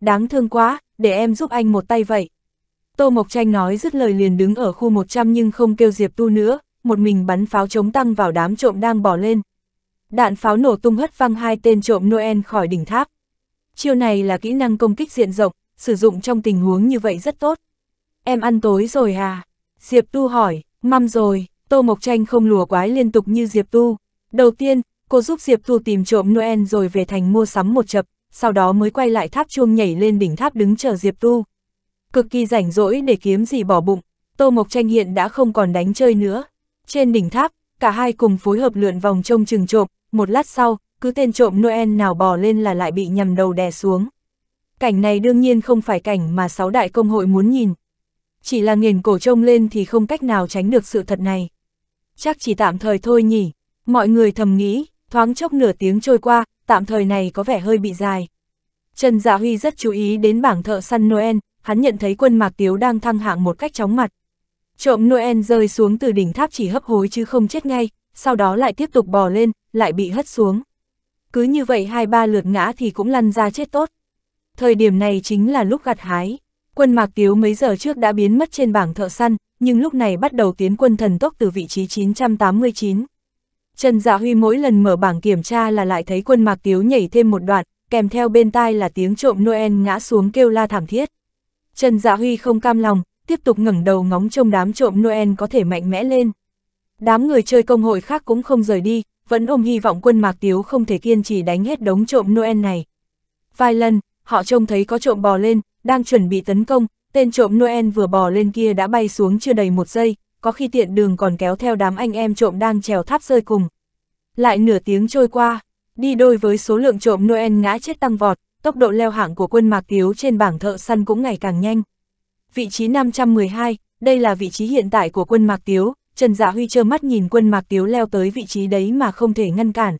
đáng thương quá, để em giúp anh một tay vậy. Tô Mộc Tranh nói dứt lời liền đứng ở khu 100 nhưng không kêu Diệp Tu nữa, một mình bắn pháo chống tăng vào đám trộm đang bỏ lên. Đạn pháo nổ tung hất văng hai tên trộm Noel khỏi đỉnh tháp. Chiêu này là kỹ năng công kích diện rộng, sử dụng trong tình huống như vậy rất tốt. Em ăn tối rồi à? Diệp Tu hỏi, mâm rồi, Tô Mộc Tranh không lùa quái liên tục như Diệp Tu. Đầu tiên, cô giúp Diệp Tu tìm trộm Noel rồi về thành mua sắm một chập, sau đó mới quay lại tháp chuông nhảy lên đỉnh tháp đứng chờ Diệp Tu. Cực kỳ rảnh rỗi để kiếm gì bỏ bụng, Tô Mộc Tranh hiện đã không còn đánh chơi nữa. Trên đỉnh tháp, cả hai cùng phối hợp lượn vòng trông chừng trộm, một lát sau, cứ tên trộm Noel nào bò lên là lại bị nhầm đầu đè xuống. Cảnh này đương nhiên không phải cảnh mà sáu đại công hội muốn nhìn. Chỉ là nghiền cổ trông lên thì không cách nào tránh được sự thật này. Chắc chỉ tạm thời thôi nhỉ, mọi người thầm nghĩ, thoáng chốc nửa tiếng trôi qua, tạm thời này có vẻ hơi bị dài. Trần Dạ Huy rất chú ý đến bảng thợ săn Noel, hắn nhận thấy quân Mạc Tiếu đang thăng hạng một cách chóng mặt. Trộm Noel rơi xuống từ đỉnh tháp chỉ hấp hối chứ không chết ngay, sau đó lại tiếp tục bò lên, lại bị hất xuống. Cứ như vậy hai ba lượt ngã thì cũng lăn ra chết tốt. Thời điểm này chính là lúc gặt hái. Quân Mạc Tiếu mấy giờ trước đã biến mất trên bảng thợ săn, nhưng lúc này bắt đầu tiến quân thần tốc từ vị trí 989. Trần Dạ Huy mỗi lần mở bảng kiểm tra là lại thấy quân mạc tiếu nhảy thêm một đoạn, kèm theo bên tai là tiếng trộm Noel ngã xuống kêu la thảm thiết. Trần Dạ Huy không cam lòng, tiếp tục ngẩng đầu ngóng trông đám trộm Noel có thể mạnh mẽ lên. Đám người chơi công hội khác cũng không rời đi, vẫn ôm hy vọng quân Mạc Tiếu không thể kiên trì đánh hết đống trộm Noel này. Vài lần, họ trông thấy có trộm bò lên, đang chuẩn bị tấn công, tên trộm Noel vừa bò lên kia đã bay xuống chưa đầy một giây, có khi tiện đường còn kéo theo đám anh em trộm đang trèo tháp rơi cùng. Lại nửa tiếng trôi qua, đi đôi với số lượng trộm Noel ngã chết tăng vọt, tốc độ leo hạng của quân Mạc Tiếu trên bảng thợ săn cũng ngày càng nhanh. Vị trí 512, đây là vị trí hiện tại của quân Mạc Tiếu, Trần Dạ Huy trơ mắt nhìn quân Mạc Tiếu leo tới vị trí đấy mà không thể ngăn cản.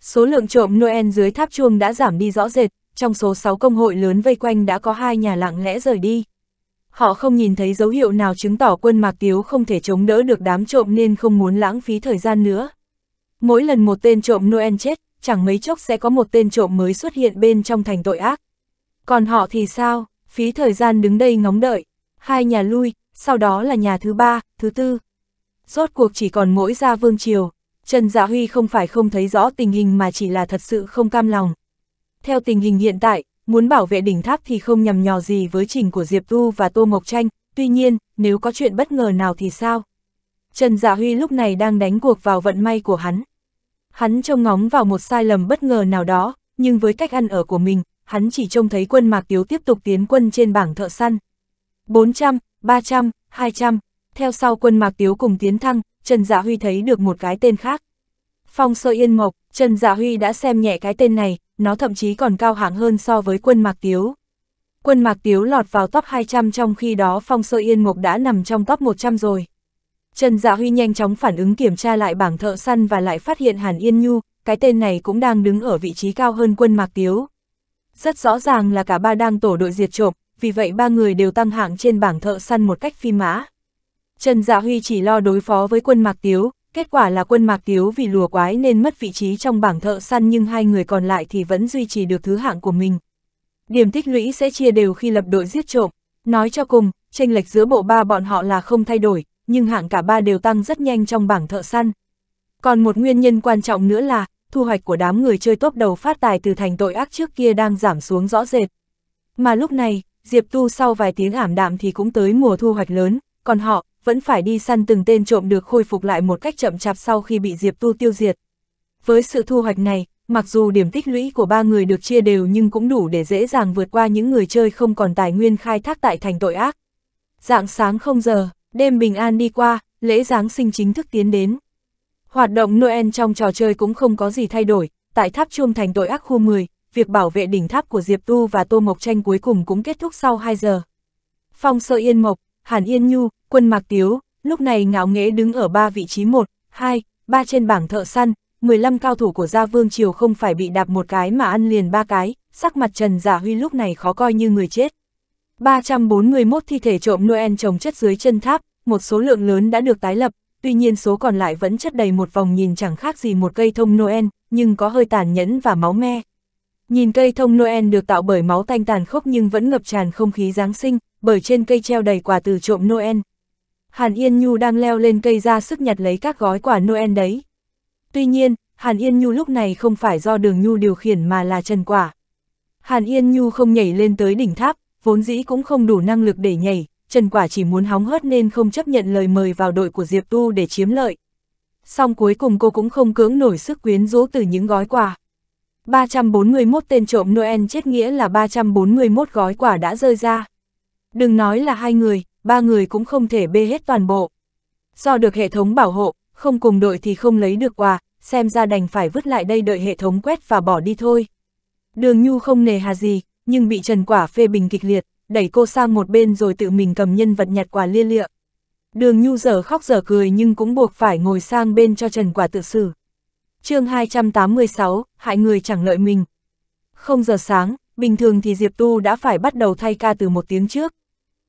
Số lượng trộm Noel dưới tháp chuông đã giảm đi rõ rệt, trong số 6 công hội lớn vây quanh đã có hai nhà lặng lẽ rời đi. Họ không nhìn thấy dấu hiệu nào chứng tỏ quân Mạc Tiếu không thể chống đỡ được đám trộm nên không muốn lãng phí thời gian nữa. Mỗi lần một tên trộm Noel chết, chẳng mấy chốc sẽ có một tên trộm mới xuất hiện bên trong thành tội ác. Còn họ thì sao, phí thời gian đứng đây ngóng đợi, hai nhà lui, sau đó là nhà thứ ba, thứ tư. Rốt cuộc chỉ còn mỗi gia vương triều, Trần Dạ Huy không phải không thấy rõ tình hình mà chỉ là thật sự không cam lòng. Theo tình hình hiện tại, muốn bảo vệ đỉnh tháp thì không nhằm nhò gì với trình của Diệp Tu và Tô Mộc Tranh, tuy nhiên, nếu có chuyện bất ngờ nào thì sao? Trần Dạ Huy lúc này đang đánh cuộc vào vận may của hắn. Hắn trông ngóng vào một sai lầm bất ngờ nào đó, nhưng với cách ăn ở của mình, hắn chỉ trông thấy quân Mạc Tiếu tiếp tục tiến quân trên bảng thợ săn. 400, 300, 200, theo sau quân Mạc Tiếu cùng tiến thăng, Trần Dạ Huy thấy được một cái tên khác. Phong Sơ Yên Mộc, Trần Dạ Huy đã xem nhẹ cái tên này, nó thậm chí còn cao hạng hơn so với quân Mạc Tiếu. Quân Mạc Tiếu lọt vào top 200 trong khi đó Phong Sơ Yên Mục đã nằm trong top 100 rồi. Trần Dạ Huy nhanh chóng phản ứng kiểm tra lại bảng thợ săn và lại phát hiện Hàn Yên Nhu, cái tên này cũng đang đứng ở vị trí cao hơn quân Mạc Tiếu. Rất rõ ràng là cả ba đang tổ đội diệt trộm, vì vậy ba người đều tăng hạng trên bảng thợ săn một cách phi mã. Trần Dạ Huy chỉ lo đối phó với quân Mạc Tiếu, Kết quả là quân Mạc Tiếu vì lùa quái nên mất vị trí trong bảng thợ săn nhưng hai người còn lại thì vẫn duy trì được thứ hạng của mình. Điểm tích lũy sẽ chia đều khi lập đội giết trộm. Nói cho cùng, tranh lệch giữa bộ ba bọn họ là không thay đổi, nhưng hạng cả ba đều tăng rất nhanh trong bảng thợ săn. Còn một nguyên nhân quan trọng nữa là, thu hoạch của đám người chơi tốt đầu phát tài từ thành tội ác trước kia đang giảm xuống rõ rệt. Mà lúc này, Diệp Tu sau vài tiếng ảm đạm thì cũng tới mùa thu hoạch lớn, còn họ, vẫn phải đi săn từng tên trộm được khôi phục lại một cách chậm chạp sau khi bị Diệp Tu tiêu diệt. Với sự thu hoạch này, mặc dù điểm tích lũy của ba người được chia đều nhưng cũng đủ để dễ dàng vượt qua những người chơi không còn tài nguyên khai thác tại thành tội ác. Dạng sáng không giờ, đêm bình an đi qua, lễ Giáng sinh chính thức tiến đến. Hoạt động Noel trong trò chơi cũng không có gì thay đổi, tại tháp chuông thành tội ác khu 10, việc bảo vệ đỉnh tháp của Diệp Tu và Tô Mộc Tranh cuối cùng cũng kết thúc sau 2 giờ. Phong Sợ Yên Mộc, Hàn Yên Nhu, Quân Mạc Tiếu, lúc này ngạo nghễ đứng ở ba vị trí 1, 2, 3 trên bảng thợ săn, 15 cao thủ của Gia Vương Triều không phải bị đạp một cái mà ăn liền ba cái, sắc mặt Trần Giả dạ Huy lúc này khó coi như người chết. 341 thi thể trộm Noel trồng chất dưới chân tháp, một số lượng lớn đã được tái lập, tuy nhiên số còn lại vẫn chất đầy một vòng nhìn chẳng khác gì một cây thông Noel, nhưng có hơi tàn nhẫn và máu me. Nhìn cây thông Noel được tạo bởi máu tanh tàn khốc nhưng vẫn ngập tràn không khí Giáng sinh, bởi trên cây treo đầy quà từ trộm Noel, Hàn Yên Nhu đang leo lên cây ra sức nhặt lấy các gói quả Noel đấy. Tuy nhiên, Hàn Yên Nhu lúc này không phải do đường Nhu điều khiển mà là Trần Quả. Hàn Yên Nhu không nhảy lên tới đỉnh tháp, vốn dĩ cũng không đủ năng lực để nhảy, Trần Quả chỉ muốn hóng hớt nên không chấp nhận lời mời vào đội của Diệp Tu để chiếm lợi. Song cuối cùng cô cũng không cưỡng nổi sức quyến rũ từ những gói quà. 341 tên trộm Noel chết nghĩa là 341 gói quả đã rơi ra. Đừng nói là hai người, ba người cũng không thể bê hết toàn bộ. Do được hệ thống bảo hộ, không cùng đội thì không lấy được quà, xem ra đành phải vứt lại đây đợi hệ thống quét và bỏ đi thôi. Đường Nhu không nề hà gì, nhưng bị Trần Quả phê bình kịch liệt, đẩy cô sang một bên rồi tự mình cầm nhân vật nhặt quà lia lịa. Đường Nhu giờ khóc giờ cười nhưng cũng buộc phải ngồi sang bên cho Trần Quả tự xử. chương 286, hại người chẳng lợi mình. Không giờ sáng, bình thường thì Diệp Tu đã phải bắt đầu thay ca từ một tiếng trước.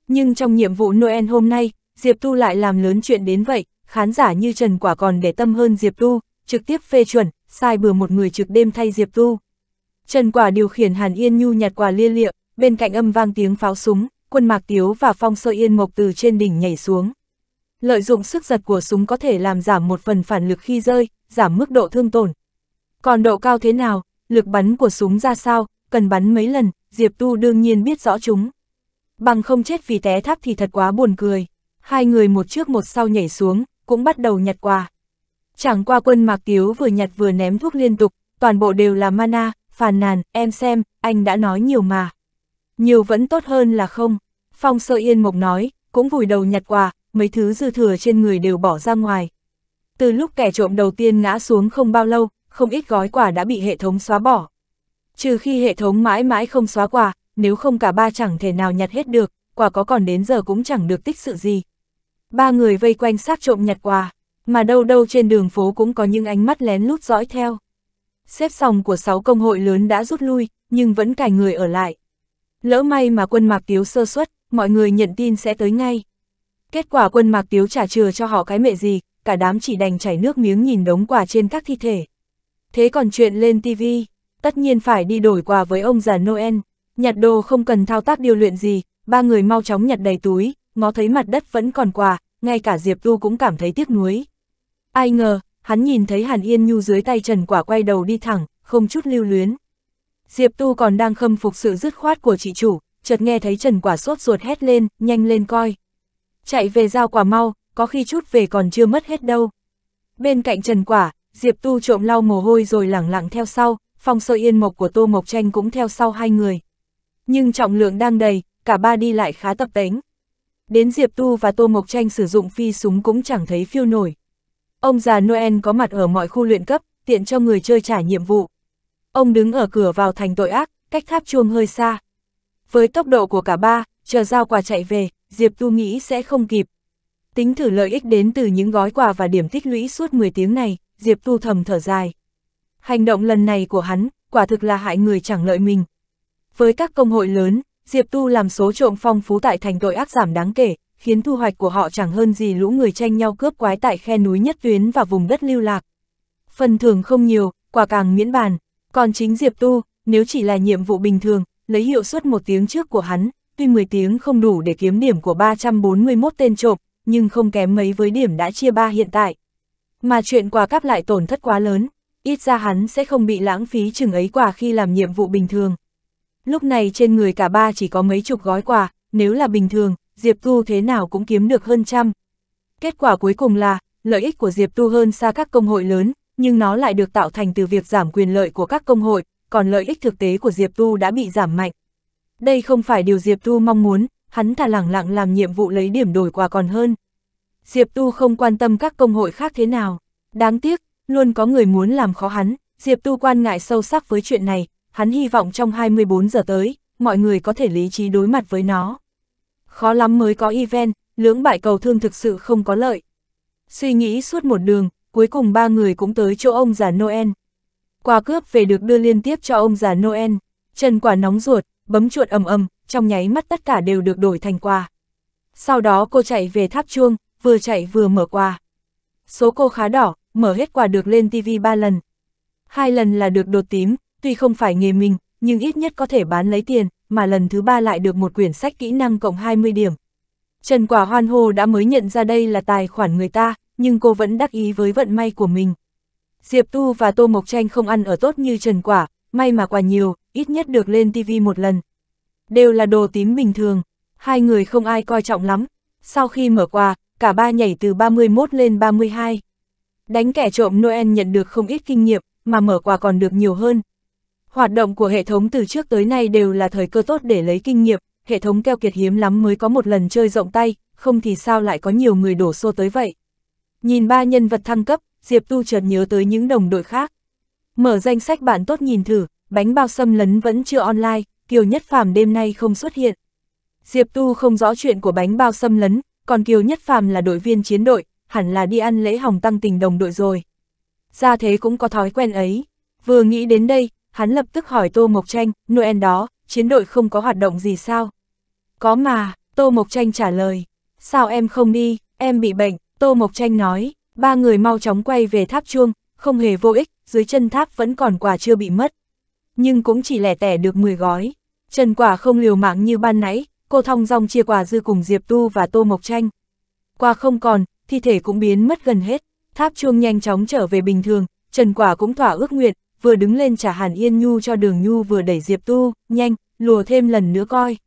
Nhưng trong nhiệm vụ Noel hôm nay, Diệp Tu lại làm lớn chuyện đến vậy, khán giả như Trần Quả còn để tâm hơn Diệp Tu, trực tiếp phê chuẩn, sai bừa một người trực đêm thay Diệp Tu. Trần Quả điều khiển Hàn Yên Nhu nhặt quả lia lịa, bên cạnh âm vang tiếng pháo súng, quân Mạc Tiếu và Phong Sơ Yên Mộc từ trên đỉnh nhảy xuống. Lợi dụng sức giật của súng có thể làm giảm một phần phản lực khi rơi, giảm mức độ thương tổn. Còn độ cao thế nào, lực bắn của súng ra sao, cần bắn mấy lần, Diệp Tu đương nhiên biết rõ chúng bằng không chết vì té tháp thì thật quá buồn cười. Hai người một trước một sau nhảy xuống, cũng bắt đầu nhặt quà. Chẳng qua quân Mạc Tiếu vừa nhặt vừa ném thuốc liên tục, toàn bộ đều là mana, phàn nàn, em xem, anh đã nói nhiều mà. Nhiều vẫn tốt hơn là không. Phong sơ yên mộc nói, cũng vùi đầu nhặt quà, mấy thứ dư thừa trên người đều bỏ ra ngoài. Từ lúc kẻ trộm đầu tiên ngã xuống không bao lâu, không ít gói quà đã bị hệ thống xóa bỏ. Trừ khi hệ thống mãi mãi không xóa quà, nếu không cả ba chẳng thể nào nhặt hết được, quả có còn đến giờ cũng chẳng được tích sự gì. Ba người vây quanh xác trộm nhặt quà, mà đâu đâu trên đường phố cũng có những ánh mắt lén lút dõi theo. Xếp sòng của sáu công hội lớn đã rút lui, nhưng vẫn cài người ở lại. Lỡ may mà quân Mạc Tiếu sơ suất, mọi người nhận tin sẽ tới ngay. Kết quả quân Mạc Tiếu trả chừa cho họ cái mẹ gì, cả đám chỉ đành chảy nước miếng nhìn đống quà trên các thi thể. Thế còn chuyện lên tivi, tất nhiên phải đi đổi quà với ông già Noel, Nhặt đồ không cần thao tác điều luyện gì, ba người mau chóng nhặt đầy túi, ngó thấy mặt đất vẫn còn quà, ngay cả Diệp Tu cũng cảm thấy tiếc nuối. Ai ngờ, hắn nhìn thấy Hàn Yên Nhu dưới tay Trần Quả quay đầu đi thẳng, không chút lưu luyến. Diệp Tu còn đang khâm phục sự dứt khoát của chị chủ, chợt nghe thấy Trần Quả sốt ruột hét lên, nhanh lên coi. Chạy về giao quả mau, có khi chút về còn chưa mất hết đâu. Bên cạnh Trần Quả, Diệp Tu trộm lau mồ hôi rồi lẳng lặng theo sau, phong sợi yên mộc của Tô Mộc Tranh cũng theo sau hai người. Nhưng trọng lượng đang đầy, cả ba đi lại khá tập tính Đến Diệp Tu và Tô Mộc Tranh sử dụng phi súng cũng chẳng thấy phiêu nổi. Ông già Noel có mặt ở mọi khu luyện cấp, tiện cho người chơi trả nhiệm vụ. Ông đứng ở cửa vào thành tội ác, cách tháp chuông hơi xa. Với tốc độ của cả ba, chờ giao quà chạy về, Diệp Tu nghĩ sẽ không kịp. Tính thử lợi ích đến từ những gói quà và điểm tích lũy suốt 10 tiếng này, Diệp Tu thầm thở dài. Hành động lần này của hắn, quả thực là hại người chẳng lợi mình, với các công hội lớn, Diệp Tu làm số trộm phong phú tại thành tội ác giảm đáng kể, khiến thu hoạch của họ chẳng hơn gì lũ người tranh nhau cướp quái tại khe núi nhất tuyến và vùng đất lưu lạc. Phần thưởng không nhiều, quả càng miễn bàn. Còn chính Diệp Tu, nếu chỉ là nhiệm vụ bình thường, lấy hiệu suất một tiếng trước của hắn, tuy 10 tiếng không đủ để kiếm điểm của 341 tên trộm, nhưng không kém mấy với điểm đã chia ba hiện tại. Mà chuyện quà cáp lại tổn thất quá lớn, ít ra hắn sẽ không bị lãng phí chừng ấy quà khi làm nhiệm vụ bình thường. Lúc này trên người cả ba chỉ có mấy chục gói quà, nếu là bình thường, Diệp Tu thế nào cũng kiếm được hơn trăm. Kết quả cuối cùng là, lợi ích của Diệp Tu hơn xa các công hội lớn, nhưng nó lại được tạo thành từ việc giảm quyền lợi của các công hội, còn lợi ích thực tế của Diệp Tu đã bị giảm mạnh. Đây không phải điều Diệp Tu mong muốn, hắn thà lẳng lặng làm nhiệm vụ lấy điểm đổi quà còn hơn. Diệp Tu không quan tâm các công hội khác thế nào. Đáng tiếc, luôn có người muốn làm khó hắn, Diệp Tu quan ngại sâu sắc với chuyện này, hắn hy vọng trong 24 giờ tới, mọi người có thể lý trí đối mặt với nó. Khó lắm mới có event, lưỡng bại cầu thương thực sự không có lợi. Suy nghĩ suốt một đường, cuối cùng ba người cũng tới chỗ ông già Noel. Quà cướp về được đưa liên tiếp cho ông già Noel, Trần Quả nóng ruột, bấm chuột ầm ầm, trong nháy mắt tất cả đều được đổi thành quà. Sau đó cô chạy về tháp chuông, vừa chạy vừa mở quà. Số cô khá đỏ, mở hết quà được lên TV ba lần. Hai lần là được đột tím, tuy không phải nghề mình, nhưng ít nhất có thể bán lấy tiền, mà lần thứ ba lại được một quyển sách kỹ năng cộng 20 điểm. Trần Quả hoan hô đã mới nhận ra đây là tài khoản người ta, nhưng cô vẫn đắc ý với vận may của mình. Diệp Tu và Tô Mộc Tranh không ăn ở tốt như Trần Quả, may mà quà nhiều, ít nhất được lên TV một lần. Đều là đồ tím bình thường, hai người không ai coi trọng lắm. Sau khi mở quà, cả ba nhảy từ 31 lên 32. Đánh kẻ trộm Noel nhận được không ít kinh nghiệm, mà mở quà còn được nhiều hơn, Hoạt động của hệ thống từ trước tới nay đều là thời cơ tốt để lấy kinh nghiệm, hệ thống keo kiệt hiếm lắm mới có một lần chơi rộng tay, không thì sao lại có nhiều người đổ xô tới vậy. Nhìn ba nhân vật thăng cấp, Diệp Tu chợt nhớ tới những đồng đội khác. Mở danh sách bạn tốt nhìn thử, bánh bao xâm lấn vẫn chưa online, Kiều Nhất Phàm đêm nay không xuất hiện. Diệp Tu không rõ chuyện của bánh bao xâm lấn, còn Kiều Nhất Phàm là đội viên chiến đội, hẳn là đi ăn lễ hỏng tăng tình đồng đội rồi. Ra thế cũng có thói quen ấy. Vừa nghĩ đến đây, hắn lập tức hỏi Tô Mộc Tranh, Noel đó, chiến đội không có hoạt động gì sao? Có mà, Tô Mộc Tranh trả lời, sao em không đi, em bị bệnh, Tô Mộc Tranh nói, ba người mau chóng quay về tháp chuông, không hề vô ích, dưới chân tháp vẫn còn quả chưa bị mất. Nhưng cũng chỉ lẻ tẻ được 10 gói, Trần quả không liều mạng như ban nãy, cô thong dong chia quả dư cùng Diệp Tu và Tô Mộc Tranh. Quả không còn, thi thể cũng biến mất gần hết, tháp chuông nhanh chóng trở về bình thường, Trần quả cũng thỏa ước nguyện, vừa đứng lên trả Hàn Yên Nhu cho đường Nhu vừa đẩy Diệp Tu, nhanh, lùa thêm lần nữa coi.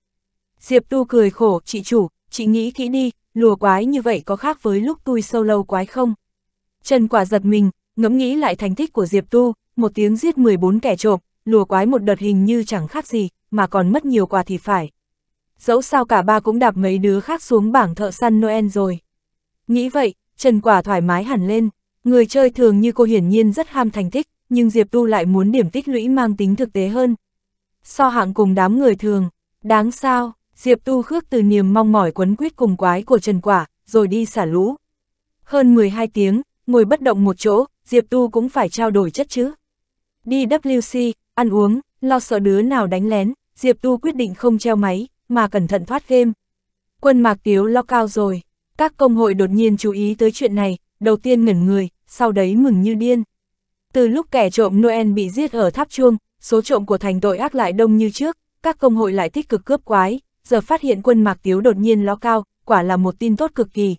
Diệp Tu cười khổ, chị chủ, chị nghĩ kỹ đi, lùa quái như vậy có khác với lúc tôi sâu lâu quái không? Trần quả giật mình, ngẫm nghĩ lại thành tích của Diệp Tu, một tiếng giết 14 kẻ trộm, lùa quái một đợt hình như chẳng khác gì, mà còn mất nhiều quà thì phải. Dẫu sao cả ba cũng đạp mấy đứa khác xuống bảng thợ săn Noel rồi. Nghĩ vậy, Trần Quả thoải mái hẳn lên, người chơi thường như cô hiển nhiên rất ham thành tích, nhưng Diệp Tu lại muốn điểm tích lũy mang tính thực tế hơn. So hạng cùng đám người thường, đáng sao, Diệp Tu khước từ niềm mong mỏi quấn quýt cùng quái của Trần Quả, rồi đi xả lũ. Hơn 12 tiếng, ngồi bất động một chỗ, Diệp Tu cũng phải trao đổi chất chứ. Đi WC, ăn uống, lo sợ đứa nào đánh lén, Diệp Tu quyết định không treo máy, mà cẩn thận thoát game. Quân Mạc Tiếu lo cao rồi, các công hội đột nhiên chú ý tới chuyện này, đầu tiên ngẩn người, sau đấy mừng như điên. Từ lúc kẻ trộm Noel bị giết ở tháp chuông, số trộm của thành tội ác lại đông như trước, các công hội lại tích cực cướp quái, giờ phát hiện quân Mạc Tiếu đột nhiên lo cao, quả là một tin tốt cực kỳ.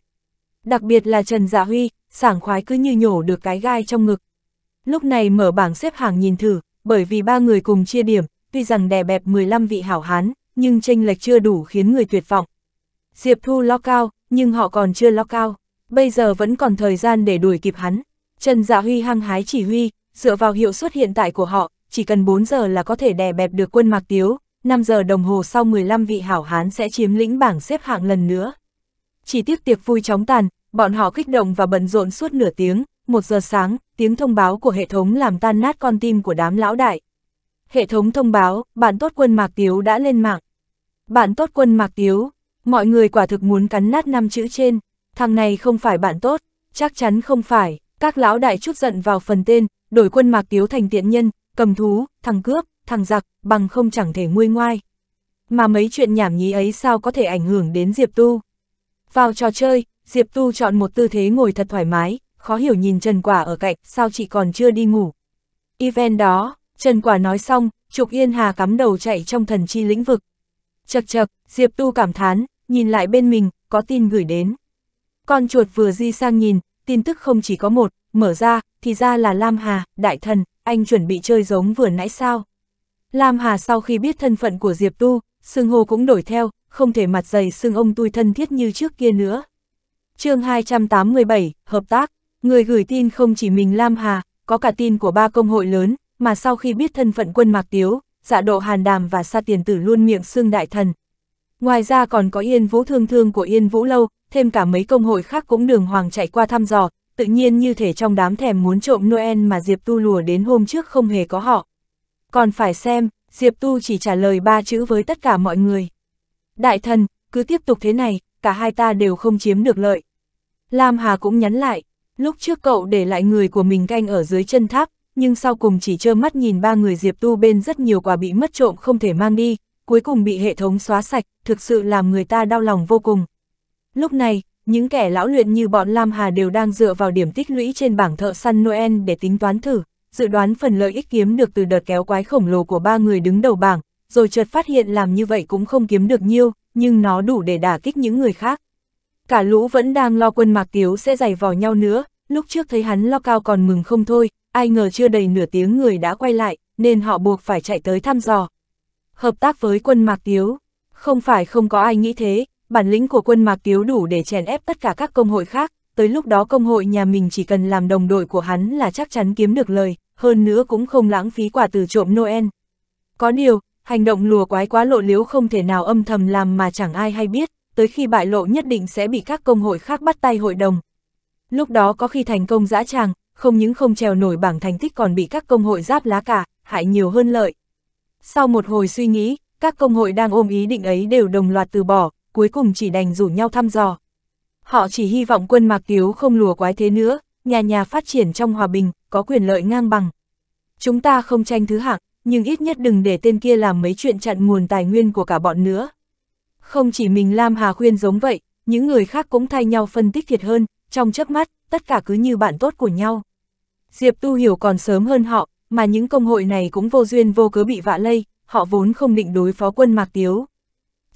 Đặc biệt là Trần Dạ Huy, sảng khoái cứ như nhổ được cái gai trong ngực. Lúc này mở bảng xếp hàng nhìn thử, bởi vì ba người cùng chia điểm, tuy rằng đè bẹp 15 vị hảo hán, nhưng tranh lệch chưa đủ khiến người tuyệt vọng. Diệp Thu lo cao, nhưng họ còn chưa lo cao, bây giờ vẫn còn thời gian để đuổi kịp hắn, Trần Dạ Huy hăng hái chỉ huy, dựa vào hiệu suất hiện tại của họ, chỉ cần 4 giờ là có thể đè bẹp được quân Mạc Tiếu, 5 giờ đồng hồ sau 15 vị hảo hán sẽ chiếm lĩnh bảng xếp hạng lần nữa. Chỉ tiếc tiệc vui chóng tàn, bọn họ kích động và bận rộn suốt nửa tiếng, 1 giờ sáng, tiếng thông báo của hệ thống làm tan nát con tim của đám lão đại. Hệ thống thông báo, bạn tốt quân Mạc Tiếu đã lên mạng. Bạn tốt quân Mạc Tiếu, mọi người quả thực muốn cắn nát năm chữ trên, thằng này không phải bạn tốt, chắc chắn không phải. Các lão đại chút giận vào phần tên, đổi quân mạc tiếu thành tiện nhân, cầm thú, thằng cướp, thằng giặc, bằng không chẳng thể nguôi ngoai. Mà mấy chuyện nhảm nhí ấy sao có thể ảnh hưởng đến Diệp Tu. Vào trò chơi, Diệp Tu chọn một tư thế ngồi thật thoải mái, khó hiểu nhìn Trần Quả ở cạnh, sao chị còn chưa đi ngủ. Event đó, Trần Quả nói xong, Trục Yên Hà cắm đầu chạy trong thần chi lĩnh vực. Chật chật, Diệp Tu cảm thán, nhìn lại bên mình, có tin gửi đến. Con chuột vừa di sang nhìn, tin tức không chỉ có một, mở ra, thì ra là Lam Hà, đại thần, anh chuẩn bị chơi giống vừa nãy sao. Lam Hà sau khi biết thân phận của Diệp Tu, xương hô cũng đổi theo, không thể mặt dày xương ông tui thân thiết như trước kia nữa. chương 287, Hợp tác, người gửi tin không chỉ mình Lam Hà, có cả tin của ba công hội lớn, mà sau khi biết thân phận quân Mạc Tiếu, dạ độ hàn đàm và sa tiền tử luôn miệng xương đại thần. Ngoài ra còn có yên vũ thương thương của yên vũ lâu, thêm cả mấy công hội khác cũng đường hoàng chạy qua thăm dò, tự nhiên như thể trong đám thèm muốn trộm Noel mà Diệp Tu lùa đến hôm trước không hề có họ. Còn phải xem, Diệp Tu chỉ trả lời ba chữ với tất cả mọi người. Đại thần, cứ tiếp tục thế này, cả hai ta đều không chiếm được lợi. Lam Hà cũng nhắn lại, lúc trước cậu để lại người của mình canh ở dưới chân tháp, nhưng sau cùng chỉ trơ mắt nhìn ba người Diệp Tu bên rất nhiều quả bị mất trộm không thể mang đi, cuối cùng bị hệ thống xóa sạch, thực sự làm người ta đau lòng vô cùng. Lúc này, những kẻ lão luyện như bọn Lam Hà đều đang dựa vào điểm tích lũy trên bảng thợ săn Noel để tính toán thử, dự đoán phần lợi ích kiếm được từ đợt kéo quái khổng lồ của ba người đứng đầu bảng, rồi chợt phát hiện làm như vậy cũng không kiếm được nhiêu, nhưng nó đủ để đả kích những người khác. Cả lũ vẫn đang lo quân Mạc Tiếu sẽ giày vò nhau nữa, lúc trước thấy hắn lo cao còn mừng không thôi, ai ngờ chưa đầy nửa tiếng người đã quay lại, nên họ buộc phải chạy tới thăm dò. Hợp tác với quân Mạc Tiếu, không phải không có ai nghĩ thế, bản lĩnh của quân Mạc Tiếu đủ để chèn ép tất cả các công hội khác, tới lúc đó công hội nhà mình chỉ cần làm đồng đội của hắn là chắc chắn kiếm được lời, hơn nữa cũng không lãng phí quả từ trộm Noel. Có điều, hành động lùa quái quá lộ liếu không thể nào âm thầm làm mà chẳng ai hay biết, tới khi bại lộ nhất định sẽ bị các công hội khác bắt tay hội đồng. Lúc đó có khi thành công dã tràng, không những không trèo nổi bảng thành tích còn bị các công hội giáp lá cả, hại nhiều hơn lợi. Sau một hồi suy nghĩ, các công hội đang ôm ý định ấy đều đồng loạt từ bỏ, cuối cùng chỉ đành rủ nhau thăm dò. Họ chỉ hy vọng quân Mạc Tiếu không lùa quái thế nữa, nhà nhà phát triển trong hòa bình, có quyền lợi ngang bằng. Chúng ta không tranh thứ hạng, nhưng ít nhất đừng để tên kia làm mấy chuyện chặn nguồn tài nguyên của cả bọn nữa. Không chỉ mình Lam Hà khuyên giống vậy, những người khác cũng thay nhau phân tích thiệt hơn, trong chớp mắt, tất cả cứ như bạn tốt của nhau. Diệp Tu Hiểu còn sớm hơn họ, mà những công hội này cũng vô duyên vô cớ bị vạ lây, họ vốn không định đối phó quân Mạc Tiếu.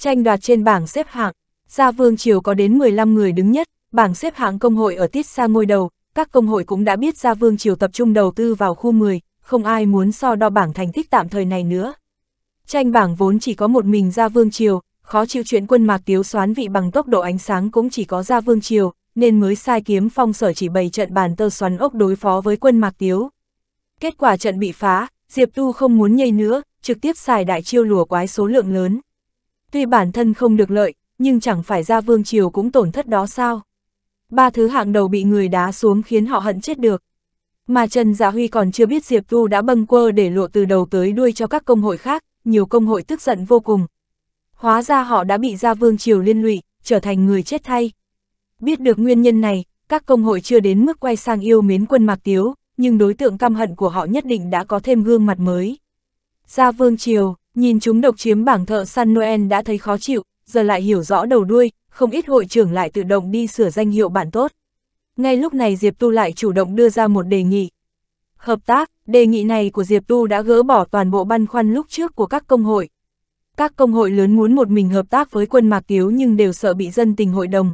Tranh đoạt trên bảng xếp hạng, Gia Vương Triều có đến 15 người đứng nhất, bảng xếp hạng công hội ở Tít xa ngôi đầu, các công hội cũng đã biết Gia Vương Triều tập trung đầu tư vào khu 10, không ai muốn so đo bảng thành tích tạm thời này nữa. Tranh bảng vốn chỉ có một mình Gia Vương Triều, khó chịu chuyện quân mạc tiếu xoán vị bằng tốc độ ánh sáng cũng chỉ có Gia Vương Triều, nên mới sai kiếm phong sở chỉ bày trận bàn tơ xoắn ốc đối phó với quân mạc tiếu. Kết quả trận bị phá, Diệp Tu không muốn nhây nữa, trực tiếp xài đại chiêu lùa quái số lượng lớn tuy bản thân không được lợi, nhưng chẳng phải ra vương triều cũng tổn thất đó sao. Ba thứ hạng đầu bị người đá xuống khiến họ hận chết được. Mà Trần Dạ Huy còn chưa biết Diệp Tu đã bâng quơ để lộ từ đầu tới đuôi cho các công hội khác, nhiều công hội tức giận vô cùng. Hóa ra họ đã bị Gia Vương Triều liên lụy, trở thành người chết thay. Biết được nguyên nhân này, các công hội chưa đến mức quay sang yêu mến quân Mạc Tiếu, nhưng đối tượng căm hận của họ nhất định đã có thêm gương mặt mới. Gia Vương Triều Nhìn chúng độc chiếm bảng thợ săn Noel đã thấy khó chịu, giờ lại hiểu rõ đầu đuôi, không ít hội trưởng lại tự động đi sửa danh hiệu bản tốt. Ngay lúc này Diệp Tu lại chủ động đưa ra một đề nghị. Hợp tác, đề nghị này của Diệp Tu đã gỡ bỏ toàn bộ băn khoăn lúc trước của các công hội. Các công hội lớn muốn một mình hợp tác với quân Mạc Tiếu nhưng đều sợ bị dân tình hội đồng.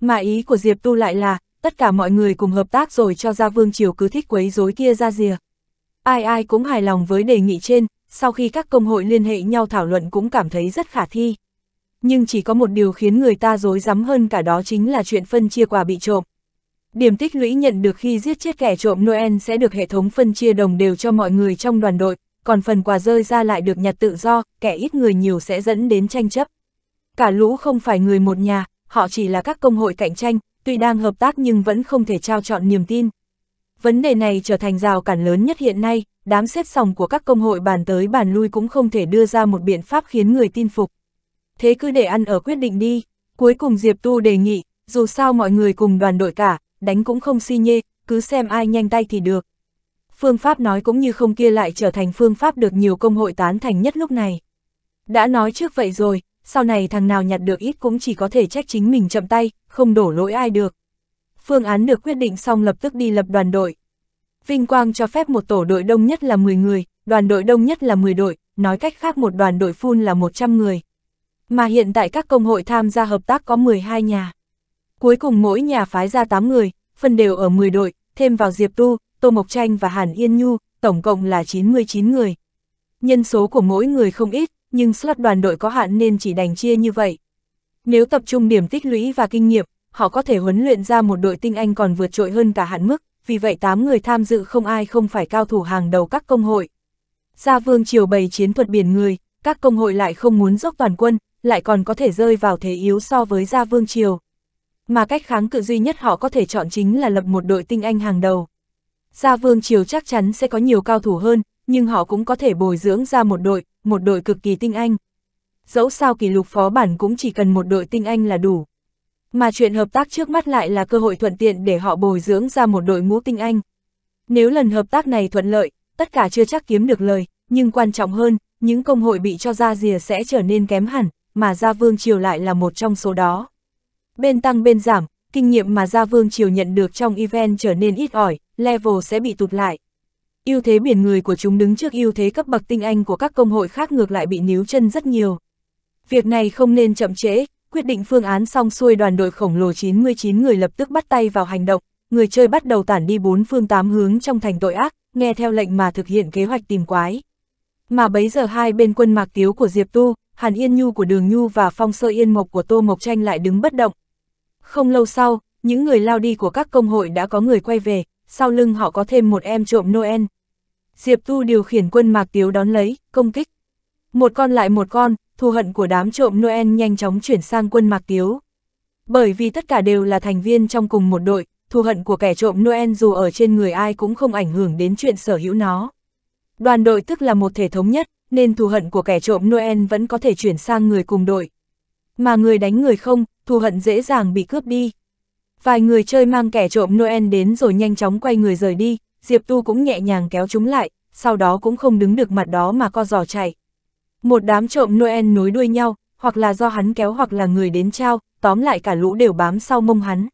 Mà ý của Diệp Tu lại là, tất cả mọi người cùng hợp tác rồi cho ra vương triều cứ thích quấy rối kia ra rìa. Ai ai cũng hài lòng với đề nghị trên, sau khi các công hội liên hệ nhau thảo luận cũng cảm thấy rất khả thi. Nhưng chỉ có một điều khiến người ta dối rắm hơn cả đó chính là chuyện phân chia quà bị trộm. Điểm tích lũy nhận được khi giết chết kẻ trộm Noel sẽ được hệ thống phân chia đồng đều cho mọi người trong đoàn đội, còn phần quà rơi ra lại được nhặt tự do, kẻ ít người nhiều sẽ dẫn đến tranh chấp. Cả lũ không phải người một nhà, họ chỉ là các công hội cạnh tranh, tuy đang hợp tác nhưng vẫn không thể trao chọn niềm tin. Vấn đề này trở thành rào cản lớn nhất hiện nay, đám xếp sòng của các công hội bàn tới bàn lui cũng không thể đưa ra một biện pháp khiến người tin phục. Thế cứ để ăn ở quyết định đi, cuối cùng Diệp Tu đề nghị, dù sao mọi người cùng đoàn đội cả, đánh cũng không si nhê, cứ xem ai nhanh tay thì được. Phương pháp nói cũng như không kia lại trở thành phương pháp được nhiều công hội tán thành nhất lúc này. Đã nói trước vậy rồi, sau này thằng nào nhặt được ít cũng chỉ có thể trách chính mình chậm tay, không đổ lỗi ai được phương án được quyết định xong lập tức đi lập đoàn đội. Vinh Quang cho phép một tổ đội đông nhất là 10 người, đoàn đội đông nhất là 10 đội, nói cách khác một đoàn đội phun là 100 người. Mà hiện tại các công hội tham gia hợp tác có 12 nhà. Cuối cùng mỗi nhà phái ra 8 người, phân đều ở 10 đội, thêm vào Diệp Tu, Tô Mộc Tranh và Hàn Yên Nhu, tổng cộng là 99 người. Nhân số của mỗi người không ít, nhưng slot đoàn đội có hạn nên chỉ đành chia như vậy. Nếu tập trung điểm tích lũy và kinh nghiệm, họ có thể huấn luyện ra một đội tinh anh còn vượt trội hơn cả hạn mức, vì vậy 8 người tham dự không ai không phải cao thủ hàng đầu các công hội. Gia Vương Triều bày chiến thuật biển người, các công hội lại không muốn dốc toàn quân, lại còn có thể rơi vào thế yếu so với Gia Vương Triều. Mà cách kháng cự duy nhất họ có thể chọn chính là lập một đội tinh anh hàng đầu. Gia Vương Triều chắc chắn sẽ có nhiều cao thủ hơn, nhưng họ cũng có thể bồi dưỡng ra một đội, một đội cực kỳ tinh anh. Dẫu sao kỷ lục phó bản cũng chỉ cần một đội tinh anh là đủ, mà chuyện hợp tác trước mắt lại là cơ hội thuận tiện để họ bồi dưỡng ra một đội ngũ tinh anh. Nếu lần hợp tác này thuận lợi, tất cả chưa chắc kiếm được lời, nhưng quan trọng hơn, những công hội bị cho ra rìa sẽ trở nên kém hẳn, mà Gia Vương Triều lại là một trong số đó. Bên tăng bên giảm, kinh nghiệm mà Gia Vương Triều nhận được trong event trở nên ít ỏi, level sẽ bị tụt lại. ưu thế biển người của chúng đứng trước ưu thế cấp bậc tinh anh của các công hội khác ngược lại bị níu chân rất nhiều. Việc này không nên chậm trễ, Quyết định phương án xong xuôi đoàn đội khổng lồ 99 người lập tức bắt tay vào hành động, người chơi bắt đầu tản đi bốn phương tám hướng trong thành tội ác, nghe theo lệnh mà thực hiện kế hoạch tìm quái. Mà bấy giờ hai bên quân mạc tiếu của Diệp Tu, Hàn Yên Nhu của Đường Nhu và Phong Sơ Yên Mộc của Tô Mộc Tranh lại đứng bất động. Không lâu sau, những người lao đi của các công hội đã có người quay về, sau lưng họ có thêm một em trộm Noel. Diệp Tu điều khiển quân mạc tiếu đón lấy, công kích. Một con lại một con, thù hận của đám trộm Noel nhanh chóng chuyển sang quân Mạc Tiếu. Bởi vì tất cả đều là thành viên trong cùng một đội, thù hận của kẻ trộm Noel dù ở trên người ai cũng không ảnh hưởng đến chuyện sở hữu nó. Đoàn đội tức là một thể thống nhất, nên thù hận của kẻ trộm Noel vẫn có thể chuyển sang người cùng đội. Mà người đánh người không, thù hận dễ dàng bị cướp đi. Vài người chơi mang kẻ trộm Noel đến rồi nhanh chóng quay người rời đi, Diệp Tu cũng nhẹ nhàng kéo chúng lại, sau đó cũng không đứng được mặt đó mà co giò chạy. Một đám trộm Noel nối đuôi nhau, hoặc là do hắn kéo hoặc là người đến trao, tóm lại cả lũ đều bám sau mông hắn.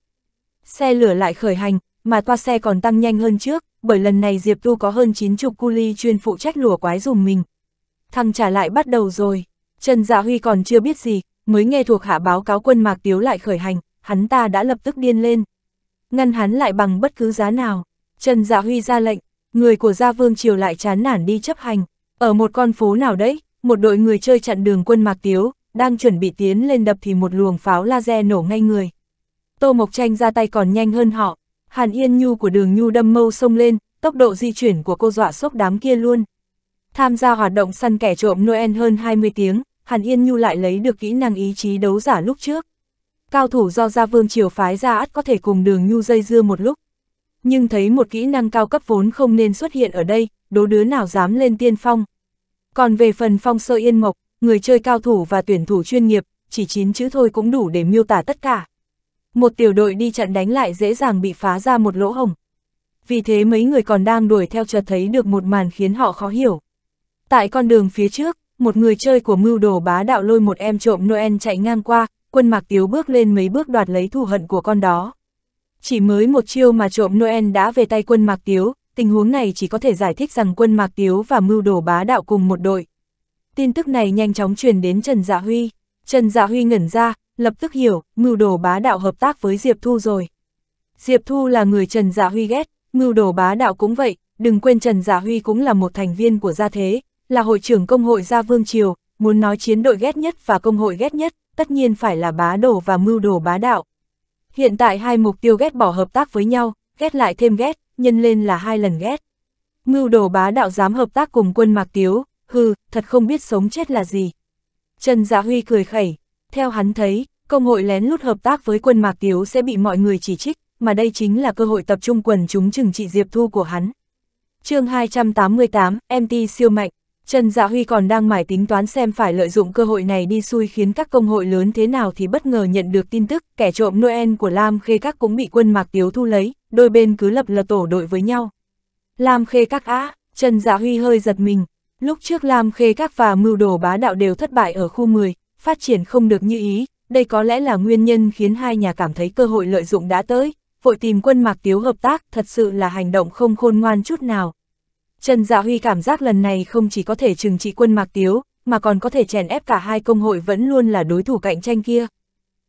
Xe lửa lại khởi hành, mà toa xe còn tăng nhanh hơn trước, bởi lần này Diệp Tu có hơn 90 cu ly chuyên phụ trách lùa quái dùng mình. Thằng trả lại bắt đầu rồi, Trần Dạ Huy còn chưa biết gì, mới nghe thuộc hạ báo cáo quân Mạc Tiếu lại khởi hành, hắn ta đã lập tức điên lên. Ngăn hắn lại bằng bất cứ giá nào, Trần Dạ Huy ra lệnh, người của Gia Vương Triều lại chán nản đi chấp hành, ở một con phố nào đấy, một đội người chơi chặn đường quân Mạc Tiếu, đang chuẩn bị tiến lên đập thì một luồng pháo laser nổ ngay người. Tô Mộc Tranh ra tay còn nhanh hơn họ, Hàn Yên Nhu của đường Nhu đâm mâu sông lên, tốc độ di chuyển của cô dọa sốc đám kia luôn. Tham gia hoạt động săn kẻ trộm Noel hơn 20 tiếng, Hàn Yên Nhu lại lấy được kỹ năng ý chí đấu giả lúc trước. Cao thủ do Gia Vương Triều phái ra ắt có thể cùng đường Nhu dây dưa một lúc. Nhưng thấy một kỹ năng cao cấp vốn không nên xuất hiện ở đây, đố đứa nào dám lên tiên phong, còn về phần phong sơ yên mộc, người chơi cao thủ và tuyển thủ chuyên nghiệp, chỉ chín chữ thôi cũng đủ để miêu tả tất cả. Một tiểu đội đi trận đánh lại dễ dàng bị phá ra một lỗ hồng. Vì thế mấy người còn đang đuổi theo chợt thấy được một màn khiến họ khó hiểu. Tại con đường phía trước, một người chơi của mưu đồ bá đạo lôi một em trộm Noel chạy ngang qua, quân mạc tiếu bước lên mấy bước đoạt lấy thù hận của con đó. Chỉ mới một chiêu mà trộm Noel đã về tay quân mạc tiếu, tình huống này chỉ có thể giải thích rằng quân Mạc Tiếu và mưu đồ bá đạo cùng một đội. Tin tức này nhanh chóng truyền đến Trần Dạ Huy. Trần Dạ Huy ngẩn ra, lập tức hiểu, mưu đồ bá đạo hợp tác với Diệp Thu rồi. Diệp Thu là người Trần Dạ Huy ghét, mưu đồ bá đạo cũng vậy, đừng quên Trần Dạ Huy cũng là một thành viên của gia thế, là hội trưởng công hội gia Vương Triều, muốn nói chiến đội ghét nhất và công hội ghét nhất, tất nhiên phải là bá đồ và mưu đồ bá đạo. Hiện tại hai mục tiêu ghét bỏ hợp tác với nhau, ghét lại thêm ghét, nhân lên là hai lần ghét. Mưu đồ bá đạo dám hợp tác cùng quân Mạc Tiếu, hừ thật không biết sống chết là gì. Trần Dạ Huy cười khẩy, theo hắn thấy, công hội lén lút hợp tác với quân Mạc Tiếu sẽ bị mọi người chỉ trích, mà đây chính là cơ hội tập trung quần chúng chừng trị Diệp Thu của hắn. chương 288, MT siêu mạnh Trần Dạ Huy còn đang mải tính toán xem phải lợi dụng cơ hội này đi xui khiến các công hội lớn thế nào thì bất ngờ nhận được tin tức, kẻ trộm Noel của Lam Khê Các cũng bị quân Mạc Tiếu thu lấy, đôi bên cứ lập là tổ đội với nhau. Lam Khê Các á, Trần Dạ Huy hơi giật mình, lúc trước Lam Khê Các và mưu đồ bá đạo đều thất bại ở khu 10, phát triển không được như ý, đây có lẽ là nguyên nhân khiến hai nhà cảm thấy cơ hội lợi dụng đã tới, vội tìm quân Mạc Tiếu hợp tác thật sự là hành động không khôn ngoan chút nào. Trần Dạ Huy cảm giác lần này không chỉ có thể trừng trị quân Mạc Tiếu, mà còn có thể chèn ép cả hai công hội vẫn luôn là đối thủ cạnh tranh kia.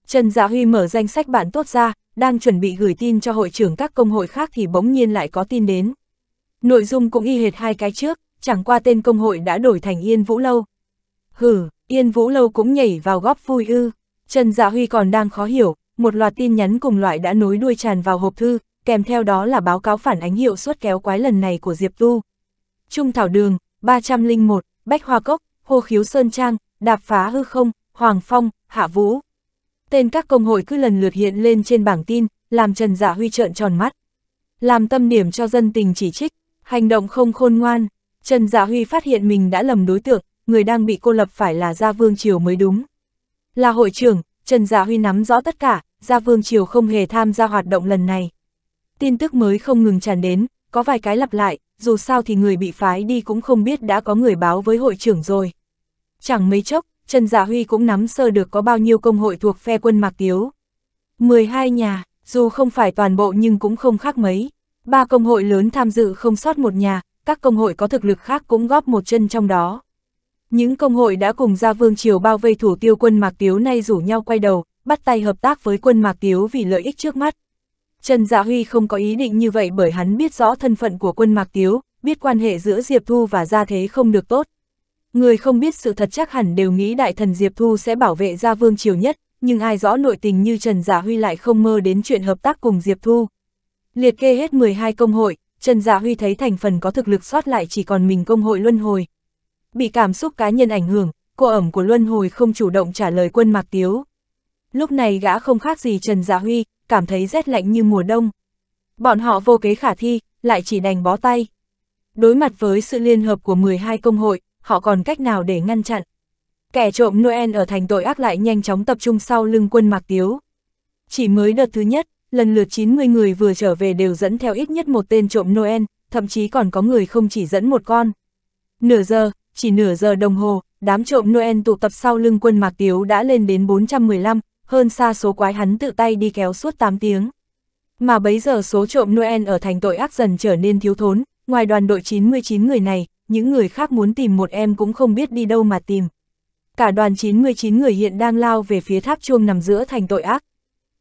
Trần Dạ Huy mở danh sách bạn tốt ra, đang chuẩn bị gửi tin cho hội trưởng các công hội khác thì bỗng nhiên lại có tin đến. Nội dung cũng y hệt hai cái trước, chẳng qua tên công hội đã đổi thành Yên Vũ Lâu. Hừ, Yên Vũ Lâu cũng nhảy vào góp vui ư. Trần Dạ Huy còn đang khó hiểu, một loạt tin nhắn cùng loại đã nối đuôi tràn vào hộp thư, kèm theo đó là báo cáo phản ánh hiệu suất kéo quái lần này của Diệp Tu, Trung Thảo Đường, 301, Bách Hoa Cốc, Hồ Khiếu Sơn Trang, Đạp Phá Hư Không, Hoàng Phong, Hạ Vũ. Tên các công hội cứ lần lượt hiện lên trên bảng tin, làm Trần Dạ Huy trợn tròn mắt. Làm tâm điểm cho dân tình chỉ trích, hành động không khôn ngoan, Trần Dạ Huy phát hiện mình đã lầm đối tượng, người đang bị cô lập phải là Gia Vương Triều mới đúng. Là hội trưởng, Trần Dạ Huy nắm rõ tất cả, Gia Vương Triều không hề tham gia hoạt động lần này. Tin tức mới không ngừng tràn đến, có vài cái lặp lại, dù sao thì người bị phái đi cũng không biết đã có người báo với hội trưởng rồi. Chẳng mấy chốc, Trần Dạ Huy cũng nắm sơ được có bao nhiêu công hội thuộc phe quân Mạc Tiếu. 12 nhà, dù không phải toàn bộ nhưng cũng không khác mấy. Ba công hội lớn tham dự không sót một nhà, các công hội có thực lực khác cũng góp một chân trong đó. Những công hội đã cùng ra vương triều bao vây thủ tiêu quân Mạc Tiếu nay rủ nhau quay đầu, bắt tay hợp tác với quân Mạc Tiếu vì lợi ích trước mắt. Trần Dạ Huy không có ý định như vậy bởi hắn biết rõ thân phận của quân Mạc Tiếu, biết quan hệ giữa Diệp Thu và Gia Thế không được tốt. Người không biết sự thật chắc hẳn đều nghĩ đại thần Diệp Thu sẽ bảo vệ Gia Vương Triều nhất, nhưng ai rõ nội tình như Trần Dạ Huy lại không mơ đến chuyện hợp tác cùng Diệp Thu. Liệt kê hết 12 công hội, Trần Dạ Huy thấy thành phần có thực lực sót lại chỉ còn mình công hội Luân Hồi. Bị cảm xúc cá nhân ảnh hưởng, cô ẩm của Luân Hồi không chủ động trả lời quân Mạc Tiếu. Lúc này gã không khác gì Trần Dạ Huy, cảm thấy rét lạnh như mùa đông. Bọn họ vô kế khả thi, lại chỉ đành bó tay. Đối mặt với sự liên hợp của 12 công hội, họ còn cách nào để ngăn chặn. Kẻ trộm Noel ở thành tội ác lại nhanh chóng tập trung sau lưng quân Mạc Tiếu. Chỉ mới đợt thứ nhất, lần lượt 90 người vừa trở về đều dẫn theo ít nhất một tên trộm Noel, thậm chí còn có người không chỉ dẫn một con. Nửa giờ, chỉ nửa giờ đồng hồ, đám trộm Noel tụ tập sau lưng quân Mạc Tiếu đã lên đến 415, hơn xa số quái hắn tự tay đi kéo suốt 8 tiếng. Mà bấy giờ số trộm Noel ở thành tội ác dần trở nên thiếu thốn, ngoài đoàn đội 99 người này, những người khác muốn tìm một em cũng không biết đi đâu mà tìm. Cả đoàn 99 người hiện đang lao về phía tháp chuông nằm giữa thành tội ác.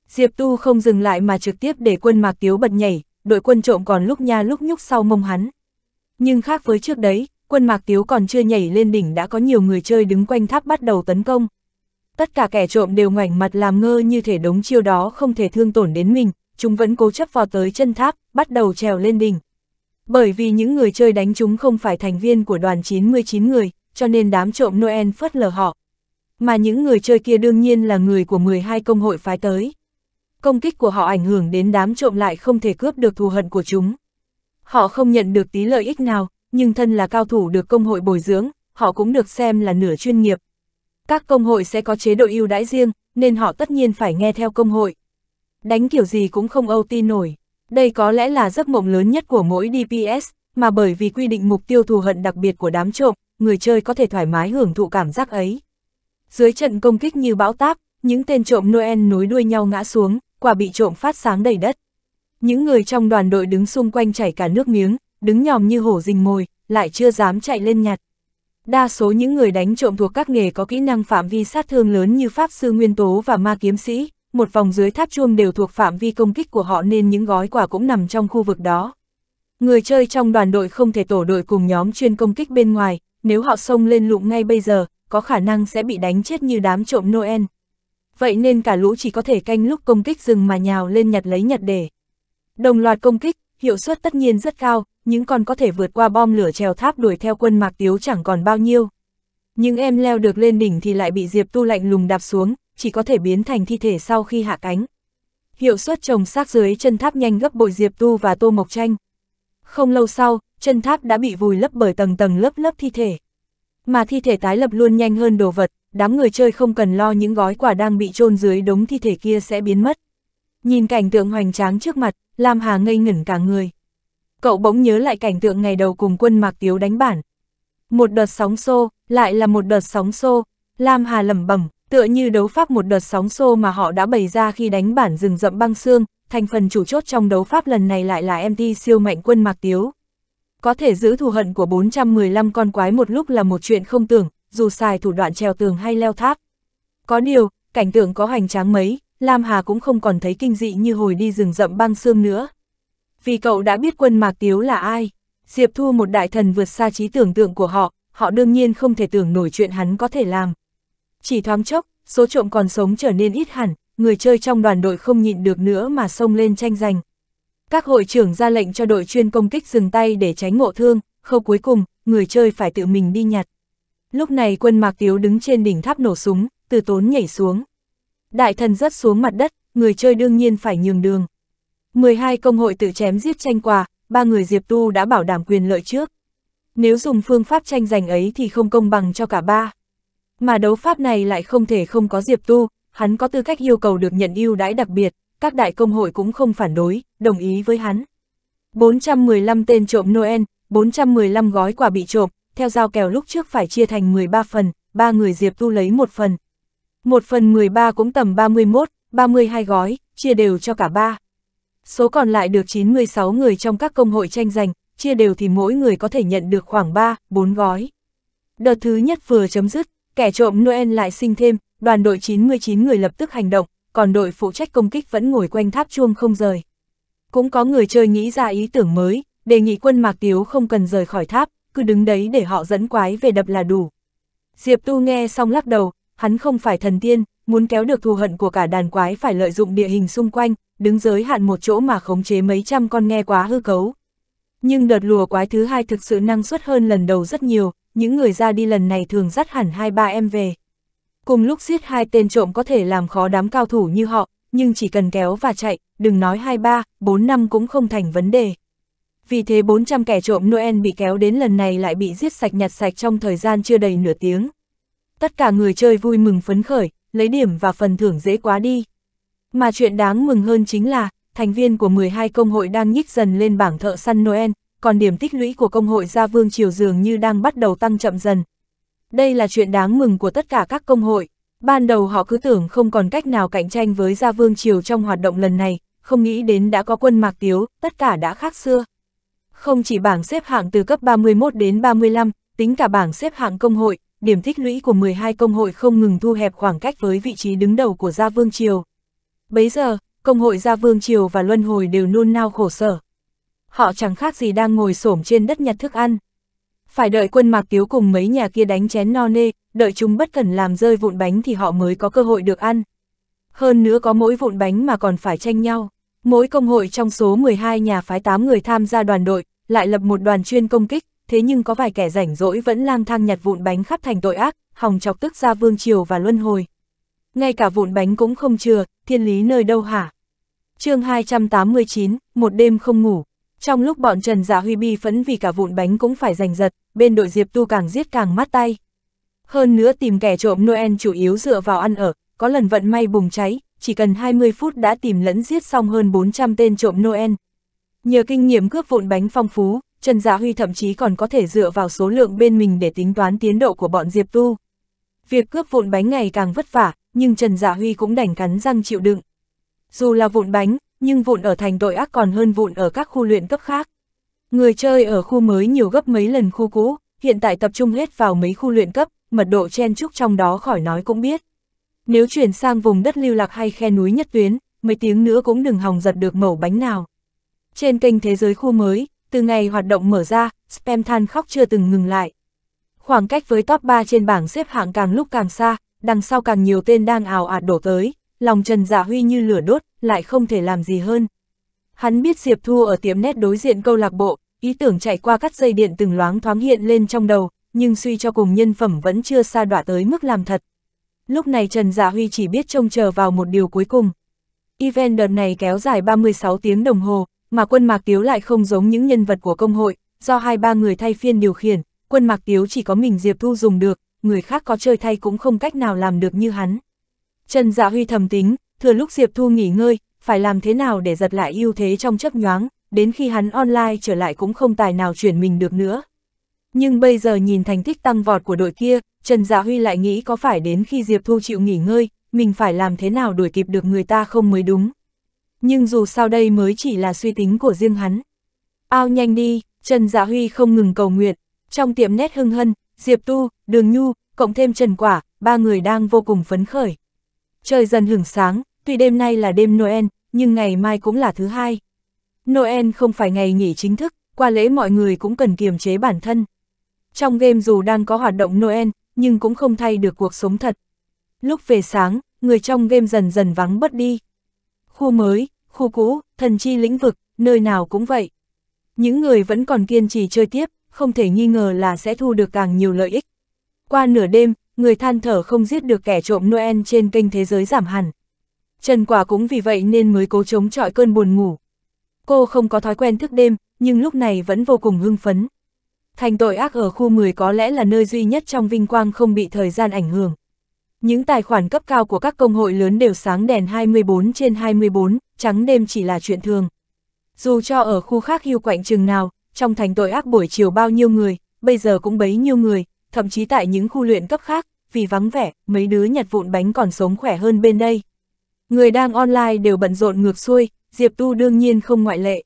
Diệp Tu không dừng lại mà trực tiếp để quân Mạc Tiếu bật nhảy, đội quân trộm còn lúc nha lúc nhúc sau mông hắn. Nhưng khác với trước đấy, quân Mạc Tiếu còn chưa nhảy lên đỉnh đã có nhiều người chơi đứng quanh tháp bắt đầu tấn công tất cả kẻ trộm đều ngoảnh mặt làm ngơ như thể đống chiêu đó không thể thương tổn đến mình, chúng vẫn cố chấp vào tới chân tháp, bắt đầu trèo lên đỉnh. Bởi vì những người chơi đánh chúng không phải thành viên của đoàn 99 người, cho nên đám trộm Noel phớt lờ họ. Mà những người chơi kia đương nhiên là người của 12 công hội phái tới. Công kích của họ ảnh hưởng đến đám trộm lại không thể cướp được thù hận của chúng. Họ không nhận được tí lợi ích nào, nhưng thân là cao thủ được công hội bồi dưỡng, họ cũng được xem là nửa chuyên nghiệp, các công hội sẽ có chế độ ưu đãi riêng, nên họ tất nhiên phải nghe theo công hội. Đánh kiểu gì cũng không âu tin nổi. Đây có lẽ là giấc mộng lớn nhất của mỗi DPS, mà bởi vì quy định mục tiêu thù hận đặc biệt của đám trộm, người chơi có thể thoải mái hưởng thụ cảm giác ấy. Dưới trận công kích như bão táp, những tên trộm Noel nối đuôi nhau ngã xuống, quả bị trộm phát sáng đầy đất. Những người trong đoàn đội đứng xung quanh chảy cả nước miếng, đứng nhòm như hổ rình mồi, lại chưa dám chạy lên nhặt. Đa số những người đánh trộm thuộc các nghề có kỹ năng phạm vi sát thương lớn như Pháp Sư Nguyên Tố và Ma Kiếm Sĩ, một vòng dưới tháp chuông đều thuộc phạm vi công kích của họ nên những gói quà cũng nằm trong khu vực đó. Người chơi trong đoàn đội không thể tổ đội cùng nhóm chuyên công kích bên ngoài, nếu họ xông lên lụng ngay bây giờ, có khả năng sẽ bị đánh chết như đám trộm Noel. Vậy nên cả lũ chỉ có thể canh lúc công kích rừng mà nhào lên nhặt lấy nhặt để. Đồng loạt công kích, hiệu suất tất nhiên rất cao, những con có thể vượt qua bom lửa trèo tháp đuổi theo quân Mạc Tiếu chẳng còn bao nhiêu. Những em leo được lên đỉnh thì lại bị Diệp Tu lạnh lùng đạp xuống, chỉ có thể biến thành thi thể sau khi hạ cánh. Hiệu suất trồng xác dưới chân tháp nhanh gấp bội Diệp Tu và Tô Mộc Tranh. Không lâu sau, chân tháp đã bị vùi lấp bởi tầng tầng lớp lớp thi thể. Mà thi thể tái lập luôn nhanh hơn đồ vật, đám người chơi không cần lo những gói quả đang bị chôn dưới đống thi thể kia sẽ biến mất. Nhìn cảnh tượng hoành tráng trước mặt, Lam Hà ngây ngẩn cả người cậu bỗng nhớ lại cảnh tượng ngày đầu cùng quân Mạc Tiếu đánh bản. Một đợt sóng xô, lại là một đợt sóng xô, Lam Hà lẩm bẩm, tựa như đấu pháp một đợt sóng xô mà họ đã bày ra khi đánh bản rừng rậm băng xương, thành phần chủ chốt trong đấu pháp lần này lại là MT siêu mạnh quân Mạc Tiếu. Có thể giữ thù hận của 415 con quái một lúc là một chuyện không tưởng, dù xài thủ đoạn treo tường hay leo tháp. Có điều, cảnh tượng có hành tráng mấy, Lam Hà cũng không còn thấy kinh dị như hồi đi rừng rậm băng xương nữa vì cậu đã biết quân Mạc Tiếu là ai. Diệp Thu một đại thần vượt xa trí tưởng tượng của họ, họ đương nhiên không thể tưởng nổi chuyện hắn có thể làm. Chỉ thoáng chốc, số trộm còn sống trở nên ít hẳn, người chơi trong đoàn đội không nhịn được nữa mà xông lên tranh giành. Các hội trưởng ra lệnh cho đội chuyên công kích dừng tay để tránh ngộ thương, khâu cuối cùng, người chơi phải tự mình đi nhặt. Lúc này quân Mạc Tiếu đứng trên đỉnh tháp nổ súng, từ tốn nhảy xuống. Đại thần rớt xuống mặt đất, người chơi đương nhiên phải nhường đường. 12 công hội tự chém giết tranh quà, ba người Diệp Tu đã bảo đảm quyền lợi trước. Nếu dùng phương pháp tranh giành ấy thì không công bằng cho cả ba. Mà đấu pháp này lại không thể không có Diệp Tu, hắn có tư cách yêu cầu được nhận ưu đãi đặc biệt, các đại công hội cũng không phản đối, đồng ý với hắn. 415 tên trộm Noel, 415 gói quà bị trộm, theo giao kèo lúc trước phải chia thành 13 phần, ba người Diệp Tu lấy một phần. Một phần 13 cũng tầm 31, 32 gói, chia đều cho cả ba số còn lại được 96 người trong các công hội tranh giành, chia đều thì mỗi người có thể nhận được khoảng 3, 4 gói. Đợt thứ nhất vừa chấm dứt, kẻ trộm Noel lại sinh thêm, đoàn đội 99 người lập tức hành động, còn đội phụ trách công kích vẫn ngồi quanh tháp chuông không rời. Cũng có người chơi nghĩ ra ý tưởng mới, đề nghị quân Mạc Tiếu không cần rời khỏi tháp, cứ đứng đấy để họ dẫn quái về đập là đủ. Diệp Tu nghe xong lắc đầu, hắn không phải thần tiên, muốn kéo được thù hận của cả đàn quái phải lợi dụng địa hình xung quanh, đứng giới hạn một chỗ mà khống chế mấy trăm con nghe quá hư cấu. Nhưng đợt lùa quái thứ hai thực sự năng suất hơn lần đầu rất nhiều, những người ra đi lần này thường dắt hẳn hai ba em về. Cùng lúc giết hai tên trộm có thể làm khó đám cao thủ như họ, nhưng chỉ cần kéo và chạy, đừng nói hai ba, bốn năm cũng không thành vấn đề. Vì thế 400 kẻ trộm Noel bị kéo đến lần này lại bị giết sạch nhặt sạch trong thời gian chưa đầy nửa tiếng. Tất cả người chơi vui mừng phấn khởi, lấy điểm và phần thưởng dễ quá đi. Mà chuyện đáng mừng hơn chính là, thành viên của 12 công hội đang nhích dần lên bảng thợ săn Noel, còn điểm tích lũy của công hội Gia Vương Triều dường như đang bắt đầu tăng chậm dần. Đây là chuyện đáng mừng của tất cả các công hội. Ban đầu họ cứ tưởng không còn cách nào cạnh tranh với Gia Vương Triều trong hoạt động lần này, không nghĩ đến đã có quân mạc tiếu, tất cả đã khác xưa. Không chỉ bảng xếp hạng từ cấp 31 đến 35, tính cả bảng xếp hạng công hội, điểm tích lũy của 12 công hội không ngừng thu hẹp khoảng cách với vị trí đứng đầu của Gia Vương Triều. Bấy giờ, công hội Gia Vương Triều và Luân Hồi đều nôn nao khổ sở. Họ chẳng khác gì đang ngồi xổm trên đất nhặt thức ăn. Phải đợi quân mạc tiếu cùng mấy nhà kia đánh chén no nê, đợi chúng bất cần làm rơi vụn bánh thì họ mới có cơ hội được ăn. Hơn nữa có mỗi vụn bánh mà còn phải tranh nhau. Mỗi công hội trong số 12 nhà phái 8 người tham gia đoàn đội, lại lập một đoàn chuyên công kích, thế nhưng có vài kẻ rảnh rỗi vẫn lang thang nhặt vụn bánh khắp thành tội ác, hòng chọc tức ra vương triều và luân hồi. Ngay cả vụn bánh cũng không chừa, thiên lý nơi đâu hả? chương 289, một đêm không ngủ. Trong lúc bọn Trần Dạ Huy bi phẫn vì cả vụn bánh cũng phải giành giật, bên đội Diệp Tu càng giết càng mát tay. Hơn nữa tìm kẻ trộm Noel chủ yếu dựa vào ăn ở, có lần vận may bùng cháy, chỉ cần 20 phút đã tìm lẫn giết xong hơn 400 tên trộm Noel. Nhờ kinh nghiệm cướp vụn bánh phong phú, Trần Dạ Huy thậm chí còn có thể dựa vào số lượng bên mình để tính toán tiến độ của bọn Diệp Tu. Việc cướp vụn bánh ngày càng vất vả, nhưng Trần Dạ Huy cũng đành cắn răng chịu đựng. Dù là vụn bánh, nhưng vụn ở thành đội ác còn hơn vụn ở các khu luyện cấp khác. Người chơi ở khu mới nhiều gấp mấy lần khu cũ, hiện tại tập trung hết vào mấy khu luyện cấp, mật độ chen chúc trong đó khỏi nói cũng biết. Nếu chuyển sang vùng đất lưu lạc hay khe núi nhất tuyến, mấy tiếng nữa cũng đừng hòng giật được mẩu bánh nào. Trên kênh Thế giới khu mới, từ ngày hoạt động mở ra, Spam than khóc chưa từng ngừng lại. Khoảng cách với top 3 trên bảng xếp hạng càng lúc càng xa, đằng sau càng nhiều tên đang ảo ạt đổ tới, lòng Trần Dạ Huy như lửa đốt, lại không thể làm gì hơn. Hắn biết Diệp Thu ở tiệm nét đối diện câu lạc bộ, ý tưởng chạy qua cắt dây điện từng loáng thoáng hiện lên trong đầu, nhưng suy cho cùng nhân phẩm vẫn chưa xa đọa tới mức làm thật. Lúc này Trần Dạ Huy chỉ biết trông chờ vào một điều cuối cùng. Event đợt này kéo dài 36 tiếng đồng hồ, mà quân Mạc Tiếu lại không giống những nhân vật của công hội, do hai ba người thay phiên điều khiển, quân Mạc Tiếu chỉ có mình Diệp Thu dùng được, người khác có chơi thay cũng không cách nào làm được như hắn. Trần Dạ Huy thầm tính, thừa lúc Diệp Thu nghỉ ngơi, phải làm thế nào để giật lại ưu thế trong chấp nhoáng, đến khi hắn online trở lại cũng không tài nào chuyển mình được nữa. Nhưng bây giờ nhìn thành tích tăng vọt của đội kia, Trần Dạ Huy lại nghĩ có phải đến khi Diệp Thu chịu nghỉ ngơi, mình phải làm thế nào đuổi kịp được người ta không mới đúng nhưng dù sao đây mới chỉ là suy tính của riêng hắn. Ao nhanh đi, Trần Dạ Huy không ngừng cầu nguyện, trong tiệm nét hưng hân, Diệp Tu, Đường Nhu, cộng thêm Trần Quả, ba người đang vô cùng phấn khởi. Trời dần hưởng sáng, tuy đêm nay là đêm Noel, nhưng ngày mai cũng là thứ hai. Noel không phải ngày nghỉ chính thức, qua lễ mọi người cũng cần kiềm chế bản thân. Trong game dù đang có hoạt động Noel, nhưng cũng không thay được cuộc sống thật. Lúc về sáng, người trong game dần dần vắng bất đi. Khu mới, khu cũ, thần chi lĩnh vực, nơi nào cũng vậy. Những người vẫn còn kiên trì chơi tiếp, không thể nghi ngờ là sẽ thu được càng nhiều lợi ích. Qua nửa đêm, người than thở không giết được kẻ trộm Noel trên kênh thế giới giảm hẳn. Trần Quả cũng vì vậy nên mới cố chống chọi cơn buồn ngủ. Cô không có thói quen thức đêm, nhưng lúc này vẫn vô cùng hưng phấn. Thành tội ác ở khu 10 có lẽ là nơi duy nhất trong vinh quang không bị thời gian ảnh hưởng. Những tài khoản cấp cao của các công hội lớn đều sáng đèn 24 trên 24, trắng đêm chỉ là chuyện thường. Dù cho ở khu khác hưu quạnh chừng nào, trong thành tội ác buổi chiều bao nhiêu người, bây giờ cũng bấy nhiêu người, thậm chí tại những khu luyện cấp khác, vì vắng vẻ, mấy đứa nhặt vụn bánh còn sống khỏe hơn bên đây. Người đang online đều bận rộn ngược xuôi, Diệp Tu đương nhiên không ngoại lệ.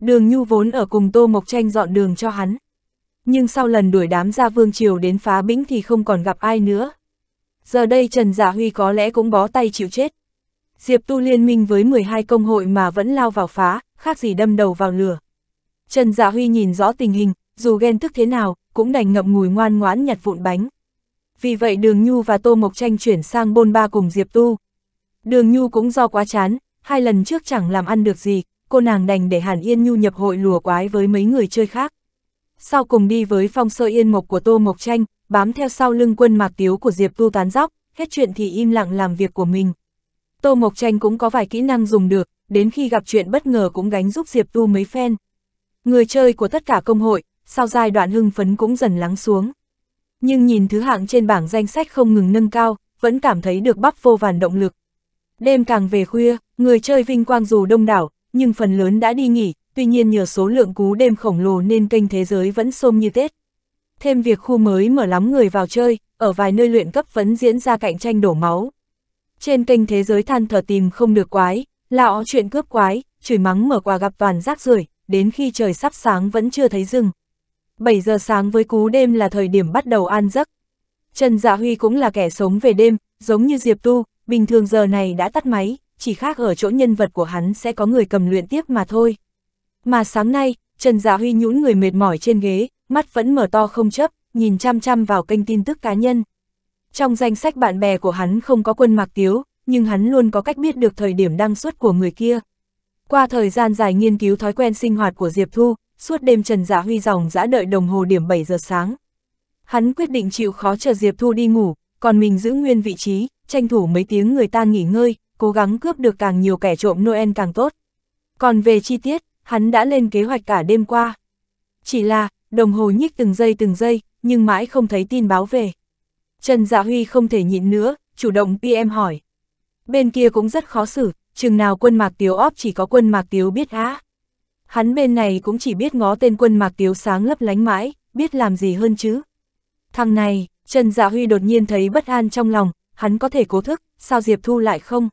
Đường Nhu vốn ở cùng Tô Mộc Tranh dọn đường cho hắn. Nhưng sau lần đuổi đám ra Vương Triều đến phá bĩnh thì không còn gặp ai nữa, giờ đây Trần Giả dạ Huy có lẽ cũng bó tay chịu chết. Diệp Tu liên minh với 12 công hội mà vẫn lao vào phá, khác gì đâm đầu vào lửa. Trần Giả dạ Huy nhìn rõ tình hình, dù ghen tức thế nào, cũng đành ngậm ngùi ngoan ngoãn nhặt vụn bánh. Vì vậy Đường Nhu và Tô Mộc Tranh chuyển sang bôn ba cùng Diệp Tu. Đường Nhu cũng do quá chán, hai lần trước chẳng làm ăn được gì, cô nàng đành để Hàn Yên Nhu nhập hội lùa quái với mấy người chơi khác. Sau cùng đi với phong sơ yên mộc của Tô Mộc Tranh, bám theo sau lưng quân mạc tiếu của Diệp Tu tán dóc, hết chuyện thì im lặng làm việc của mình. Tô Mộc Tranh cũng có vài kỹ năng dùng được, đến khi gặp chuyện bất ngờ cũng gánh giúp Diệp Tu mấy phen. Người chơi của tất cả công hội, sau giai đoạn hưng phấn cũng dần lắng xuống. Nhưng nhìn thứ hạng trên bảng danh sách không ngừng nâng cao, vẫn cảm thấy được bắp vô vàn động lực. Đêm càng về khuya, người chơi vinh quang dù đông đảo, nhưng phần lớn đã đi nghỉ, tuy nhiên nhờ số lượng cú đêm khổng lồ nên kênh thế giới vẫn xôm như Tết thêm việc khu mới mở lắm người vào chơi, ở vài nơi luyện cấp vẫn diễn ra cạnh tranh đổ máu. Trên kênh thế giới than thở tìm không được quái, lão chuyện cướp quái, chửi mắng mở quà gặp toàn rác rưởi, đến khi trời sắp sáng vẫn chưa thấy rừng. 7 giờ sáng với cú đêm là thời điểm bắt đầu an giấc. Trần Dạ Huy cũng là kẻ sống về đêm, giống như Diệp Tu, bình thường giờ này đã tắt máy, chỉ khác ở chỗ nhân vật của hắn sẽ có người cầm luyện tiếp mà thôi. Mà sáng nay, Trần Dạ Huy nhũn người mệt mỏi trên ghế, mắt vẫn mở to không chấp, nhìn chăm chăm vào kênh tin tức cá nhân. Trong danh sách bạn bè của hắn không có quân mạc tiếu, nhưng hắn luôn có cách biết được thời điểm đăng xuất của người kia. Qua thời gian dài nghiên cứu thói quen sinh hoạt của Diệp Thu, suốt đêm Trần Dạ Huy dòng dã đợi đồng hồ điểm 7 giờ sáng. Hắn quyết định chịu khó chờ Diệp Thu đi ngủ, còn mình giữ nguyên vị trí, tranh thủ mấy tiếng người ta nghỉ ngơi, cố gắng cướp được càng nhiều kẻ trộm Noel càng tốt. Còn về chi tiết, hắn đã lên kế hoạch cả đêm qua. Chỉ là, đồng hồ nhích từng giây từng giây, nhưng mãi không thấy tin báo về. Trần Dạ Huy không thể nhịn nữa, chủ động PM hỏi. Bên kia cũng rất khó xử, chừng nào quân mạc tiếu óp chỉ có quân mạc tiếu biết á. Hắn bên này cũng chỉ biết ngó tên quân mạc tiếu sáng lấp lánh mãi, biết làm gì hơn chứ. Thằng này, Trần Dạ Huy đột nhiên thấy bất an trong lòng, hắn có thể cố thức, sao Diệp Thu lại không?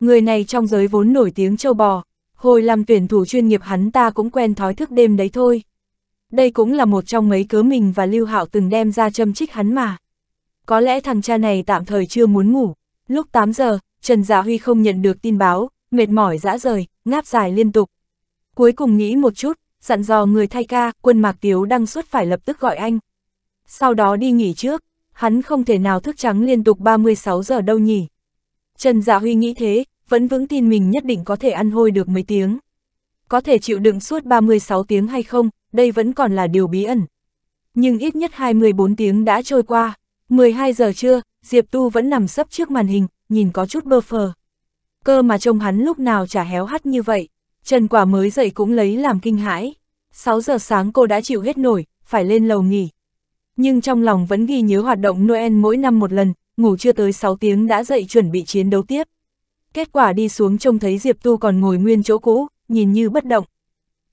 Người này trong giới vốn nổi tiếng châu bò, hồi làm tuyển thủ chuyên nghiệp hắn ta cũng quen thói thức đêm đấy thôi đây cũng là một trong mấy cớ mình và Lưu Hạo từng đem ra châm trích hắn mà. Có lẽ thằng cha này tạm thời chưa muốn ngủ. Lúc 8 giờ, Trần Dạ Huy không nhận được tin báo, mệt mỏi dã rời, ngáp dài liên tục. Cuối cùng nghĩ một chút, dặn dò người thay ca, quân Mạc Tiếu đang suốt phải lập tức gọi anh. Sau đó đi nghỉ trước, hắn không thể nào thức trắng liên tục 36 giờ đâu nhỉ. Trần Dạ Huy nghĩ thế, vẫn vững tin mình nhất định có thể ăn hôi được mấy tiếng. Có thể chịu đựng suốt 36 tiếng hay không, đây vẫn còn là điều bí ẩn. Nhưng ít nhất 24 tiếng đã trôi qua, 12 giờ trưa, Diệp Tu vẫn nằm sấp trước màn hình, nhìn có chút bơ phờ. Cơ mà trông hắn lúc nào chả héo hắt như vậy, Trần Quả mới dậy cũng lấy làm kinh hãi. 6 giờ sáng cô đã chịu hết nổi, phải lên lầu nghỉ. Nhưng trong lòng vẫn ghi nhớ hoạt động Noel mỗi năm một lần, ngủ chưa tới 6 tiếng đã dậy chuẩn bị chiến đấu tiếp. Kết quả đi xuống trông thấy Diệp Tu còn ngồi nguyên chỗ cũ, nhìn như bất động.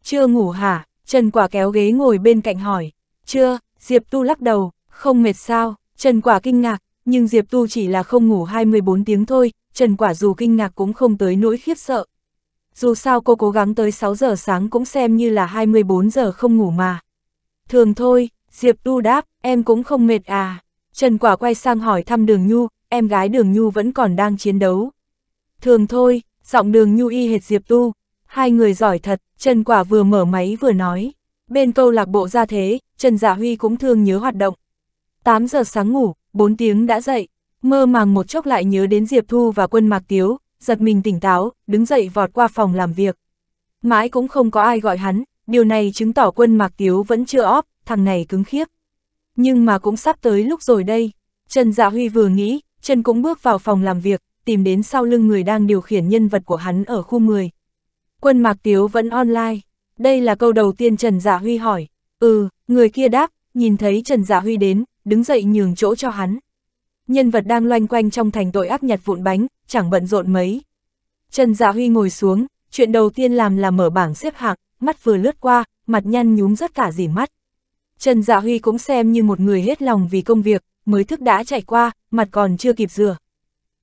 Chưa ngủ hả? Trần Quả kéo ghế ngồi bên cạnh hỏi, chưa, Diệp Tu lắc đầu, không mệt sao, Trần Quả kinh ngạc, nhưng Diệp Tu chỉ là không ngủ 24 tiếng thôi, Trần Quả dù kinh ngạc cũng không tới nỗi khiếp sợ. Dù sao cô cố gắng tới 6 giờ sáng cũng xem như là 24 giờ không ngủ mà. Thường thôi, Diệp Tu đáp, em cũng không mệt à. Trần Quả quay sang hỏi thăm Đường Nhu, em gái Đường Nhu vẫn còn đang chiến đấu. Thường thôi, giọng Đường Nhu y hệt Diệp Tu, Hai người giỏi thật, Trần Quả vừa mở máy vừa nói. Bên câu lạc bộ ra thế, Trần Dạ Huy cũng thương nhớ hoạt động. 8 giờ sáng ngủ, 4 tiếng đã dậy, mơ màng một chốc lại nhớ đến Diệp Thu và quân Mạc Tiếu, giật mình tỉnh táo, đứng dậy vọt qua phòng làm việc. Mãi cũng không có ai gọi hắn, điều này chứng tỏ quân Mạc Tiếu vẫn chưa óp, thằng này cứng khiếp. Nhưng mà cũng sắp tới lúc rồi đây, Trần Dạ Huy vừa nghĩ, Trần cũng bước vào phòng làm việc, tìm đến sau lưng người đang điều khiển nhân vật của hắn ở khu 10. Quân Mạc Tiếu vẫn online. Đây là câu đầu tiên Trần Dạ Huy hỏi. Ừ, người kia đáp, nhìn thấy Trần Dạ Huy đến, đứng dậy nhường chỗ cho hắn. Nhân vật đang loanh quanh trong thành tội ác nhặt vụn bánh, chẳng bận rộn mấy. Trần Dạ Huy ngồi xuống, chuyện đầu tiên làm là mở bảng xếp hạng, mắt vừa lướt qua, mặt nhăn nhúm rất cả dì mắt. Trần Dạ Huy cũng xem như một người hết lòng vì công việc, mới thức đã chạy qua, mặt còn chưa kịp rửa.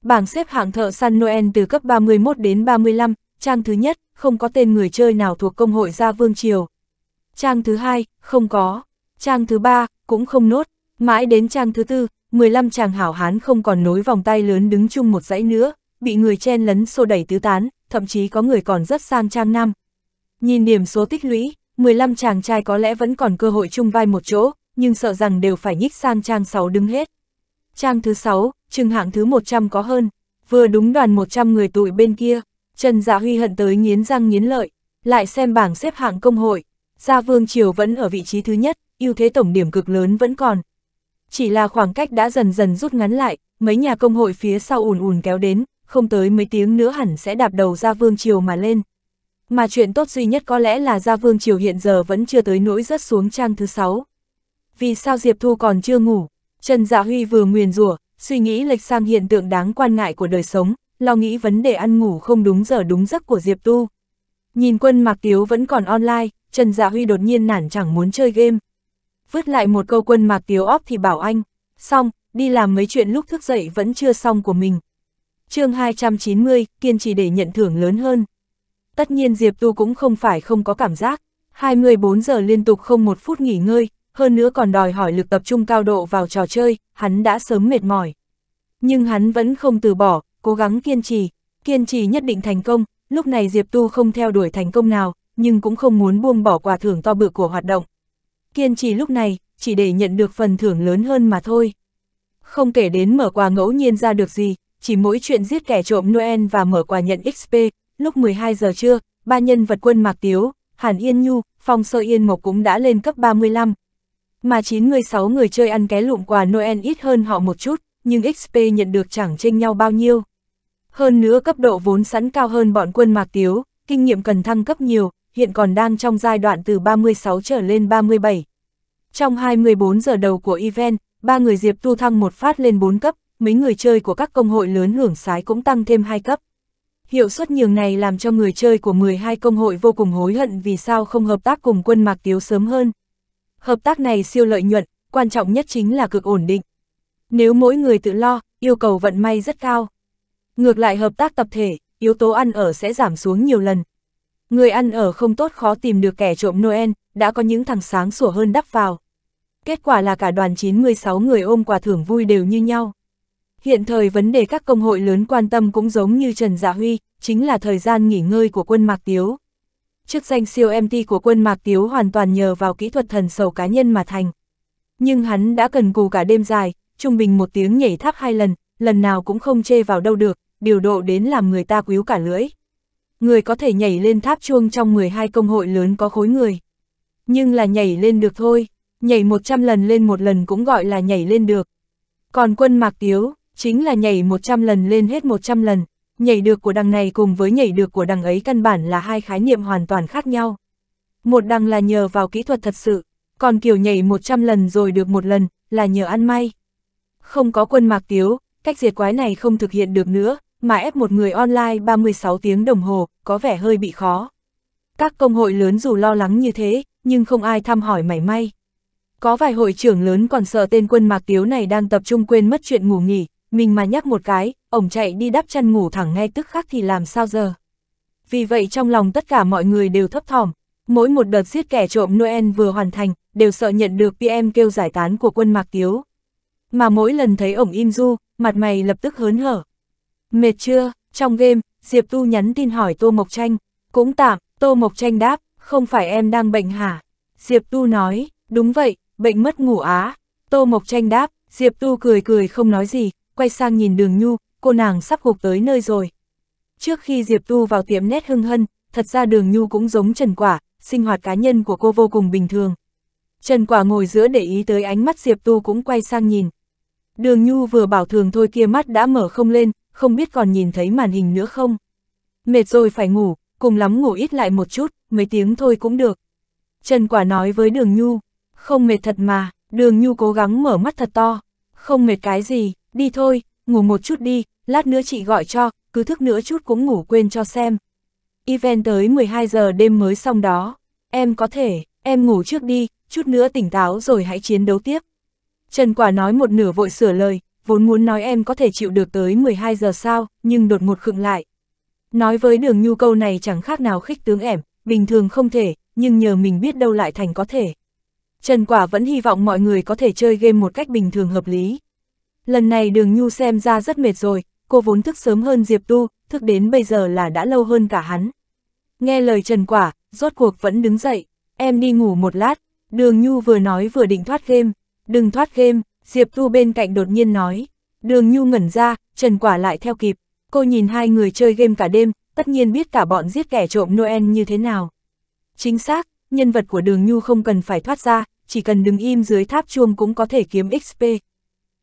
Bảng xếp hạng thợ săn Noel từ cấp 31 đến 35, trang thứ nhất, không có tên người chơi nào thuộc công hội gia vương triều. Trang thứ hai, không có. Trang thứ ba, cũng không nốt. Mãi đến trang thứ tư, 15 chàng hảo hán không còn nối vòng tay lớn đứng chung một dãy nữa, bị người chen lấn xô đẩy tứ tán, thậm chí có người còn rất sang trang năm. Nhìn điểm số tích lũy, 15 chàng trai có lẽ vẫn còn cơ hội chung vai một chỗ, nhưng sợ rằng đều phải nhích sang trang 6 đứng hết. Trang thứ 6, chừng hạng thứ 100 có hơn, vừa đúng đoàn 100 người tụi bên kia. Trần Dạ Huy hận tới nghiến răng nghiến lợi, lại xem bảng xếp hạng công hội, Gia Vương Triều vẫn ở vị trí thứ nhất, ưu thế tổng điểm cực lớn vẫn còn. Chỉ là khoảng cách đã dần dần rút ngắn lại, mấy nhà công hội phía sau ùn ùn kéo đến, không tới mấy tiếng nữa hẳn sẽ đạp đầu Gia Vương Triều mà lên. Mà chuyện tốt duy nhất có lẽ là Gia Vương Triều hiện giờ vẫn chưa tới nỗi rớt xuống trang thứ 6. Vì sao Diệp Thu còn chưa ngủ? Trần Dạ Huy vừa nguyền rủa, suy nghĩ lệch sang hiện tượng đáng quan ngại của đời sống, lo nghĩ vấn đề ăn ngủ không đúng giờ đúng giấc của Diệp Tu. Nhìn quân Mạc Tiếu vẫn còn online, Trần Dạ Huy đột nhiên nản chẳng muốn chơi game. Vứt lại một câu quân Mạc Tiếu óp thì bảo anh, xong, đi làm mấy chuyện lúc thức dậy vẫn chưa xong của mình. chương 290, kiên trì để nhận thưởng lớn hơn. Tất nhiên Diệp Tu cũng không phải không có cảm giác, 24 giờ liên tục không một phút nghỉ ngơi, hơn nữa còn đòi hỏi lực tập trung cao độ vào trò chơi, hắn đã sớm mệt mỏi. Nhưng hắn vẫn không từ bỏ, cố gắng kiên trì, kiên trì nhất định thành công, lúc này Diệp Tu không theo đuổi thành công nào, nhưng cũng không muốn buông bỏ quà thưởng to bự của hoạt động. Kiên trì lúc này, chỉ để nhận được phần thưởng lớn hơn mà thôi. Không kể đến mở quà ngẫu nhiên ra được gì, chỉ mỗi chuyện giết kẻ trộm Noel và mở quà nhận XP, lúc 12 giờ trưa, ba nhân vật quân Mạc Tiếu, Hàn Yên Nhu, Phong Sơ Yên Mộc cũng đã lên cấp 35. Mà 96 người người chơi ăn ké lụm quà Noel ít hơn họ một chút, nhưng XP nhận được chẳng chênh nhau bao nhiêu. Hơn nữa cấp độ vốn sẵn cao hơn bọn quân Mạc Tiếu, kinh nghiệm cần thăng cấp nhiều, hiện còn đang trong giai đoạn từ 36 trở lên 37. Trong 24 giờ đầu của event, ba người Diệp Tu thăng một phát lên 4 cấp, mấy người chơi của các công hội lớn hưởng sái cũng tăng thêm 2 cấp. Hiệu suất nhường này làm cho người chơi của 12 công hội vô cùng hối hận vì sao không hợp tác cùng quân Mạc Tiếu sớm hơn. Hợp tác này siêu lợi nhuận, quan trọng nhất chính là cực ổn định. Nếu mỗi người tự lo, yêu cầu vận may rất cao. Ngược lại hợp tác tập thể, yếu tố ăn ở sẽ giảm xuống nhiều lần. Người ăn ở không tốt khó tìm được kẻ trộm Noel, đã có những thằng sáng sủa hơn đắp vào. Kết quả là cả đoàn 96 người ôm quà thưởng vui đều như nhau. Hiện thời vấn đề các công hội lớn quan tâm cũng giống như Trần Dạ Huy, chính là thời gian nghỉ ngơi của quân Mạc Tiếu. Chức danh siêu MT của quân Mạc Tiếu hoàn toàn nhờ vào kỹ thuật thần sầu cá nhân mà thành. Nhưng hắn đã cần cù cả đêm dài, trung bình một tiếng nhảy tháp hai lần, lần nào cũng không chê vào đâu được, điều độ đến làm người ta quýu cả lưỡi. Người có thể nhảy lên tháp chuông trong 12 công hội lớn có khối người. Nhưng là nhảy lên được thôi, nhảy 100 lần lên một lần cũng gọi là nhảy lên được. Còn quân mạc tiếu, chính là nhảy 100 lần lên hết 100 lần, nhảy được của đằng này cùng với nhảy được của đằng ấy căn bản là hai khái niệm hoàn toàn khác nhau. Một đằng là nhờ vào kỹ thuật thật sự, còn kiểu nhảy 100 lần rồi được một lần, là nhờ ăn may. Không có quân mạc tiếu, cách diệt quái này không thực hiện được nữa, mà ép một người online 36 tiếng đồng hồ, có vẻ hơi bị khó. Các công hội lớn dù lo lắng như thế, nhưng không ai thăm hỏi mảy may. Có vài hội trưởng lớn còn sợ tên quân mạc tiếu này đang tập trung quên mất chuyện ngủ nghỉ, mình mà nhắc một cái, ổng chạy đi đắp chăn ngủ thẳng ngay tức khắc thì làm sao giờ. Vì vậy trong lòng tất cả mọi người đều thấp thỏm, mỗi một đợt giết kẻ trộm Noel vừa hoàn thành, đều sợ nhận được PM kêu giải tán của quân mạc tiếu. Mà mỗi lần thấy ổng im du, mặt mày lập tức hớn hở, Mệt chưa? Trong game, Diệp Tu nhắn tin hỏi Tô Mộc Tranh. Cũng tạm, Tô Mộc Tranh đáp, không phải em đang bệnh hả? Diệp Tu nói, đúng vậy, bệnh mất ngủ á. Tô Mộc Tranh đáp, Diệp Tu cười cười không nói gì, quay sang nhìn đường Nhu, cô nàng sắp gục tới nơi rồi. Trước khi Diệp Tu vào tiệm nét hưng hân, thật ra đường Nhu cũng giống Trần Quả, sinh hoạt cá nhân của cô vô cùng bình thường. Trần Quả ngồi giữa để ý tới ánh mắt Diệp Tu cũng quay sang nhìn. Đường Nhu vừa bảo thường thôi kia mắt đã mở không lên, không biết còn nhìn thấy màn hình nữa không. Mệt rồi phải ngủ, cùng lắm ngủ ít lại một chút, mấy tiếng thôi cũng được. Trần Quả nói với Đường Nhu, không mệt thật mà, Đường Nhu cố gắng mở mắt thật to, không mệt cái gì, đi thôi, ngủ một chút đi, lát nữa chị gọi cho, cứ thức nữa chút cũng ngủ quên cho xem. Event tới 12 giờ đêm mới xong đó, em có thể, em ngủ trước đi, chút nữa tỉnh táo rồi hãy chiến đấu tiếp. Trần Quả nói một nửa vội sửa lời, vốn muốn nói em có thể chịu được tới 12 giờ sao, nhưng đột ngột khựng lại. Nói với đường nhu câu này chẳng khác nào khích tướng ẻm, bình thường không thể, nhưng nhờ mình biết đâu lại thành có thể. Trần Quả vẫn hy vọng mọi người có thể chơi game một cách bình thường hợp lý. Lần này đường nhu xem ra rất mệt rồi, cô vốn thức sớm hơn Diệp Tu, thức đến bây giờ là đã lâu hơn cả hắn. Nghe lời Trần Quả, rốt cuộc vẫn đứng dậy, em đi ngủ một lát, đường nhu vừa nói vừa định thoát game, đừng thoát game, Diệp Tu bên cạnh đột nhiên nói. Đường Nhu ngẩn ra, Trần Quả lại theo kịp. Cô nhìn hai người chơi game cả đêm, tất nhiên biết cả bọn giết kẻ trộm Noel như thế nào. Chính xác, nhân vật của Đường Nhu không cần phải thoát ra, chỉ cần đứng im dưới tháp chuông cũng có thể kiếm XP.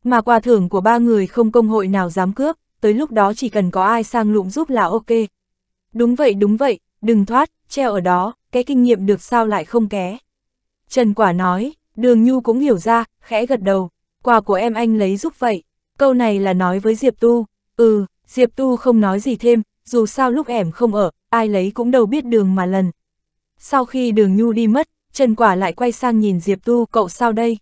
Mà quà thưởng của ba người không công hội nào dám cướp, tới lúc đó chỉ cần có ai sang lụng giúp là ok. Đúng vậy đúng vậy, đừng thoát, treo ở đó, cái kinh nghiệm được sao lại không ké. Trần Quả nói, Đường Nhu cũng hiểu ra, khẽ gật đầu quà của em anh lấy giúp vậy. Câu này là nói với Diệp Tu, ừ, Diệp Tu không nói gì thêm, dù sao lúc ẻm không ở, ai lấy cũng đâu biết đường mà lần. Sau khi đường Nhu đi mất, Trần Quả lại quay sang nhìn Diệp Tu cậu sao đây?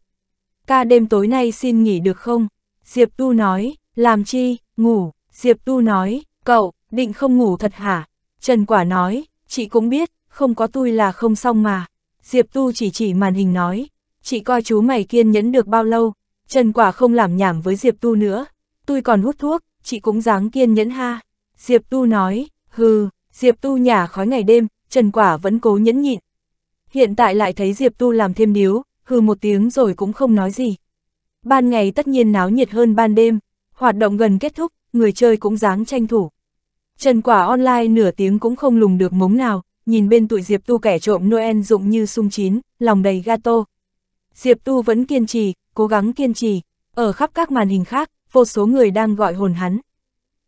Ca đêm tối nay xin nghỉ được không? Diệp Tu nói, làm chi, ngủ, Diệp Tu nói, cậu, định không ngủ thật hả? Trần Quả nói, chị cũng biết, không có tôi là không xong mà. Diệp Tu chỉ chỉ màn hình nói, chị coi chú mày kiên nhẫn được bao lâu, Trần Quả không làm nhảm với Diệp Tu nữa, tôi còn hút thuốc, chị cũng dáng kiên nhẫn ha. Diệp Tu nói, hừ, Diệp Tu nhả khói ngày đêm, Trần Quả vẫn cố nhẫn nhịn. Hiện tại lại thấy Diệp Tu làm thêm điếu, hừ một tiếng rồi cũng không nói gì. Ban ngày tất nhiên náo nhiệt hơn ban đêm, hoạt động gần kết thúc, người chơi cũng dáng tranh thủ. Trần Quả online nửa tiếng cũng không lùng được mống nào, nhìn bên tụi Diệp Tu kẻ trộm Noel dụng như sung chín, lòng đầy gato. Diệp Tu vẫn kiên trì, cố gắng kiên trì, ở khắp các màn hình khác, vô số người đang gọi hồn hắn.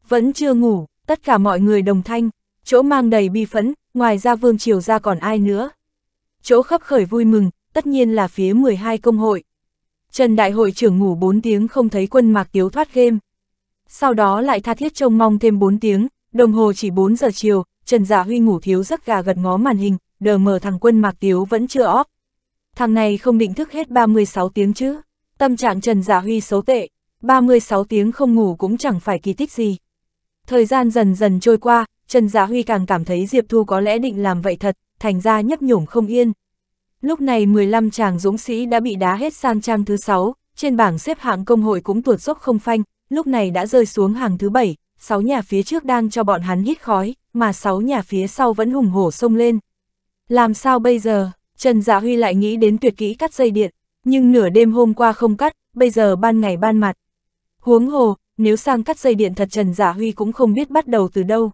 Vẫn chưa ngủ, tất cả mọi người đồng thanh, chỗ mang đầy bi phẫn, ngoài ra vương triều ra còn ai nữa. Chỗ khắp khởi vui mừng, tất nhiên là phía 12 công hội. Trần Đại hội trưởng ngủ 4 tiếng không thấy quân mạc tiếu thoát game. Sau đó lại tha thiết trông mong thêm 4 tiếng, đồng hồ chỉ 4 giờ chiều, Trần Dạ Huy ngủ thiếu giấc gà gật ngó màn hình, đờ mờ thằng quân mạc tiếu vẫn chưa óp. Thằng này không định thức hết 36 tiếng chứ. Tâm trạng Trần Giả Huy xấu tệ, 36 tiếng không ngủ cũng chẳng phải kỳ tích gì. Thời gian dần dần trôi qua, Trần Giả Huy càng cảm thấy Diệp Thu có lẽ định làm vậy thật, thành ra nhấp nhổm không yên. Lúc này 15 chàng dũng sĩ đã bị đá hết sang trang thứ 6, trên bảng xếp hạng công hội cũng tuột dốc không phanh, lúc này đã rơi xuống hàng thứ 7, 6 nhà phía trước đang cho bọn hắn hít khói, mà 6 nhà phía sau vẫn hùng hổ sông lên. Làm sao bây giờ, Trần giả Huy lại nghĩ đến tuyệt kỹ cắt dây điện, nhưng nửa đêm hôm qua không cắt, bây giờ ban ngày ban mặt. Huống hồ, nếu sang cắt dây điện thật Trần Giả Huy cũng không biết bắt đầu từ đâu.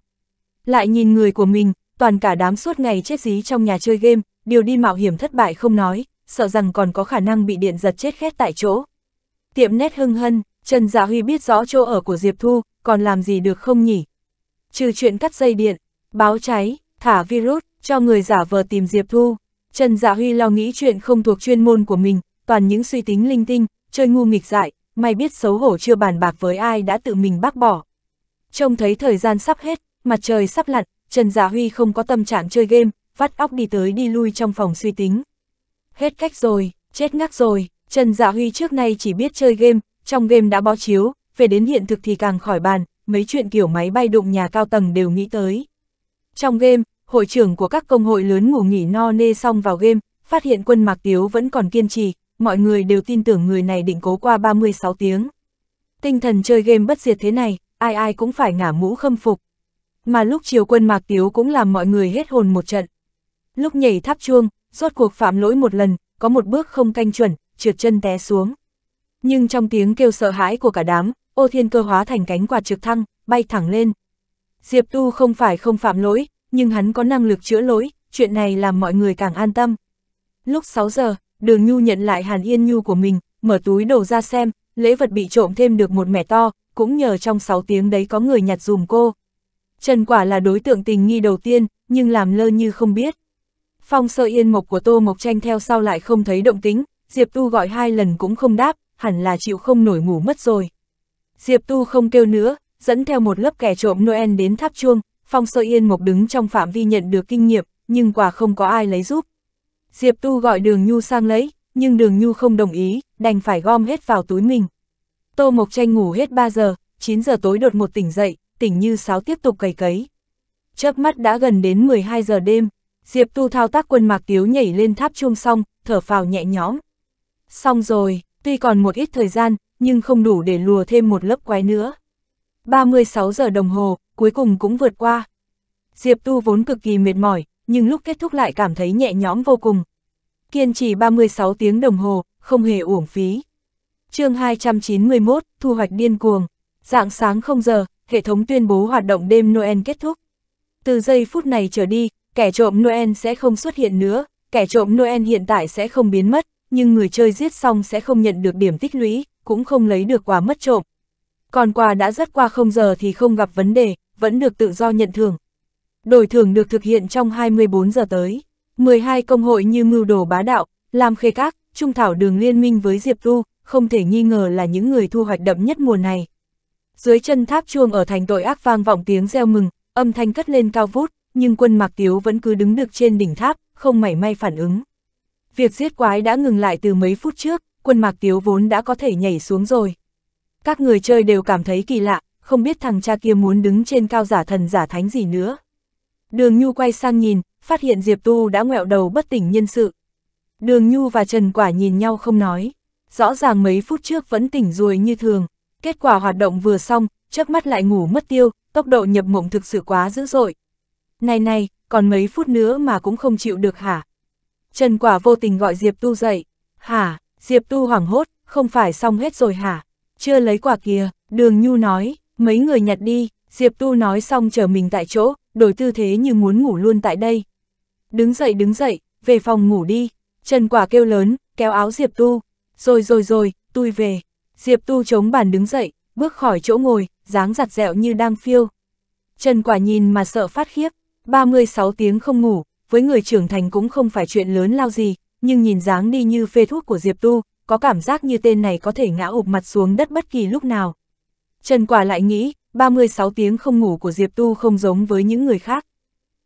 Lại nhìn người của mình, toàn cả đám suốt ngày chết dí trong nhà chơi game, điều đi mạo hiểm thất bại không nói, sợ rằng còn có khả năng bị điện giật chết khét tại chỗ. Tiệm nét hưng hân, Trần Giả Huy biết rõ chỗ ở của Diệp Thu, còn làm gì được không nhỉ? Trừ chuyện cắt dây điện, báo cháy, thả virus, cho người giả vờ tìm Diệp Thu. Trần Dạ Huy lo nghĩ chuyện không thuộc chuyên môn của mình, toàn những suy tính linh tinh, chơi ngu nghịch dại, may biết xấu hổ chưa bàn bạc với ai đã tự mình bác bỏ. Trông thấy thời gian sắp hết, mặt trời sắp lặn, Trần Dạ Huy không có tâm trạng chơi game, vắt óc đi tới đi lui trong phòng suy tính. Hết cách rồi, chết ngắc rồi, Trần Dạ Huy trước nay chỉ biết chơi game, trong game đã bó chiếu, về đến hiện thực thì càng khỏi bàn, mấy chuyện kiểu máy bay đụng nhà cao tầng đều nghĩ tới. Trong game, hội trưởng của các công hội lớn ngủ nghỉ no nê xong vào game, phát hiện quân Mạc Tiếu vẫn còn kiên trì, mọi người đều tin tưởng người này định cố qua 36 tiếng. Tinh thần chơi game bất diệt thế này, ai ai cũng phải ngả mũ khâm phục. Mà lúc chiều quân Mạc Tiếu cũng làm mọi người hết hồn một trận. Lúc nhảy tháp chuông, rốt cuộc phạm lỗi một lần, có một bước không canh chuẩn, trượt chân té xuống. Nhưng trong tiếng kêu sợ hãi của cả đám, ô thiên cơ hóa thành cánh quạt trực thăng, bay thẳng lên. Diệp Tu không phải không phạm lỗi, nhưng hắn có năng lực chữa lỗi, chuyện này làm mọi người càng an tâm. Lúc 6 giờ, đường nhu nhận lại hàn yên nhu của mình, mở túi đồ ra xem, lễ vật bị trộm thêm được một mẻ to, cũng nhờ trong 6 tiếng đấy có người nhặt dùm cô. Trần Quả là đối tượng tình nghi đầu tiên, nhưng làm lơ như không biết. Phong sơ yên mộc của Tô Mộc Tranh theo sau lại không thấy động tính, Diệp Tu gọi hai lần cũng không đáp, hẳn là chịu không nổi ngủ mất rồi. Diệp Tu không kêu nữa, dẫn theo một lớp kẻ trộm Noel đến tháp chuông, Phong sơ yên mộc đứng trong phạm vi nhận được kinh nghiệm, nhưng quả không có ai lấy giúp, Diệp Tu gọi đường Nhu sang lấy, nhưng đường Nhu không đồng ý, đành phải gom hết vào túi mình. Tô Mộc Tranh ngủ hết 3 giờ, 9 giờ tối đột một tỉnh dậy, tỉnh như sáo tiếp tục cày cấy. Chớp mắt đã gần đến 12 giờ đêm, Diệp Tu thao tác quân mạc tiếu nhảy lên tháp chuông xong, thở phào nhẹ nhõm. Xong rồi, tuy còn một ít thời gian, nhưng không đủ để lùa thêm một lớp quái nữa. 36 giờ đồng hồ, cuối cùng cũng vượt qua. Diệp Tu vốn cực kỳ mệt mỏi, nhưng lúc kết thúc lại cảm thấy nhẹ nhõm vô cùng. Kiên trì 36 tiếng đồng hồ, không hề uổng phí. chương 291, thu hoạch điên cuồng. Dạng sáng 0 giờ, hệ thống tuyên bố hoạt động đêm Noel kết thúc. Từ giây phút này trở đi, kẻ trộm Noel sẽ không xuất hiện nữa, kẻ trộm Noel hiện tại sẽ không biến mất, nhưng người chơi giết xong sẽ không nhận được điểm tích lũy, cũng không lấy được quà mất trộm. Còn quà đã rất qua không giờ thì không gặp vấn đề, vẫn được tự do nhận thưởng, Đổi thưởng được thực hiện trong 24 giờ tới. 12 công hội như mưu đồ bá đạo, làm khê các, trung thảo đường liên minh với Diệp Tu, không thể nghi ngờ là những người thu hoạch đậm nhất mùa này. Dưới chân tháp chuông ở thành tội ác vang vọng tiếng reo mừng, âm thanh cất lên cao vút, nhưng quân Mạc Tiếu vẫn cứ đứng được trên đỉnh tháp, không mảy may phản ứng. Việc giết quái đã ngừng lại từ mấy phút trước, quân Mạc Tiếu vốn đã có thể nhảy xuống rồi. Các người chơi đều cảm thấy kỳ lạ, không biết thằng cha kia muốn đứng trên cao giả thần giả thánh gì nữa. Đường Nhu quay sang nhìn, phát hiện Diệp Tu đã ngẹo đầu bất tỉnh nhân sự. Đường Nhu và Trần Quả nhìn nhau không nói. Rõ ràng mấy phút trước vẫn tỉnh ruồi như thường. Kết quả hoạt động vừa xong, chớp mắt lại ngủ mất tiêu, tốc độ nhập mộng thực sự quá dữ dội. Này này, còn mấy phút nữa mà cũng không chịu được hả? Trần Quả vô tình gọi Diệp Tu dậy. Hả, Diệp Tu hoảng hốt, không phải xong hết rồi hả? Chưa lấy quả kìa, Đường Nhu nói, mấy người nhặt đi, Diệp Tu nói xong chờ mình tại chỗ, đổi tư thế như muốn ngủ luôn tại đây. Đứng dậy đứng dậy, về phòng ngủ đi, Trần Quả kêu lớn, kéo áo Diệp Tu, rồi rồi rồi, tôi về. Diệp Tu chống bàn đứng dậy, bước khỏi chỗ ngồi, dáng giặt dẹo như đang phiêu. Trần Quả nhìn mà sợ phát khiếp, 36 tiếng không ngủ, với người trưởng thành cũng không phải chuyện lớn lao gì, nhưng nhìn dáng đi như phê thuốc của Diệp Tu, có cảm giác như tên này có thể ngã ụp mặt xuống đất bất kỳ lúc nào. Trần Quả lại nghĩ, 36 tiếng không ngủ của Diệp Tu không giống với những người khác.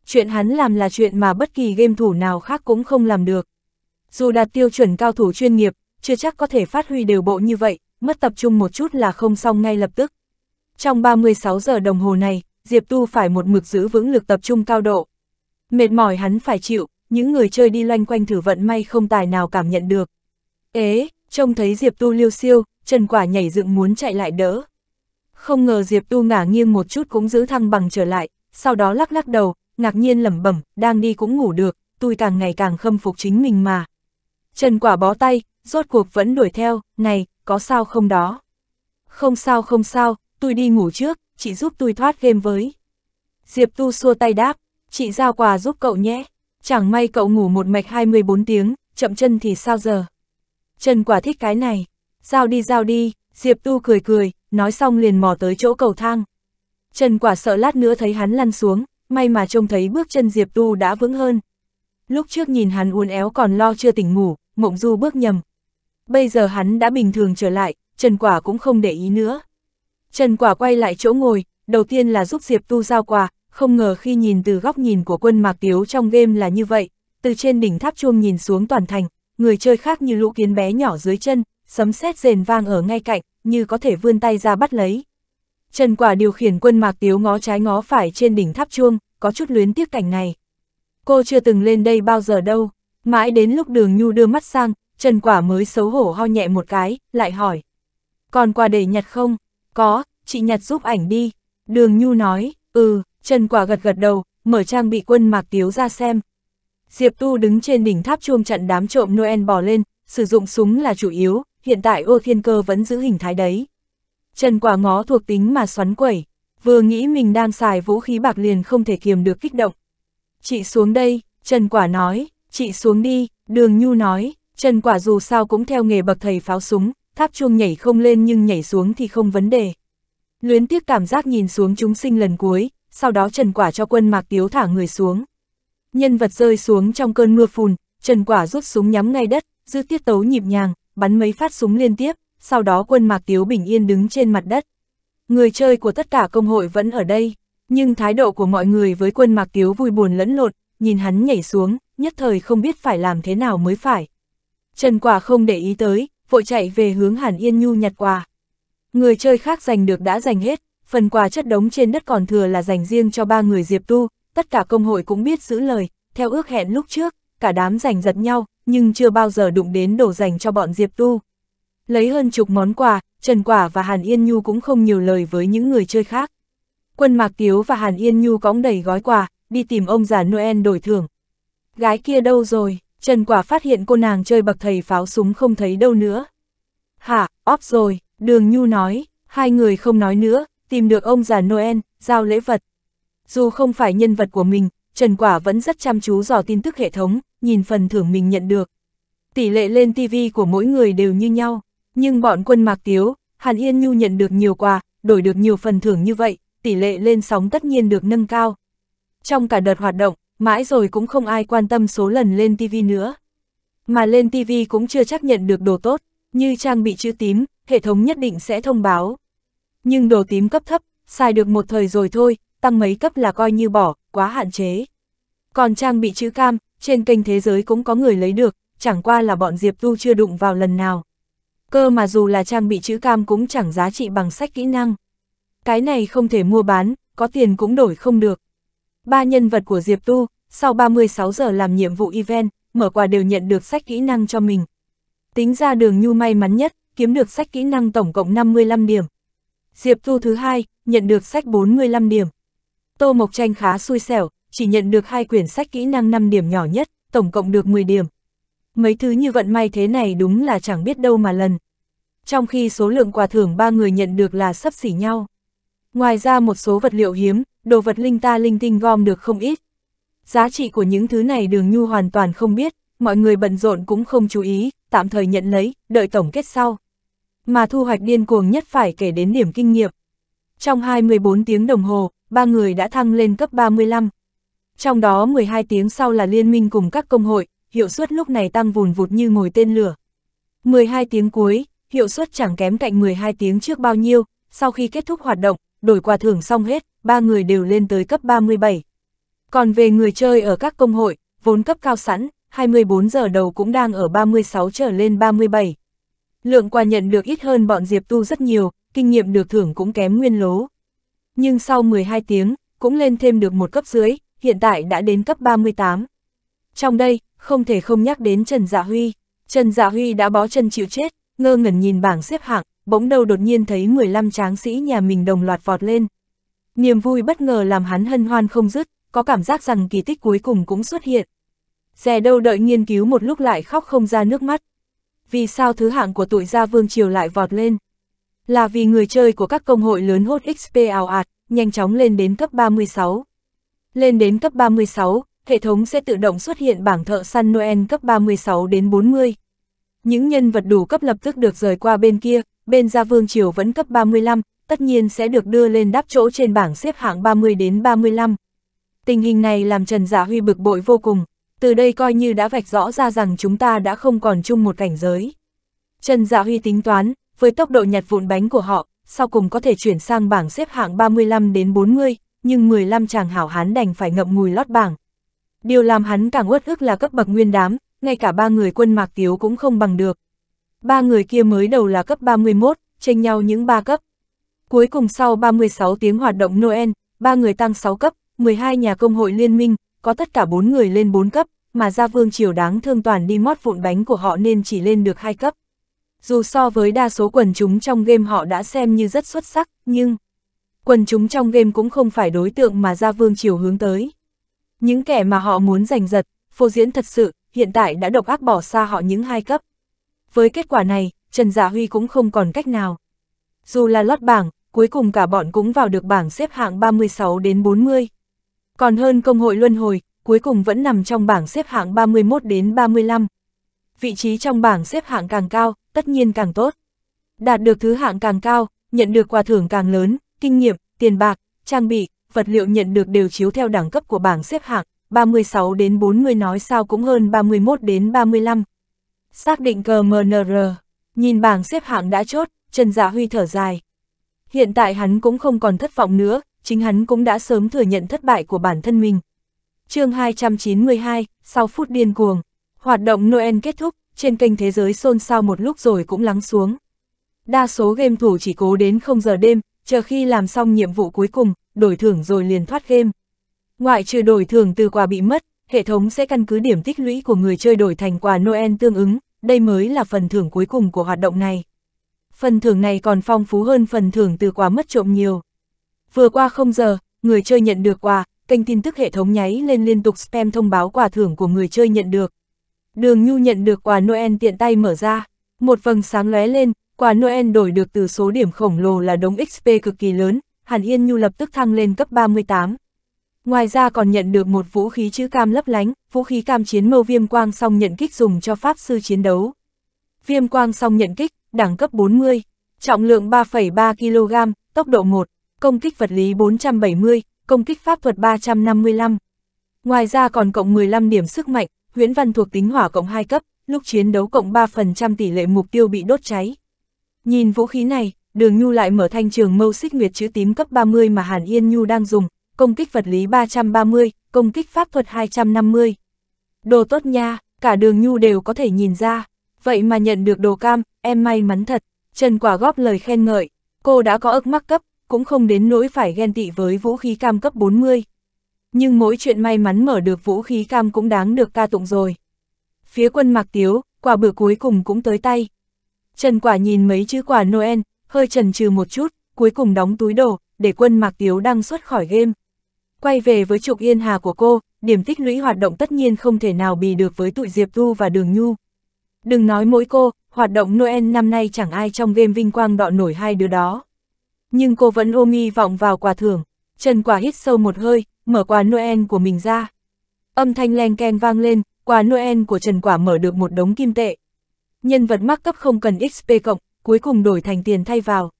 Chuyện hắn làm là chuyện mà bất kỳ game thủ nào khác cũng không làm được. Dù đạt tiêu chuẩn cao thủ chuyên nghiệp, chưa chắc có thể phát huy đều bộ như vậy, mất tập trung một chút là không xong ngay lập tức. Trong 36 giờ đồng hồ này, Diệp Tu phải một mực giữ vững lực tập trung cao độ. Mệt mỏi hắn phải chịu, những người chơi đi loanh quanh thử vận may không tài nào cảm nhận được. Ế, trông thấy Diệp Tu liêu siêu, Trần Quả nhảy dựng muốn chạy lại đỡ. Không ngờ Diệp Tu ngả nghiêng một chút cũng giữ thăng bằng trở lại, sau đó lắc lắc đầu, ngạc nhiên lẩm bẩm, đang đi cũng ngủ được, tôi càng ngày càng khâm phục chính mình mà. Trần quả bó tay, rốt cuộc vẫn đuổi theo, này, có sao không đó? Không sao không sao, tôi đi ngủ trước, chị giúp tôi thoát game với. Diệp Tu xua tay đáp, chị giao quà giúp cậu nhé, chẳng may cậu ngủ một mạch 24 tiếng, chậm chân thì sao giờ? Trần quả thích cái này, giao đi giao đi, Diệp Tu cười cười, nói xong liền mò tới chỗ cầu thang. Trần quả sợ lát nữa thấy hắn lăn xuống, may mà trông thấy bước chân Diệp Tu đã vững hơn. Lúc trước nhìn hắn uốn éo còn lo chưa tỉnh ngủ, mộng du bước nhầm. Bây giờ hắn đã bình thường trở lại, Trần quả cũng không để ý nữa. Trần quả quay lại chỗ ngồi, đầu tiên là giúp Diệp Tu giao quà, không ngờ khi nhìn từ góc nhìn của quân Mạc Tiếu trong game là như vậy, từ trên đỉnh tháp chuông nhìn xuống toàn thành, người chơi khác như lũ kiến bé nhỏ dưới chân, sấm sét rền vang ở ngay cạnh, như có thể vươn tay ra bắt lấy. Trần Quả điều khiển quân Mạc Tiếu ngó trái ngó phải trên đỉnh tháp chuông, có chút luyến tiếc cảnh này. Cô chưa từng lên đây bao giờ đâu, mãi đến lúc đường Nhu đưa mắt sang, Trần Quả mới xấu hổ ho nhẹ một cái, lại hỏi. Còn quà để nhặt không? Có, chị nhặt giúp ảnh đi. Đường Nhu nói, ừ, Trần Quả gật gật đầu, mở trang bị quân Mạc Tiếu ra xem. Diệp Tu đứng trên đỉnh tháp chuông chặn đám trộm Noel bò lên, sử dụng súng là chủ yếu, hiện tại ô thiên cơ vẫn giữ hình thái đấy. Trần quả ngó thuộc tính mà xoắn quẩy, vừa nghĩ mình đang xài vũ khí bạc liền không thể kiềm được kích động. Chị xuống đây, Trần quả nói, chị xuống đi, đường nhu nói, Trần quả dù sao cũng theo nghề bậc thầy pháo súng, tháp chuông nhảy không lên nhưng nhảy xuống thì không vấn đề. Luyến tiếc cảm giác nhìn xuống chúng sinh lần cuối, sau đó Trần quả cho quân mạc tiếu thả người xuống. Nhân vật rơi xuống trong cơn mưa phùn, Trần quả rút súng nhắm ngay đất, giữ tiết tấu nhịp nhàng, bắn mấy phát súng liên tiếp, sau đó quân Mạc Tiếu bình yên đứng trên mặt đất. Người chơi của tất cả công hội vẫn ở đây, nhưng thái độ của mọi người với quân Mạc Tiếu vui buồn lẫn lộn, nhìn hắn nhảy xuống, nhất thời không biết phải làm thế nào mới phải. Trần Quả không để ý tới, vội chạy về hướng Hàn Yên Nhu nhặt quà. Người chơi khác giành được đã giành hết, phần quà chất đống trên đất còn thừa là dành riêng cho ba người Diệp Tu, tất cả công hội cũng biết giữ lời, theo ước hẹn lúc trước, cả đám giành giật nhau, nhưng chưa bao giờ đụng đến đồ dành cho bọn Diệp Tu. Lấy hơn chục món quà, Trần Quả và Hàn Yên Nhu cũng không nhiều lời với những người chơi khác. Quân Mạc Tiếu và Hàn Yên Nhu cõng đầy gói quà, đi tìm ông già Noel đổi thưởng. Gái kia đâu rồi? Trần Quả phát hiện cô nàng chơi bậc thầy pháo súng không thấy đâu nữa. Hả, óp rồi, Đường Nhu nói, hai người không nói nữa, tìm được ông già Noel, giao lễ vật. Dù không phải nhân vật của mình, Trần Quả vẫn rất chăm chú dò tin tức hệ thống, nhìn phần thưởng mình nhận được. Tỷ lệ lên TV của mỗi người đều như nhau, nhưng bọn quân Mạc Tiếu, Hàn Yên Nhu nhận được nhiều quà, đổi được nhiều phần thưởng như vậy, tỷ lệ lên sóng tất nhiên được nâng cao. Trong cả đợt hoạt động, mãi rồi cũng không ai quan tâm số lần lên TV nữa. Mà lên TV cũng chưa chắc nhận được đồ tốt, như trang bị chữ tím, hệ thống nhất định sẽ thông báo. Nhưng đồ tím cấp thấp, xài được một thời rồi thôi, tăng mấy cấp là coi như bỏ, quá hạn chế. Còn trang bị chữ cam, trên kênh thế giới cũng có người lấy được, chẳng qua là bọn Diệp Tu chưa đụng vào lần nào. Cơ mà dù là trang bị chữ cam cũng chẳng giá trị bằng sách kỹ năng. Cái này không thể mua bán, có tiền cũng đổi không được. Ba nhân vật của Diệp Tu, sau 36 giờ làm nhiệm vụ event, mở quà đều nhận được sách kỹ năng cho mình. Tính ra đường nhu may mắn nhất, kiếm được sách kỹ năng tổng cộng 55 điểm. Diệp Tu thứ hai nhận được sách 45 điểm. Tô Mộc Tranh khá xui xẻo, chỉ nhận được hai quyển sách kỹ năng 5 điểm nhỏ nhất, tổng cộng được 10 điểm. Mấy thứ như vận may thế này đúng là chẳng biết đâu mà lần. Trong khi số lượng quà thưởng ba người nhận được là sấp xỉ nhau. Ngoài ra một số vật liệu hiếm, đồ vật linh ta linh tinh gom được không ít. Giá trị của những thứ này đường nhu hoàn toàn không biết, mọi người bận rộn cũng không chú ý, tạm thời nhận lấy, đợi tổng kết sau. Mà thu hoạch điên cuồng nhất phải kể đến điểm kinh nghiệm. Trong 24 tiếng đồng hồ, ba người đã thăng lên cấp 35, trong đó 12 tiếng sau là liên minh cùng các công hội, hiệu suất lúc này tăng vùn vụt như ngồi tên lửa. 12 tiếng cuối, hiệu suất chẳng kém cạnh 12 tiếng trước bao nhiêu, sau khi kết thúc hoạt động, đổi quà thưởng xong hết, ba người đều lên tới cấp 37. Còn về người chơi ở các công hội, vốn cấp cao sẵn, 24 giờ đầu cũng đang ở 36 trở lên 37. Lượng quà nhận được ít hơn bọn Diệp Tu rất nhiều, kinh nghiệm được thưởng cũng kém nguyên lố. Nhưng sau 12 tiếng, cũng lên thêm được một cấp dưới, hiện tại đã đến cấp 38. Trong đây, không thể không nhắc đến Trần Dạ Huy. Trần Dạ Huy đã bó chân chịu chết, ngơ ngẩn nhìn bảng xếp hạng, bỗng đầu đột nhiên thấy 15 tráng sĩ nhà mình đồng loạt vọt lên. Niềm vui bất ngờ làm hắn hân hoan không dứt, có cảm giác rằng kỳ tích cuối cùng cũng xuất hiện. Dè đâu đợi nghiên cứu một lúc lại khóc không ra nước mắt. Vì sao thứ hạng của tuổi gia vương triều lại vọt lên? Là vì người chơi của các công hội lớn hốt XP ảo ạt, nhanh chóng lên đến cấp 36 lên đến cấp 36, hệ thống sẽ tự động xuất hiện bảng thợ săn Noel cấp 36 đến 40. Những nhân vật đủ cấp lập tức được rời qua bên kia, bên Gia Vương Triều vẫn cấp 35, tất nhiên sẽ được đưa lên đáp chỗ trên bảng xếp hạng 30 đến 35. Tình hình này làm Trần Giả dạ Huy bực bội vô cùng, từ đây coi như đã vạch rõ ra rằng chúng ta đã không còn chung một cảnh giới. Trần Dạ Huy tính toán, với tốc độ nhặt vụn bánh của họ, sau cùng có thể chuyển sang bảng xếp hạng 35 đến 40, nhưng 15 chàng hảo hán đành phải ngậm ngùi lót bảng. Điều làm hắn càng uất ức là cấp bậc nguyên đám, ngay cả ba người quân mạc tiếu cũng không bằng được. Ba người kia mới đầu là cấp 31, tranh nhau những ba cấp. Cuối cùng sau 36 tiếng hoạt động Noel, ba người tăng 6 cấp, 12 nhà công hội liên minh, có tất cả 4 người lên 4 cấp, mà gia vương triều đáng thương toàn đi mót vụn bánh của họ nên chỉ lên được 2 cấp. Dù so với đa số quần chúng trong game họ đã xem như rất xuất sắc, nhưng quần chúng trong game cũng không phải đối tượng mà Gia Vương Triều hướng tới. Những kẻ mà họ muốn giành giật, phô diễn thật sự, hiện tại đã độc ác bỏ xa họ những hai cấp. Với kết quả này, Trần Dạ Huy cũng không còn cách nào. Dù là lót bảng, cuối cùng cả bọn cũng vào được bảng xếp hạng 36 đến 40. Còn hơn công hội luân hồi, cuối cùng vẫn nằm trong bảng xếp hạng 31 đến 35. Vị trí trong bảng xếp hạng càng cao, tất nhiên càng tốt. Đạt được thứ hạng càng cao, nhận được quà thưởng càng lớn, kinh nghiệm, tiền bạc, trang bị, vật liệu nhận được đều chiếu theo đẳng cấp của bảng xếp hạng, 36 đến 40 nói sao cũng hơn 31 đến 35. Xác định GMNR, nhìn bảng xếp hạng đã chốt, Trần Dạ Huy thở dài. Hiện tại hắn cũng không còn thất vọng nữa, chính hắn cũng đã sớm thừa nhận thất bại của bản thân mình. chương 292, sau phút điên cuồng, hoạt động Noel kết thúc, trên kênh thế giới xôn xao một lúc rồi cũng lắng xuống. Đa số game thủ chỉ cố đến 0 giờ đêm, chờ khi làm xong nhiệm vụ cuối cùng, đổi thưởng rồi liền thoát game. Ngoại trừ đổi thưởng từ quà bị mất, hệ thống sẽ căn cứ điểm tích lũy của người chơi đổi thành quà Noel tương ứng, đây mới là phần thưởng cuối cùng của hoạt động này. Phần thưởng này còn phong phú hơn phần thưởng từ quà mất trộm nhiều. Vừa qua không giờ, người chơi nhận được quà, kênh tin tức hệ thống nháy lên liên tục spam thông báo quà thưởng của người chơi nhận được. Đường Nhu nhận được quà Noel tiện tay mở ra, một vầng sáng lóe lên, Quà Noel đổi được từ số điểm khổng lồ là đống XP cực kỳ lớn, Hàn Yên Nhu lập tức thăng lên cấp 38. Ngoài ra còn nhận được một vũ khí chữ cam lấp lánh, vũ khí cam chiến mâu viêm quang song nhận kích dùng cho pháp sư chiến đấu. Viêm quang song nhận kích, đẳng cấp 40, trọng lượng 3,3 kg, tốc độ 1, công kích vật lý 470, công kích pháp thuật 355. Ngoài ra còn cộng 15 điểm sức mạnh, huyễn văn thuộc tính hỏa cộng 2 cấp, lúc chiến đấu cộng 3% tỷ lệ mục tiêu bị đốt cháy. Nhìn vũ khí này, đường Nhu lại mở thanh trường mâu xích nguyệt chữ tím cấp 30 mà Hàn Yên Nhu đang dùng, công kích vật lý 330, công kích pháp thuật 250. Đồ tốt nha, cả đường Nhu đều có thể nhìn ra, vậy mà nhận được đồ cam, em may mắn thật, Trần Quả góp lời khen ngợi, cô đã có ức mắc cấp, cũng không đến nỗi phải ghen tị với vũ khí cam cấp 40. Nhưng mỗi chuyện may mắn mở được vũ khí cam cũng đáng được ca tụng rồi. Phía quân Mạc Tiếu, quả bữa cuối cùng cũng tới tay. Trần Quả nhìn mấy chữ quà Noel, hơi chần chừ một chút, cuối cùng đóng túi đồ, để quân Mạc Tiếu đang xuất khỏi game. Quay về với trục yên hà của cô, điểm tích lũy hoạt động tất nhiên không thể nào bì được với tụi Diệp Thu và Đường Nhu. Đừng nói mỗi cô, hoạt động Noel năm nay chẳng ai trong game vinh quang đọ nổi hai đứa đó. Nhưng cô vẫn ôm hy vọng vào quà thưởng. Trần Quả hít sâu một hơi, mở quà Noel của mình ra. Âm thanh len keng vang lên, quà Noel của Trần Quả mở được một đống kim tệ nhân vật mắc cấp không cần XP cộng, cuối cùng đổi thành tiền thay vào.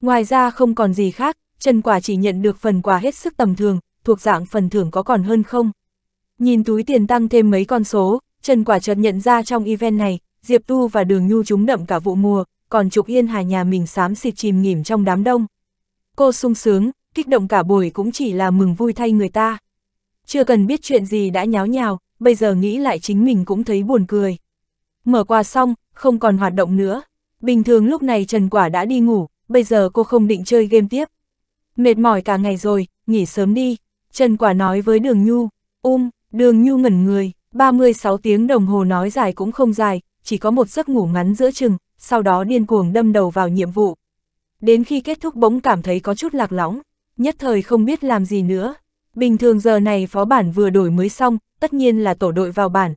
Ngoài ra không còn gì khác, Trần Quả chỉ nhận được phần quà hết sức tầm thường, thuộc dạng phần thưởng có còn hơn không. Nhìn túi tiền tăng thêm mấy con số, Trần Quả chợt nhận ra trong event này, Diệp Tu và Đường Nhu chúng đậm cả vụ mùa, còn Trục Yên Hà nhà mình xám xịt chìm nghỉm trong đám đông. Cô sung sướng, kích động cả buổi cũng chỉ là mừng vui thay người ta. Chưa cần biết chuyện gì đã nháo nhào, bây giờ nghĩ lại chính mình cũng thấy buồn cười. Mở quà xong, không còn hoạt động nữa. Bình thường lúc này Trần Quả đã đi ngủ, bây giờ cô không định chơi game tiếp. Mệt mỏi cả ngày rồi, nghỉ sớm đi. Trần Quả nói với Đường Nhu, um, Đường Nhu ngẩn người, 36 tiếng đồng hồ nói dài cũng không dài, chỉ có một giấc ngủ ngắn giữa chừng, sau đó điên cuồng đâm đầu vào nhiệm vụ. Đến khi kết thúc bỗng cảm thấy có chút lạc lõng, nhất thời không biết làm gì nữa. Bình thường giờ này phó bản vừa đổi mới xong, tất nhiên là tổ đội vào bản,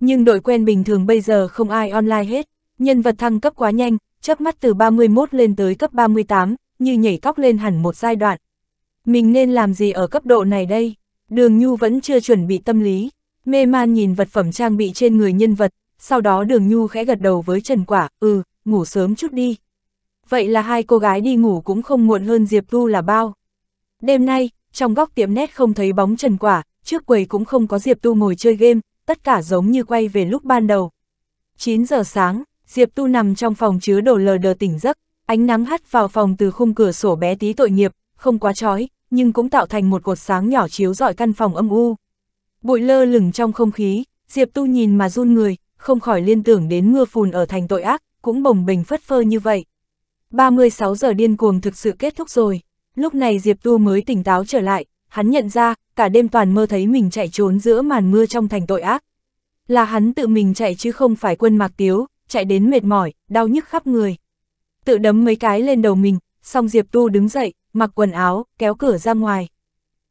nhưng đội quen bình thường bây giờ không ai online hết, nhân vật thăng cấp quá nhanh, chớp mắt từ 31 lên tới cấp 38, như nhảy cóc lên hẳn một giai đoạn. Mình nên làm gì ở cấp độ này đây? Đường Nhu vẫn chưa chuẩn bị tâm lý, mê man nhìn vật phẩm trang bị trên người nhân vật, sau đó đường Nhu khẽ gật đầu với Trần Quả, ừ, ngủ sớm chút đi. Vậy là hai cô gái đi ngủ cũng không muộn hơn Diệp Thu là bao. Đêm nay, trong góc tiệm nét không thấy bóng Trần Quả, trước quầy cũng không có Diệp Tu ngồi chơi game, tất cả giống như quay về lúc ban đầu. 9 giờ sáng, Diệp Tu nằm trong phòng chứa đồ lờ đờ tỉnh giấc, ánh nắng hắt vào phòng từ khung cửa sổ bé tí tội nghiệp, không quá chói, nhưng cũng tạo thành một cột sáng nhỏ chiếu rọi căn phòng âm u. Bụi lơ lửng trong không khí, Diệp Tu nhìn mà run người, không khỏi liên tưởng đến mưa phùn ở thành tội ác, cũng bồng bềnh phất phơ như vậy. 36 giờ điên cuồng thực sự kết thúc rồi, lúc này Diệp Tu mới tỉnh táo trở lại, hắn nhận ra, cả đêm toàn mơ thấy mình chạy trốn giữa màn mưa trong thành tội ác. Là hắn tự mình chạy chứ không phải quân mạc tiếu, chạy đến mệt mỏi, đau nhức khắp người. Tự đấm mấy cái lên đầu mình, xong Diệp Tu đứng dậy, mặc quần áo, kéo cửa ra ngoài.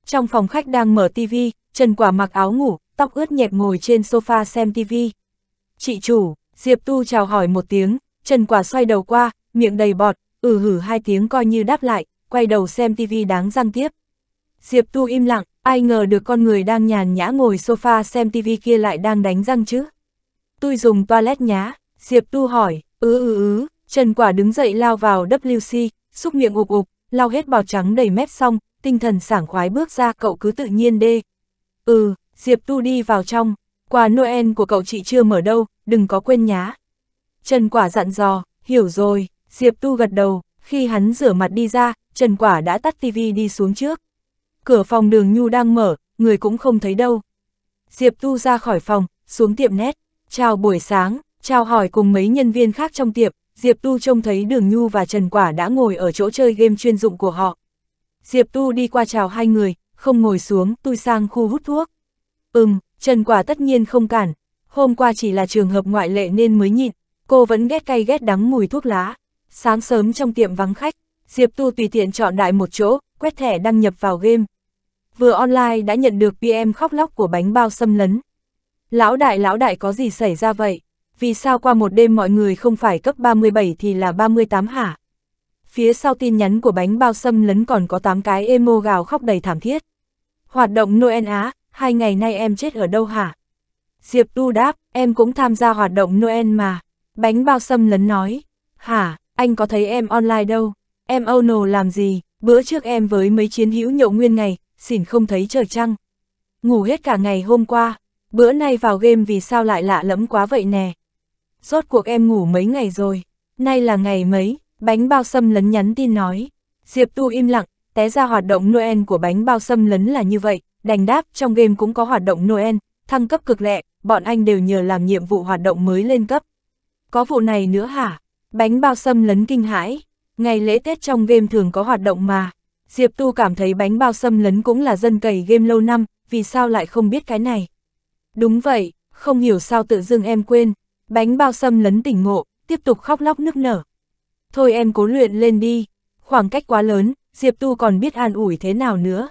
Trong phòng khách đang mở tivi, Trần Quả mặc áo ngủ, tóc ướt nhẹp ngồi trên sofa xem tivi. Chị chủ, Diệp Tu chào hỏi một tiếng, Trần Quả xoay đầu qua, miệng đầy bọt, ừ hử hai tiếng coi như đáp lại, quay đầu xem tivi đáng răng tiếp. Diệp Tu im lặng, ai ngờ được con người đang nhàn nhã ngồi sofa xem TV kia lại đang đánh răng chứ. Tôi dùng toilet nhá, Diệp Tu hỏi, ứ ứ ứ, Trần Quả đứng dậy lao vào WC, xúc miệng ục ục, lau hết bào trắng đầy mép xong, tinh thần sảng khoái bước ra cậu cứ tự nhiên đê. Ừ, Diệp Tu đi vào trong, quà Noel của cậu chị chưa mở đâu, đừng có quên nhá. Trần Quả dặn dò, hiểu rồi, Diệp Tu gật đầu, khi hắn rửa mặt đi ra, Trần Quả đã tắt TV đi xuống trước cửa phòng đường nhu đang mở, người cũng không thấy đâu. Diệp Tu ra khỏi phòng, xuống tiệm nét, chào buổi sáng, chào hỏi cùng mấy nhân viên khác trong tiệm, Diệp Tu trông thấy đường nhu và Trần Quả đã ngồi ở chỗ chơi game chuyên dụng của họ. Diệp Tu đi qua chào hai người, không ngồi xuống, tôi sang khu hút thuốc. Ừm, Trần Quả tất nhiên không cản, hôm qua chỉ là trường hợp ngoại lệ nên mới nhịn, cô vẫn ghét cay ghét đắng mùi thuốc lá. Sáng sớm trong tiệm vắng khách, Diệp Tu tùy tiện chọn đại một chỗ, quét thẻ đăng nhập vào game vừa online đã nhận được PM khóc lóc của bánh bao xâm lấn. Lão đại lão đại có gì xảy ra vậy? Vì sao qua một đêm mọi người không phải cấp 37 thì là 38 hả? Phía sau tin nhắn của bánh bao xâm lấn còn có 8 cái emo gào khóc đầy thảm thiết. Hoạt động Noel Á, hai ngày nay em chết ở đâu hả? Diệp Tu đáp, em cũng tham gia hoạt động Noel mà. Bánh bao xâm lấn nói, hả, anh có thấy em online đâu? Em Ono làm gì? Bữa trước em với mấy chiến hữu nhậu nguyên ngày, xỉn không thấy trời trăng. Ngủ hết cả ngày hôm qua, bữa nay vào game vì sao lại lạ lẫm quá vậy nè. Rốt cuộc em ngủ mấy ngày rồi, nay là ngày mấy, bánh bao sâm lấn nhắn tin nói. Diệp Tu im lặng, té ra hoạt động Noel của bánh bao sâm lấn là như vậy, đành đáp trong game cũng có hoạt động Noel, thăng cấp cực lẹ, bọn anh đều nhờ làm nhiệm vụ hoạt động mới lên cấp. Có vụ này nữa hả? Bánh bao sâm lấn kinh hãi, ngày lễ Tết trong game thường có hoạt động mà. Diệp Tu cảm thấy bánh bao xâm lấn cũng là dân cày game lâu năm, vì sao lại không biết cái này? Đúng vậy, không hiểu sao tự dưng em quên. Bánh bao xâm lấn tỉnh ngộ, tiếp tục khóc lóc nức nở. Thôi em cố luyện lên đi, khoảng cách quá lớn, Diệp Tu còn biết an ủi thế nào nữa.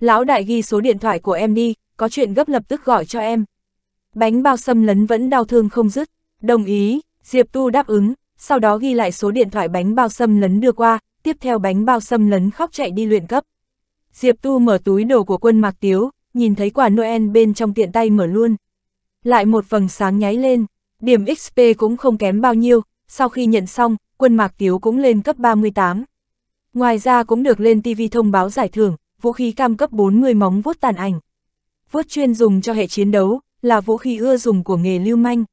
Lão đại ghi số điện thoại của em đi, có chuyện gấp lập tức gọi cho em. Bánh bao xâm lấn vẫn đau thương không dứt, đồng ý, Diệp Tu đáp ứng, sau đó ghi lại số điện thoại bánh bao xâm lấn đưa qua, tiếp theo bánh bao xâm lấn khóc chạy đi luyện cấp. Diệp Tu mở túi đồ của quân Mạc Tiếu, nhìn thấy quả Noel bên trong tiện tay mở luôn. Lại một vầng sáng nháy lên, điểm XP cũng không kém bao nhiêu, sau khi nhận xong, quân Mạc Tiếu cũng lên cấp 38. Ngoài ra cũng được lên TV thông báo giải thưởng, vũ khí cam cấp 40 móng vuốt tàn ảnh. Vuốt chuyên dùng cho hệ chiến đấu, là vũ khí ưa dùng của nghề lưu manh.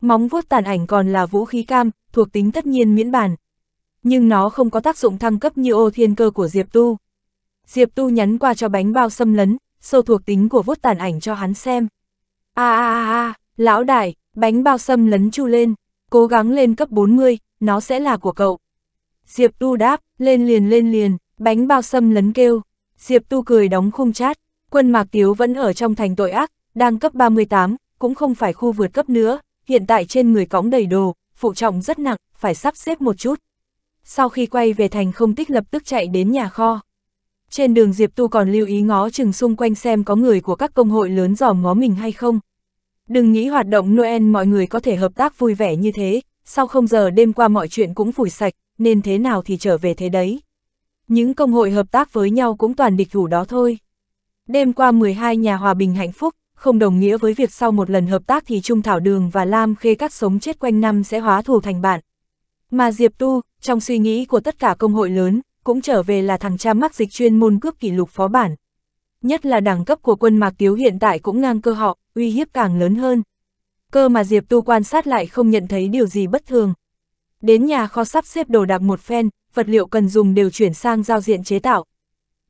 Móng vuốt tàn ảnh còn là vũ khí cam, thuộc tính tất nhiên miễn bản, nhưng nó không có tác dụng thăng cấp như ô thiên cơ của Diệp Tu. Diệp Tu nhắn qua cho bánh bao xâm lấn, sâu thuộc tính của vốt tàn ảnh cho hắn xem. a a a lão đại, bánh bao xâm lấn chu lên, cố gắng lên cấp 40, nó sẽ là của cậu. Diệp Tu đáp, lên liền lên liền, bánh bao xâm lấn kêu. Diệp Tu cười đóng khung chát, quân Mạc Tiếu vẫn ở trong thành tội ác, đang cấp 38, cũng không phải khu vượt cấp nữa, hiện tại trên người cõng đầy đồ, phụ trọng rất nặng, phải sắp xếp một chút sau khi quay về thành không tích lập tức chạy đến nhà kho. Trên đường Diệp Tu còn lưu ý ngó chừng xung quanh xem có người của các công hội lớn dòm ngó mình hay không. Đừng nghĩ hoạt động Noel mọi người có thể hợp tác vui vẻ như thế, sau không giờ đêm qua mọi chuyện cũng phủi sạch, nên thế nào thì trở về thế đấy. Những công hội hợp tác với nhau cũng toàn địch thủ đó thôi. Đêm qua 12 nhà hòa bình hạnh phúc, không đồng nghĩa với việc sau một lần hợp tác thì Trung Thảo Đường và Lam Khê các sống chết quanh năm sẽ hóa thù thành bạn. Mà Diệp Tu, trong suy nghĩ của tất cả công hội lớn, cũng trở về là thằng cha mắc dịch chuyên môn cướp kỷ lục phó bản. Nhất là đẳng cấp của quân Mạc Tiếu hiện tại cũng ngang cơ họ, uy hiếp càng lớn hơn. Cơ mà Diệp Tu quan sát lại không nhận thấy điều gì bất thường. Đến nhà kho sắp xếp đồ đạc một phen, vật liệu cần dùng đều chuyển sang giao diện chế tạo.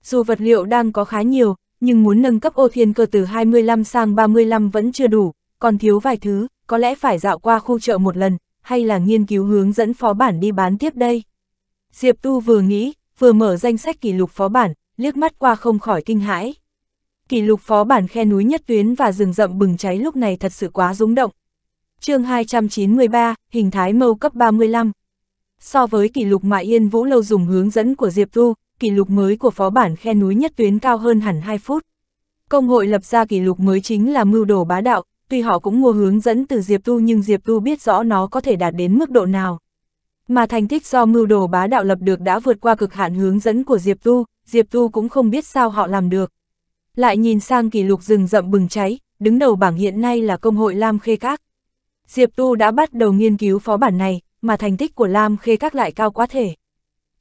Dù vật liệu đang có khá nhiều, nhưng muốn nâng cấp ô thiên cơ từ 25 sang 35 vẫn chưa đủ, còn thiếu vài thứ, có lẽ phải dạo qua khu chợ một lần, hay là nghiên cứu hướng dẫn phó bản đi bán tiếp đây? Diệp Tu vừa nghĩ, vừa mở danh sách kỷ lục phó bản, liếc mắt qua không khỏi kinh hãi. Kỷ lục phó bản khe núi nhất tuyến và rừng rậm bừng cháy lúc này thật sự quá rúng động. chương 293, hình thái mâu cấp 35. So với kỷ lục Mại Yên Vũ Lâu dùng hướng dẫn của Diệp Tu, kỷ lục mới của phó bản khe núi nhất tuyến cao hơn hẳn 2 phút. Công hội lập ra kỷ lục mới chính là mưu đồ bá đạo, tuy họ cũng mua hướng dẫn từ Diệp Tu nhưng Diệp Tu biết rõ nó có thể đạt đến mức độ nào. Mà thành tích do mưu đồ bá đạo lập được đã vượt qua cực hạn hướng dẫn của Diệp Tu, Diệp Tu cũng không biết sao họ làm được. Lại nhìn sang kỷ lục rừng rậm bừng cháy, đứng đầu bảng hiện nay là công hội Lam Khê Các. Diệp Tu đã bắt đầu nghiên cứu phó bản này, mà thành tích của Lam Khê Các lại cao quá thể.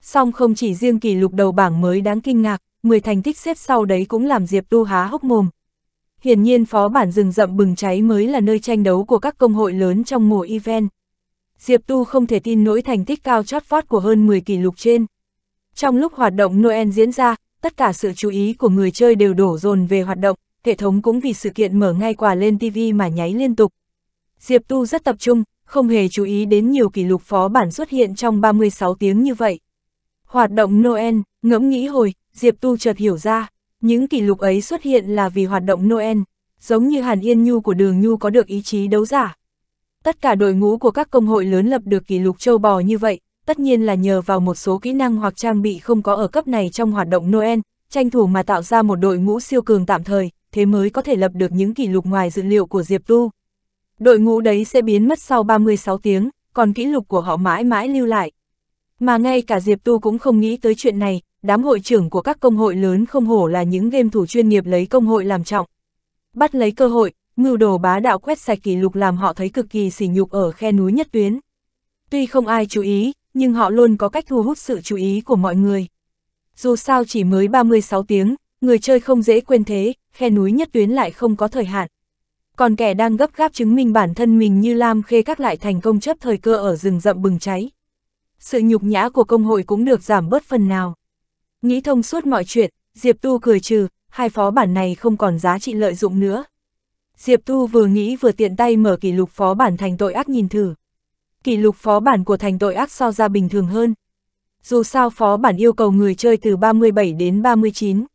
Song không chỉ riêng kỷ lục đầu bảng mới đáng kinh ngạc, 10 thành tích xếp sau đấy cũng làm Diệp Tu há hốc mồm, hiển nhiên phó bản rừng rậm bừng cháy mới là nơi tranh đấu của các công hội lớn trong mùa event. Diệp Tu không thể tin nỗi thành tích cao chót vót của hơn 10 kỷ lục trên. Trong lúc hoạt động Noel diễn ra, tất cả sự chú ý của người chơi đều đổ dồn về hoạt động, hệ thống cũng vì sự kiện mở ngay quà lên TV mà nháy liên tục. Diệp Tu rất tập trung, không hề chú ý đến nhiều kỷ lục phó bản xuất hiện trong 36 tiếng như vậy. Hoạt động Noel, ngẫm nghĩ hồi, Diệp Tu chợt hiểu ra. Những kỷ lục ấy xuất hiện là vì hoạt động Noel, giống như Hàn Yên Nhu của Đường Nhu có được ý chí đấu giả. Tất cả đội ngũ của các công hội lớn lập được kỷ lục châu bò như vậy, tất nhiên là nhờ vào một số kỹ năng hoặc trang bị không có ở cấp này trong hoạt động Noel, tranh thủ mà tạo ra một đội ngũ siêu cường tạm thời, thế mới có thể lập được những kỷ lục ngoài dự liệu của Diệp Tu. Đội ngũ đấy sẽ biến mất sau 36 tiếng, còn kỷ lục của họ mãi mãi lưu lại. Mà ngay cả Diệp Tu cũng không nghĩ tới chuyện này, đám hội trưởng của các công hội lớn không hổ là những game thủ chuyên nghiệp lấy công hội làm trọng. Bắt lấy cơ hội, mưu đồ bá đạo quét sạch kỷ lục làm họ thấy cực kỳ sỉ nhục ở khe núi nhất tuyến. Tuy không ai chú ý, nhưng họ luôn có cách thu hút sự chú ý của mọi người. Dù sao chỉ mới 36 tiếng, người chơi không dễ quên thế, khe núi nhất tuyến lại không có thời hạn. Còn kẻ đang gấp gáp chứng minh bản thân mình như Lam Khê các lại thành công chấp thời cơ ở rừng rậm bừng cháy. Sự nhục nhã của công hội cũng được giảm bớt phần nào. Nghĩ thông suốt mọi chuyện, Diệp Tu cười trừ, hai phó bản này không còn giá trị lợi dụng nữa. Diệp Tu vừa nghĩ vừa tiện tay mở kỷ lục phó bản thành tội ác nhìn thử. Kỷ lục phó bản của thành tội ác so ra bình thường hơn. Dù sao phó bản yêu cầu người chơi từ 37 đến 39.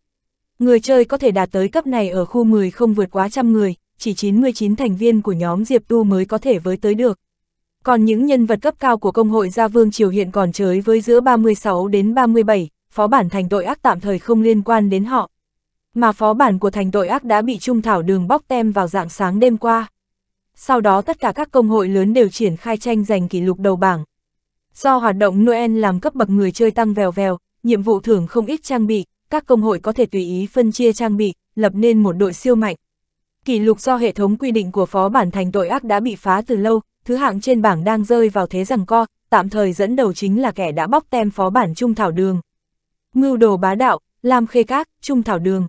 Người chơi có thể đạt tới cấp này ở khu 10 không vượt quá trăm người, chỉ 99 thành viên của nhóm Diệp Tu mới có thể với tới được. Còn những nhân vật cấp cao của công hội Gia Vương Triều hiện còn chới với giữa 36 đến 37, phó bản thành tội ác tạm thời không liên quan đến họ. Mà phó bản của thành tội ác đã bị Trung Thảo Đường bóc tem vào dạng sáng đêm qua. Sau đó tất cả các công hội lớn đều triển khai tranh giành kỷ lục đầu bảng. Do hoạt động Noel làm cấp bậc người chơi tăng vèo vèo, nhiệm vụ thưởng không ít trang bị, các công hội có thể tùy ý phân chia trang bị, lập nên một đội siêu mạnh. Kỷ lục do hệ thống quy định của phó bản thành tội ác đã bị phá từ lâu, thứ hạng trên bảng đang rơi vào thế rằng co, tạm thời dẫn đầu chính là kẻ đã bóc tem phó bản Trung Thảo Đường. Mưu đồ bá đạo, làm Khê Các, Trung Thảo Đường.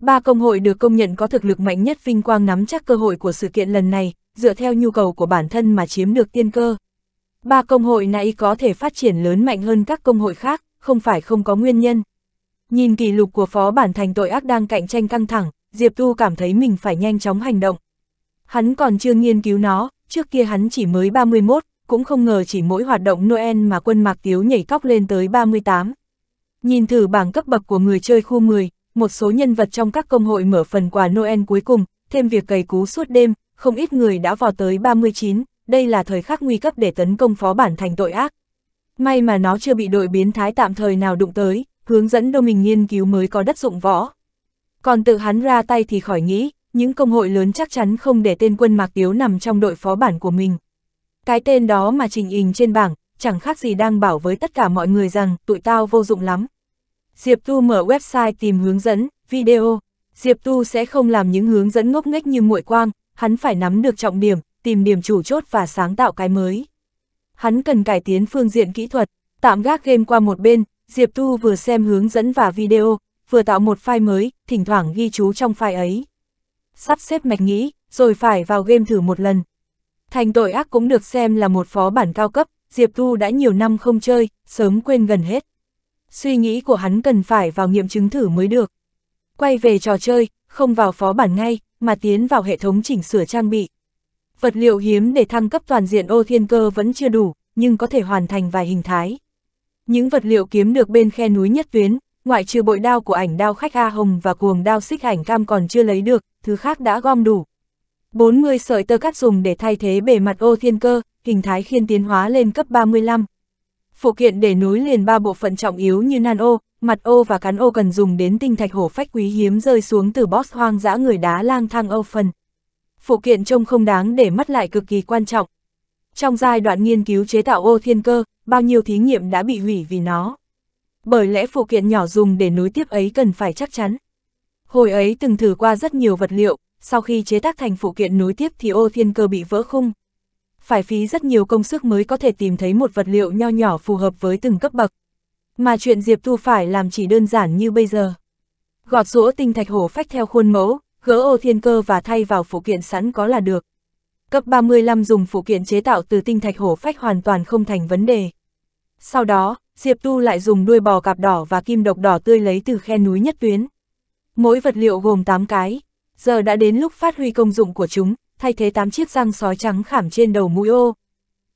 Ba công hội được công nhận có thực lực mạnh nhất vinh quang nắm chắc cơ hội của sự kiện lần này, dựa theo nhu cầu của bản thân mà chiếm được tiên cơ. Ba công hội này có thể phát triển lớn mạnh hơn các công hội khác, không phải không có nguyên nhân. Nhìn kỷ lục của phó bản thành tội ác đang cạnh tranh căng thẳng, Diệp Tu cảm thấy mình phải nhanh chóng hành động. Hắn còn chưa nghiên cứu nó, trước kia hắn chỉ mới 31, cũng không ngờ chỉ mỗi hoạt động Noel mà quân Mạc Tiếu nhảy cóc lên tới 38. Nhìn thử bảng cấp bậc của người chơi khu 10, một số nhân vật trong các công hội mở phần quà Noel cuối cùng, thêm việc cày cú suốt đêm, không ít người đã vào tới 39, đây là thời khắc nguy cấp để tấn công phó bản thành tội ác. May mà nó chưa bị đội biến thái tạm thời nào đụng tới, hướng dẫn đâu mình nghiên cứu mới có đất dụng võ. Còn tự hắn ra tay thì khỏi nghĩ, những công hội lớn chắc chắn không để tên quân Mạc yếu nằm trong đội phó bản của mình. Cái tên đó mà trình hình trên bảng, chẳng khác gì đang bảo với tất cả mọi người rằng tụi tao vô dụng lắm. Diệp Tu mở website tìm hướng dẫn, video. Diệp Tu sẽ không làm những hướng dẫn ngốc nghếch như muội quang, hắn phải nắm được trọng điểm, tìm điểm chủ chốt và sáng tạo cái mới. Hắn cần cải tiến phương diện kỹ thuật, tạm gác game qua một bên, Diệp Tu vừa xem hướng dẫn và video, vừa tạo một file mới, thỉnh thoảng ghi chú trong file ấy. Sắp xếp mạch nghĩ, rồi phải vào game thử một lần. Thành tội ác cũng được xem là một phó bản cao cấp, Diệp Tu đã nhiều năm không chơi, sớm quên gần hết suy nghĩ của hắn cần phải vào nghiệm chứng thử mới được. Quay về trò chơi, không vào phó bản ngay, mà tiến vào hệ thống chỉnh sửa trang bị. Vật liệu hiếm để thăng cấp toàn diện ô thiên cơ vẫn chưa đủ, nhưng có thể hoàn thành vài hình thái. Những vật liệu kiếm được bên khe núi nhất tuyến, ngoại trừ bội đao của ảnh đao khách A Hồng và cuồng đao xích ảnh cam còn chưa lấy được, thứ khác đã gom đủ. 40 sợi tơ cắt dùng để thay thế bề mặt ô thiên cơ, hình thái khiên tiến hóa lên cấp 35. Phụ kiện để nối liền ba bộ phận trọng yếu như nan ô, mặt ô và cán ô cần dùng đến tinh thạch hổ phách quý hiếm rơi xuống từ boss hoang dã người đá lang thang âu phần. Phụ kiện trông không đáng để mất lại cực kỳ quan trọng. Trong giai đoạn nghiên cứu chế tạo ô thiên cơ, bao nhiêu thí nghiệm đã bị hủy vì nó. Bởi lẽ phụ kiện nhỏ dùng để nối tiếp ấy cần phải chắc chắn. Hồi ấy từng thử qua rất nhiều vật liệu, sau khi chế tác thành phụ kiện nối tiếp thì ô thiên cơ bị vỡ khung, phải phí rất nhiều công sức mới có thể tìm thấy một vật liệu nho nhỏ phù hợp với từng cấp bậc. Mà chuyện Diệp Thu phải làm chỉ đơn giản như bây giờ. Gọt rũa tinh thạch hổ phách theo khuôn mẫu, gỡ ô thiên cơ và thay vào phụ kiện sẵn có là được. Cấp 35 dùng phụ kiện chế tạo từ tinh thạch hổ phách hoàn toàn không thành vấn đề. Sau đó, Diệp Tu lại dùng đuôi bò cạp đỏ và kim độc đỏ tươi lấy từ khe núi nhất tuyến. Mỗi vật liệu gồm 8 cái, giờ đã đến lúc phát huy công dụng của chúng, thay thế 8 chiếc răng sói trắng khảm trên đầu mũi ô.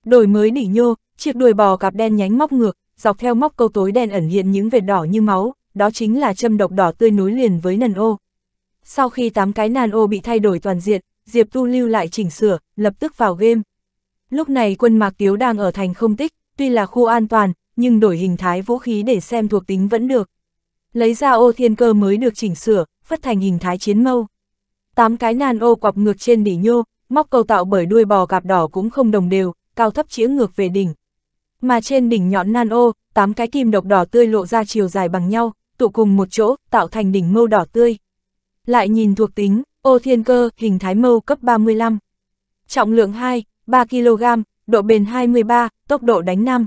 Đổi mới nỉ nhô, chiếc đuôi bò cặp đen nhánh móc ngược, dọc theo móc câu tối đen ẩn hiện những vệt đỏ như máu, đó chính là châm độc đỏ tươi nối liền với nần ô. Sau khi 8 cái nan ô bị thay đổi toàn diện, Diệp Tu lưu lại chỉnh sửa, lập tức vào game. Lúc này quân Mạc Tiếu đang ở thành không tích, tuy là khu an toàn, nhưng đổi hình thái vũ khí để xem thuộc tính vẫn được. Lấy ra ô thiên cơ mới được chỉnh sửa, phất thành hình thái chiến mâu. Tám cái nan ô quặp ngược trên đỉ nhô, móc cầu tạo bởi đuôi bò gạp đỏ cũng không đồng đều, cao thấp chĩa ngược về đỉnh. Mà trên đỉnh nhọn nan ô, tám cái kim độc đỏ tươi lộ ra chiều dài bằng nhau, tụ cùng một chỗ, tạo thành đỉnh mâu đỏ tươi. Lại nhìn thuộc tính, ô thiên cơ, hình thái mâu cấp 35. Trọng lượng 2, 3 kg, độ bền 23, tốc độ đánh 5.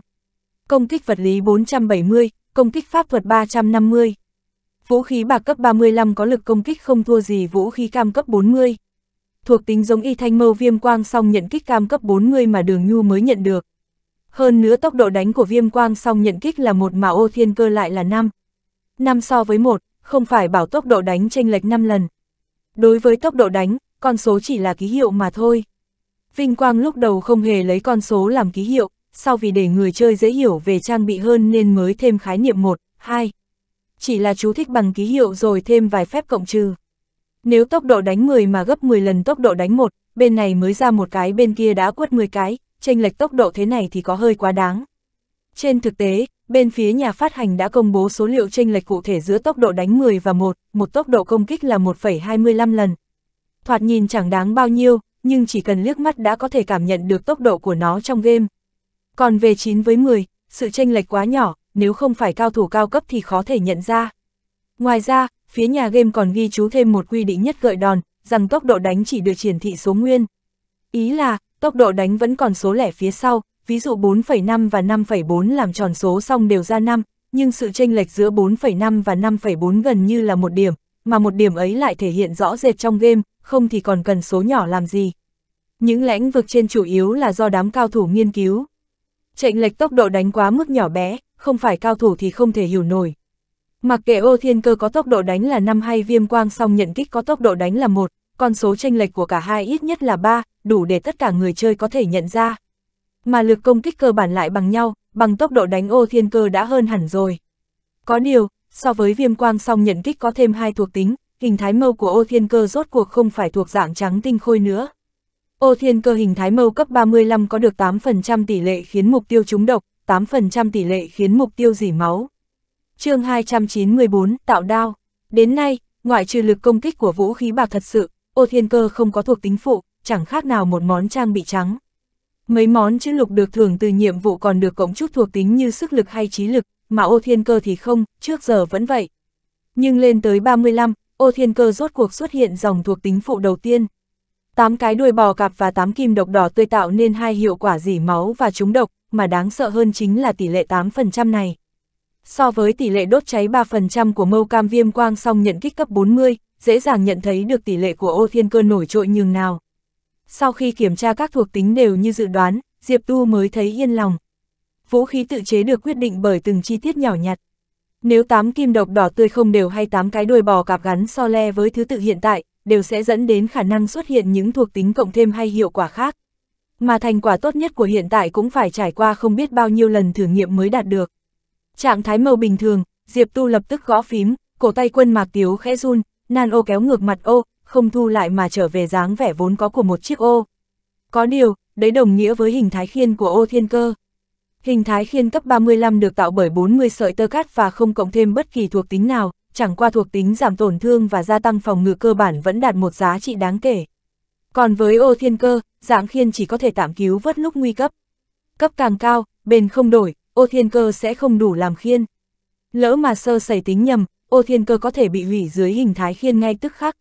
Công kích vật lý 470, công kích pháp thuật 350. Vũ khí bạc cấp 35 có lực công kích không thua gì vũ khí cam cấp 40. Thuộc tính giống y thanh mâu viêm quang song nhận kích cam cấp 40 mà đường nhu mới nhận được. Hơn nữa tốc độ đánh của viêm quang song nhận kích là một mà ô thiên cơ lại là 5. 5 so với một không phải bảo tốc độ đánh chênh lệch 5 lần. Đối với tốc độ đánh, con số chỉ là ký hiệu mà thôi. Vinh Quang lúc đầu không hề lấy con số làm ký hiệu, sau vì để người chơi dễ hiểu về trang bị hơn nên mới thêm khái niệm 1, 2 chỉ là chú thích bằng ký hiệu rồi thêm vài phép cộng trừ. Nếu tốc độ đánh 10 mà gấp 10 lần tốc độ đánh một, bên này mới ra một cái bên kia đã quất 10 cái, chênh lệch tốc độ thế này thì có hơi quá đáng. Trên thực tế, bên phía nhà phát hành đã công bố số liệu chênh lệch cụ thể giữa tốc độ đánh 10 và 1, một tốc độ công kích là 1,25 lần. Thoạt nhìn chẳng đáng bao nhiêu, nhưng chỉ cần liếc mắt đã có thể cảm nhận được tốc độ của nó trong game. Còn về 9 với 10, sự chênh lệch quá nhỏ, nếu không phải cao thủ cao cấp thì khó thể nhận ra. Ngoài ra, phía nhà game còn ghi chú thêm một quy định nhất gợi đòn, rằng tốc độ đánh chỉ được hiển thị số nguyên. Ý là, tốc độ đánh vẫn còn số lẻ phía sau, ví dụ 4,5 và 5,4 làm tròn số xong đều ra 5, nhưng sự chênh lệch giữa 4,5 và 5,4 gần như là một điểm, mà một điểm ấy lại thể hiện rõ rệt trong game, không thì còn cần số nhỏ làm gì. Những lĩnh vực trên chủ yếu là do đám cao thủ nghiên cứu chệnh lệch tốc độ đánh quá mức nhỏ bé, không phải cao thủ thì không thể hiểu nổi. Mặc kệ ô thiên cơ có tốc độ đánh là 5 hay viêm quang song nhận kích có tốc độ đánh là một con số chênh lệch của cả hai ít nhất là 3, đủ để tất cả người chơi có thể nhận ra. Mà lực công kích cơ bản lại bằng nhau, bằng tốc độ đánh ô thiên cơ đã hơn hẳn rồi. Có điều, so với viêm quang song nhận kích có thêm hai thuộc tính, hình thái mâu của ô thiên cơ rốt cuộc không phải thuộc dạng trắng tinh khôi nữa. Ô thiên cơ hình thái mâu cấp 35 có được 8% tỷ lệ khiến mục tiêu trúng độc, 8% tỷ lệ khiến mục tiêu dỉ máu. chương 294, tạo đao. Đến nay, ngoại trừ lực công kích của vũ khí bạc thật sự, ô thiên cơ không có thuộc tính phụ, chẳng khác nào một món trang bị trắng. Mấy món chữ lục được thưởng từ nhiệm vụ còn được cộng chút thuộc tính như sức lực hay trí lực, mà ô thiên cơ thì không, trước giờ vẫn vậy. Nhưng lên tới 35, ô thiên cơ rốt cuộc xuất hiện dòng thuộc tính phụ đầu tiên. Tám cái đuôi bò cạp và tám kim độc đỏ tươi tạo nên hai hiệu quả dỉ máu và trúng độc, mà đáng sợ hơn chính là tỷ lệ 8% này. So với tỷ lệ đốt cháy 3% của mâu cam viêm quang song nhận kích cấp 40, dễ dàng nhận thấy được tỷ lệ của ô thiên cơ nổi trội nhường nào. Sau khi kiểm tra các thuộc tính đều như dự đoán, Diệp Tu mới thấy yên lòng. Vũ khí tự chế được quyết định bởi từng chi tiết nhỏ nhặt. Nếu 8 kim độc đỏ tươi không đều hay 8 cái đuôi bò cạp gắn so le với thứ tự hiện tại, đều sẽ dẫn đến khả năng xuất hiện những thuộc tính cộng thêm hay hiệu quả khác. Mà thành quả tốt nhất của hiện tại cũng phải trải qua không biết bao nhiêu lần thử nghiệm mới đạt được. Trạng thái màu bình thường, Diệp Tu lập tức gõ phím, cổ tay quân mạc tiếu khẽ run, nan ô kéo ngược mặt ô, không thu lại mà trở về dáng vẻ vốn có của một chiếc ô. Có điều, đấy đồng nghĩa với hình thái khiên của ô thiên cơ. Hình thái khiên cấp 35 được tạo bởi 40 sợi tơ cát và không cộng thêm bất kỳ thuộc tính nào, chẳng qua thuộc tính giảm tổn thương và gia tăng phòng ngự cơ bản vẫn đạt một giá trị đáng kể. Còn với ô thiên cơ, dạng khiên chỉ có thể tạm cứu vớt lúc nguy cấp. Cấp càng cao, bền không đổi, ô thiên cơ sẽ không đủ làm khiên. Lỡ mà sơ sẩy tính nhầm, ô thiên cơ có thể bị hủy dưới hình thái khiên ngay tức khắc.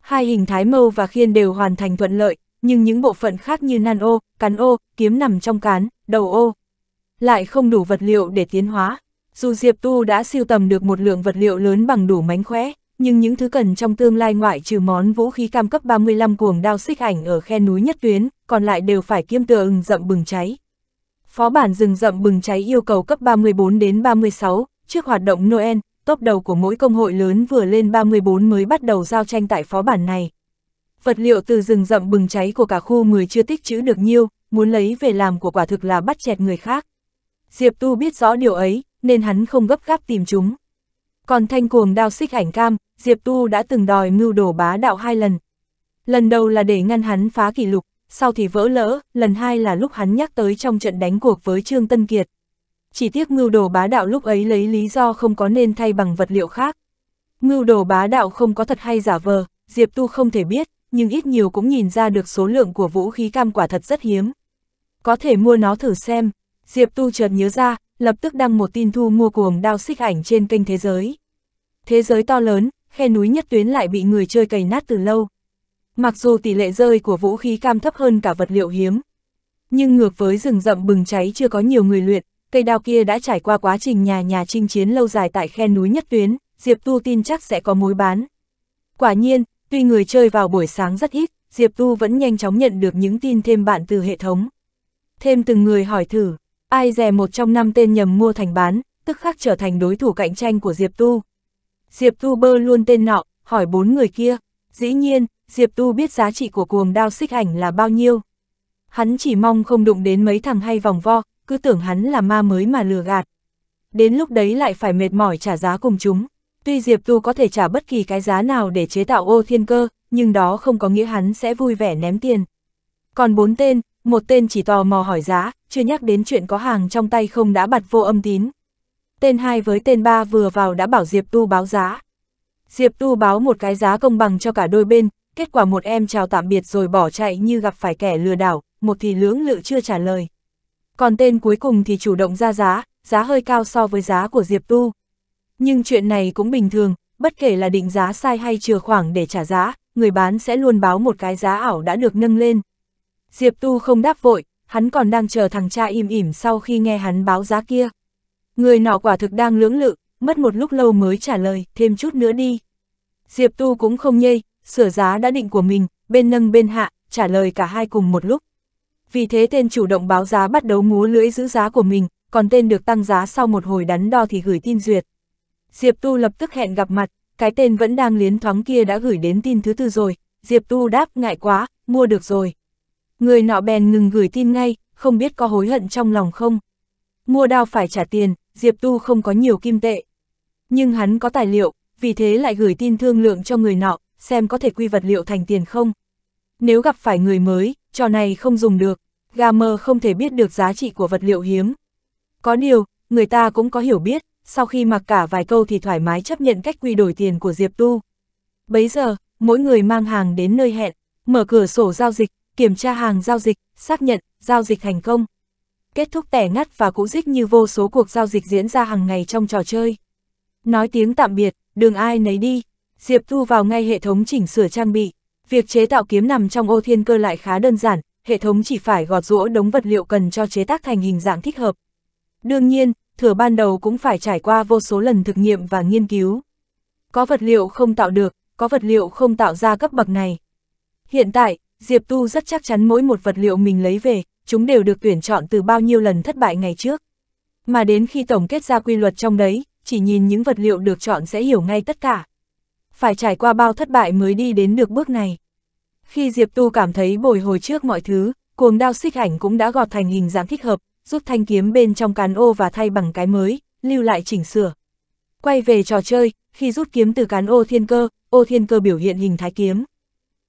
Hai hình thái mâu và khiên đều hoàn thành thuận lợi, nhưng những bộ phận khác như nan ô, cắn ô, kiếm nằm trong cán, đầu ô, lại không đủ vật liệu để tiến hóa. Dù Diệp Tu đã siêu tầm được một lượng vật liệu lớn bằng đủ mánh khóe, nhưng những thứ cần trong tương lai ngoại trừ món vũ khí cam cấp 35 cuồng đao xích ảnh ở khe núi nhất tuyến, còn lại đều phải kiêm tựa ưng rậm bừng cháy. Phó bản rừng rậm bừng cháy yêu cầu cấp 34 đến 36, trước hoạt động Noel, top đầu của mỗi công hội lớn vừa lên 34 mới bắt đầu giao tranh tại phó bản này. Vật liệu từ rừng rậm bừng cháy của cả khu 10 chưa tích trữ được nhiêu, muốn lấy về làm của quả thực là bắt chẹt người khác. Diệp Tu biết rõ điều ấy, nên hắn không gấp gáp tìm chúng. Còn thanh cuồng đao xích ảnh cam, Diệp Tu đã từng đòi mưu đổ bá đạo hai lần. Lần đầu là để ngăn hắn phá kỷ lục, sau thì vỡ lỡ, lần hai là lúc hắn nhắc tới trong trận đánh cuộc với Trương Tân Kiệt. Chỉ tiếc mưu đồ bá đạo lúc ấy lấy lý do không có nên thay bằng vật liệu khác. Mưu đồ bá đạo không có thật hay giả vờ, Diệp Tu không thể biết, nhưng ít nhiều cũng nhìn ra được số lượng của vũ khí cam quả thật rất hiếm. Có thể mua nó thử xem, Diệp Tu chợt nhớ ra, lập tức đăng một tin thu mua cuồng đao xích ảnh trên kênh thế giới. Thế giới to lớn, khe núi nhất tuyến lại bị người chơi cày nát từ lâu. Mặc dù tỷ lệ rơi của vũ khí cam thấp hơn cả vật liệu hiếm, nhưng ngược với rừng rậm bừng cháy chưa có nhiều người luyện, cây đao kia đã trải qua quá trình nhà nhà chinh chiến lâu dài tại khe núi nhất tuyến, Diệp Tu tin chắc sẽ có mối bán. Quả nhiên, tuy người chơi vào buổi sáng rất ít, Diệp Tu vẫn nhanh chóng nhận được những tin thêm bạn từ hệ thống. Thêm từng người hỏi thử, ai dè một trong năm tên nhầm mua thành bán, tức khắc trở thành đối thủ cạnh tranh của Diệp Tu. Diệp Tu bơ luôn tên nọ, hỏi bốn người kia. Dĩ nhiên, Diệp Tu biết giá trị của cuồng đao xích ảnh là bao nhiêu. Hắn chỉ mong không đụng đến mấy thằng hay vòng vo, cứ tưởng hắn là ma mới mà lừa gạt. Đến lúc đấy lại phải mệt mỏi trả giá cùng chúng. Tuy Diệp Tu có thể trả bất kỳ cái giá nào để chế tạo ô thiên cơ, nhưng đó không có nghĩa hắn sẽ vui vẻ ném tiền. Còn bốn tên, một tên chỉ tò mò hỏi giá, chưa nhắc đến chuyện có hàng trong tay không đã bật vô âm tín. Tên hai với tên ba vừa vào đã bảo Diệp Tu báo giá. Diệp Tu báo một cái giá công bằng cho cả đôi bên, kết quả một em chào tạm biệt rồi bỏ chạy như gặp phải kẻ lừa đảo, một thì lưỡng lự chưa trả lời. Còn tên cuối cùng thì chủ động ra giá, giá hơi cao so với giá của Diệp Tu. Nhưng chuyện này cũng bình thường, bất kể là định giá sai hay chừa khoảng để trả giá, người bán sẽ luôn báo một cái giá ảo đã được nâng lên. Diệp Tu không đáp vội, hắn còn đang chờ thằng cha im ỉm sau khi nghe hắn báo giá kia. Người nọ quả thực đang lưỡng lự, mất một lúc lâu mới trả lời, thêm chút nữa đi. Diệp Tu cũng không nhây, sửa giá đã định của mình, bên nâng bên hạ, trả lời cả hai cùng một lúc. Vì thế tên chủ động báo giá bắt đầu múa lưỡi giữ giá của mình, còn tên được tăng giá sau một hồi đắn đo thì gửi tin duyệt. Diệp Tu lập tức hẹn gặp mặt, cái tên vẫn đang liến thoáng kia đã gửi đến tin thứ tư rồi, Diệp Tu đáp ngại quá, mua được rồi. Người nọ bèn ngừng gửi tin ngay, không biết có hối hận trong lòng không. Mua đao phải trả tiền, Diệp Tu không có nhiều kim tệ. Nhưng hắn có tài liệu, vì thế lại gửi tin thương lượng cho người nọ, xem có thể quy vật liệu thành tiền không. Nếu gặp phải người mới, trò này không dùng được, gà mờ không thể biết được giá trị của vật liệu hiếm. Có điều, người ta cũng có hiểu biết, sau khi mặc cả vài câu thì thoải mái chấp nhận cách quy đổi tiền của Diệp Tu. Bấy giờ, mỗi người mang hàng đến nơi hẹn, mở cửa sổ giao dịch, kiểm tra hàng giao dịch, xác nhận, giao dịch thành công. Kết thúc tẻ ngắt và cũ dích như vô số cuộc giao dịch diễn ra hàng ngày trong trò chơi. Nói tiếng tạm biệt, đường ai nấy đi, Diệp Thu vào ngay hệ thống chỉnh sửa trang bị. Việc chế tạo kiếm nằm trong ô thiên cơ lại khá đơn giản, hệ thống chỉ phải gọt rũa đống vật liệu cần cho chế tác thành hình dạng thích hợp. Đương nhiên, thừa ban đầu cũng phải trải qua vô số lần thực nghiệm và nghiên cứu. Có vật liệu không tạo được, có vật liệu không tạo ra cấp bậc này. Hiện tại, Diệp Tu rất chắc chắn mỗi một vật liệu mình lấy về, chúng đều được tuyển chọn từ bao nhiêu lần thất bại ngày trước. Mà đến khi tổng kết ra quy luật trong đấy, chỉ nhìn những vật liệu được chọn sẽ hiểu ngay tất cả. Phải trải qua bao thất bại mới đi đến được bước này. Khi Diệp Tu cảm thấy bồi hồi trước mọi thứ, cuồng đao xích ảnh cũng đã gọt thành hình dáng thích hợp, rút thanh kiếm bên trong cán ô và thay bằng cái mới, lưu lại chỉnh sửa. Quay về trò chơi, khi rút kiếm từ cán ô thiên cơ, ô thiên cơ biểu hiện hình thái kiếm.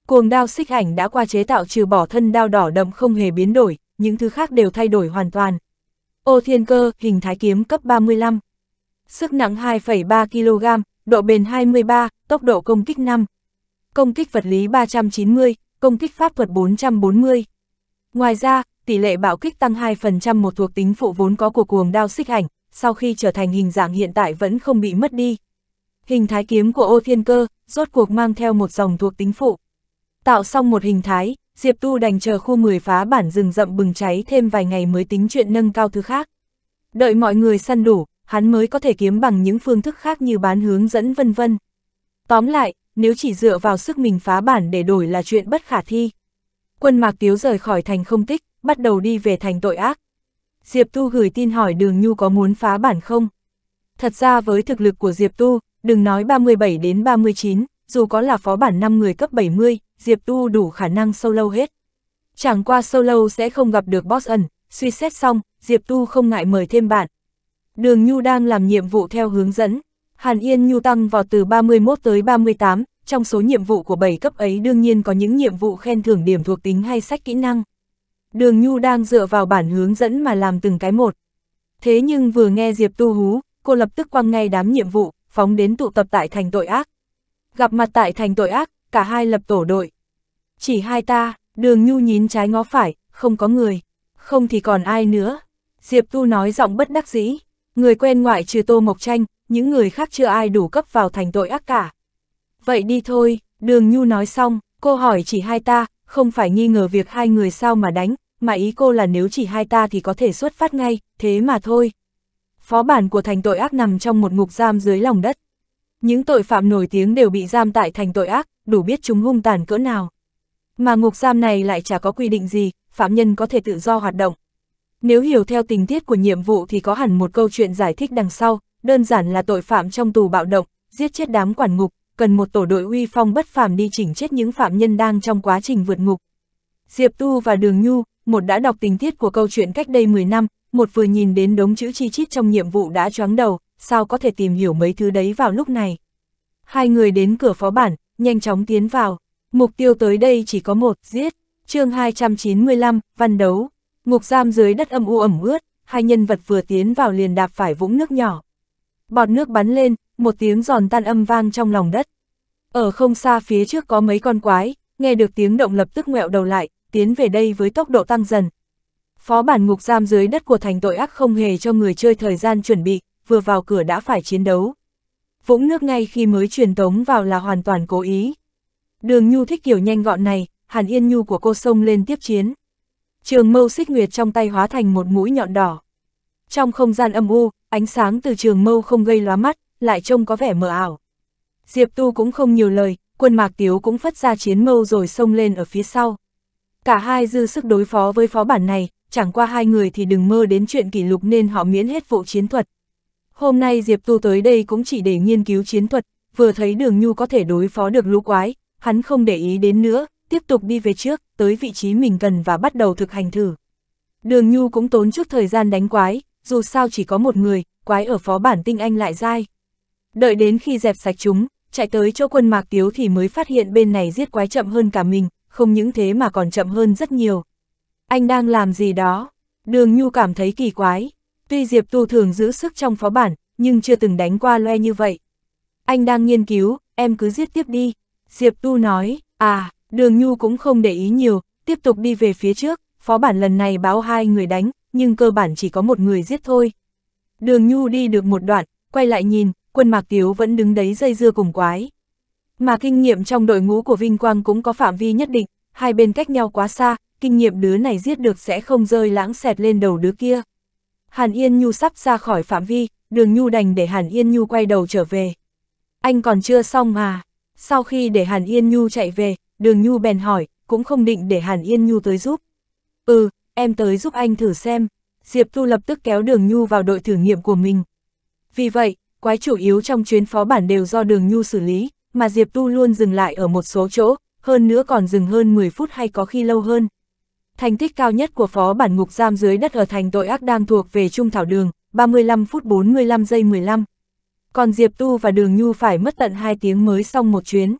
Cuồng đao xích ảnh đã qua chế tạo trừ bỏ thân đao đỏ đậm không hề biến đổi, những thứ khác đều thay đổi hoàn toàn. Ô thiên cơ, hình thái kiếm cấp 35. Sức nặng 2,3 kg, độ bền 23, tốc độ công kích 5. Công kích vật lý 390, công kích pháp thuật 440. Ngoài ra, tỷ lệ bạo kích tăng 2% một thuộc tính phụ vốn có của cuồng đao xích ảnh, sau khi trở thành hình dạng hiện tại vẫn không bị mất đi. Hình thái kiếm của ô thiên cơ, rốt cuộc mang theo một dòng thuộc tính phụ. Tạo xong một hình thái, Diệp Tu đành chờ khu 10 phá bản rừng rậm bừng cháy thêm vài ngày mới tính chuyện nâng cao thứ khác. Đợi mọi người săn đủ, hắn mới có thể kiếm bằng những phương thức khác như bán hướng dẫn vân vân. Tóm lại, nếu chỉ dựa vào sức mình phá bản để đổi là chuyện bất khả thi. Quân Mạc Tiếu rời khỏi thành không tích, bắt đầu đi về thành tội ác. Diệp Tu gửi tin hỏi Đường Nhu có muốn phá bản không? Thật ra với thực lực của Diệp Tu, đừng nói 37 đến 39, dù có là phó bản 5 người cấp 70, Diệp Tu đủ khả năng solo hết. Chẳng qua solo sẽ không gặp được boss ẩn, suy xét xong, Diệp Tu không ngại mời thêm bạn. Đường Nhu đang làm nhiệm vụ theo hướng dẫn, Hàn Yên Nhu tăng vào từ 31 tới 38, trong số nhiệm vụ của 7 cấp ấy đương nhiên có những nhiệm vụ khen thưởng điểm thuộc tính hay sách kỹ năng. Đường Nhu đang dựa vào bản hướng dẫn mà làm từng cái một. Thế nhưng vừa nghe Diệp Tu hú, cô lập tức quăng ngay đám nhiệm vụ, phóng đến tụ tập tại thành tội ác. Gặp mặt tại thành tội ác, cả hai lập tổ đội. Chỉ hai ta, đường nhu nhín trái ngó phải, không có người, không thì còn ai nữa. Diệp Tu nói giọng bất đắc dĩ, người quen ngoại trừ Tô Mộc Tranh, những người khác chưa ai đủ cấp vào thành tội ác cả. Vậy đi thôi, đường nhu nói xong, cô hỏi chỉ hai ta, không phải nghi ngờ việc hai người sao mà đánh, mà ý cô là nếu chỉ hai ta thì có thể xuất phát ngay, thế mà thôi. Phó bản của thành tội ác nằm trong một ngục giam dưới lòng đất. Những tội phạm nổi tiếng đều bị giam tại thành tội ác, đủ biết chúng hung tàn cỡ nào. Mà ngục giam này lại chả có quy định gì, phạm nhân có thể tự do hoạt động. Nếu hiểu theo tình tiết của nhiệm vụ thì có hẳn một câu chuyện giải thích đằng sau, đơn giản là tội phạm trong tù bạo động, giết chết đám quản ngục, cần một tổ đội uy phong bất phàm đi chỉnh chết những phạm nhân đang trong quá trình vượt ngục. Diệp Tu và Đường Nhu, một đã đọc tình tiết của câu chuyện cách đây 10 năm, một vừa nhìn đến đống chữ chi chít trong nhiệm vụ đã choáng đầu, sao có thể tìm hiểu mấy thứ đấy vào lúc này. Hai người đến cửa phó bản, nhanh chóng tiến vào. Mục tiêu tới đây chỉ có một, giết. chương 295, văn đấu. Ngục giam dưới đất âm u ẩm ướt, hai nhân vật vừa tiến vào liền đạp phải vũng nước nhỏ. Bọt nước bắn lên, một tiếng giòn tan âm vang trong lòng đất. Ở không xa phía trước có mấy con quái, nghe được tiếng động lập tức ngẹo đầu lại, tiến về đây với tốc độ tăng dần. Phó bản ngục giam dưới đất của thành tội ác không hề cho người chơi thời gian chuẩn bị, vừa vào cửa đã phải chiến đấu. Vũng nước ngay khi mới truyền tống vào là hoàn toàn cố ý. Đường Nhu thích kiểu nhanh gọn này, Hàn Yên Nhu của cô sông lên tiếp chiến. Trường mâu xích nguyệt trong tay hóa thành một mũi nhọn đỏ. Trong không gian âm u, ánh sáng từ trường mâu không gây lóa mắt, lại trông có vẻ mờ ảo. Diệp Tu cũng không nhiều lời, quân mạc tiếu cũng phất ra chiến mâu rồi xông lên ở phía sau. Cả hai dư sức đối phó với phó bản này, chẳng qua hai người thì đừng mơ đến chuyện kỷ lục nên họ miễn hết vụ chiến thuật. Hôm nay Diệp Tu tới đây cũng chỉ để nghiên cứu chiến thuật, vừa thấy đường nhu có thể đối phó được lũ quái, hắn không để ý đến nữa, tiếp tục đi về trước, tới vị trí mình cần và bắt đầu thực hành thử. Đường nhu cũng tốn chút thời gian đánh quái, dù sao chỉ có một người, quái ở phó bản tinh anh lại dai. Đợi đến khi dẹp sạch chúng, chạy tới chỗ quân mạc tiếu thì mới phát hiện bên này giết quái chậm hơn cả mình, không những thế mà còn chậm hơn rất nhiều. Anh đang làm gì đó? Đường Nhu cảm thấy kỳ quái. Tuy Diệp Tu thường giữ sức trong phó bản, nhưng chưa từng đánh qua loe như vậy. Anh đang nghiên cứu, em cứ giết tiếp đi. Diệp Tu nói, à, đường Nhu cũng không để ý nhiều, tiếp tục đi về phía trước, phó bản lần này báo hai người đánh, nhưng cơ bản chỉ có một người giết thôi. Đường Nhu đi được một đoạn, quay lại nhìn, quân Mạc Tiếu vẫn đứng đấy dây dưa cùng quái. Mà kinh nghiệm trong đội ngũ của Vinh Quang cũng có phạm vi nhất định, hai bên cách nhau quá xa, kinh nghiệm đứa này giết được sẽ không rơi lãng xẹt lên đầu đứa kia. Hàn Yên Nhu sắp ra khỏi phạm vi, đường Nhu đành để Hàn Yên Nhu quay đầu trở về. Anh còn chưa xong mà. Sau khi để Hàn Yên Nhu chạy về, đường Nhu bèn hỏi, cũng không định để Hàn Yên Nhu tới giúp. Ừ, em tới giúp anh thử xem. Diệp Tu lập tức kéo đường Nhu vào đội thử nghiệm của mình. Vì vậy, quái chủ yếu trong chuyến phó bản đều do đường Nhu xử lý, mà Diệp Tu luôn dừng lại ở một số chỗ, hơn nữa còn dừng hơn 10 phút hay có khi lâu hơn thành tích cao nhất của phó bản ngục giam dưới đất ở thành tội ác đang thuộc về Trung Thảo Đường, 35 phút 45 giây 15. Còn Diệp Tu và Đường Nhu phải mất tận 2 tiếng mới xong một chuyến.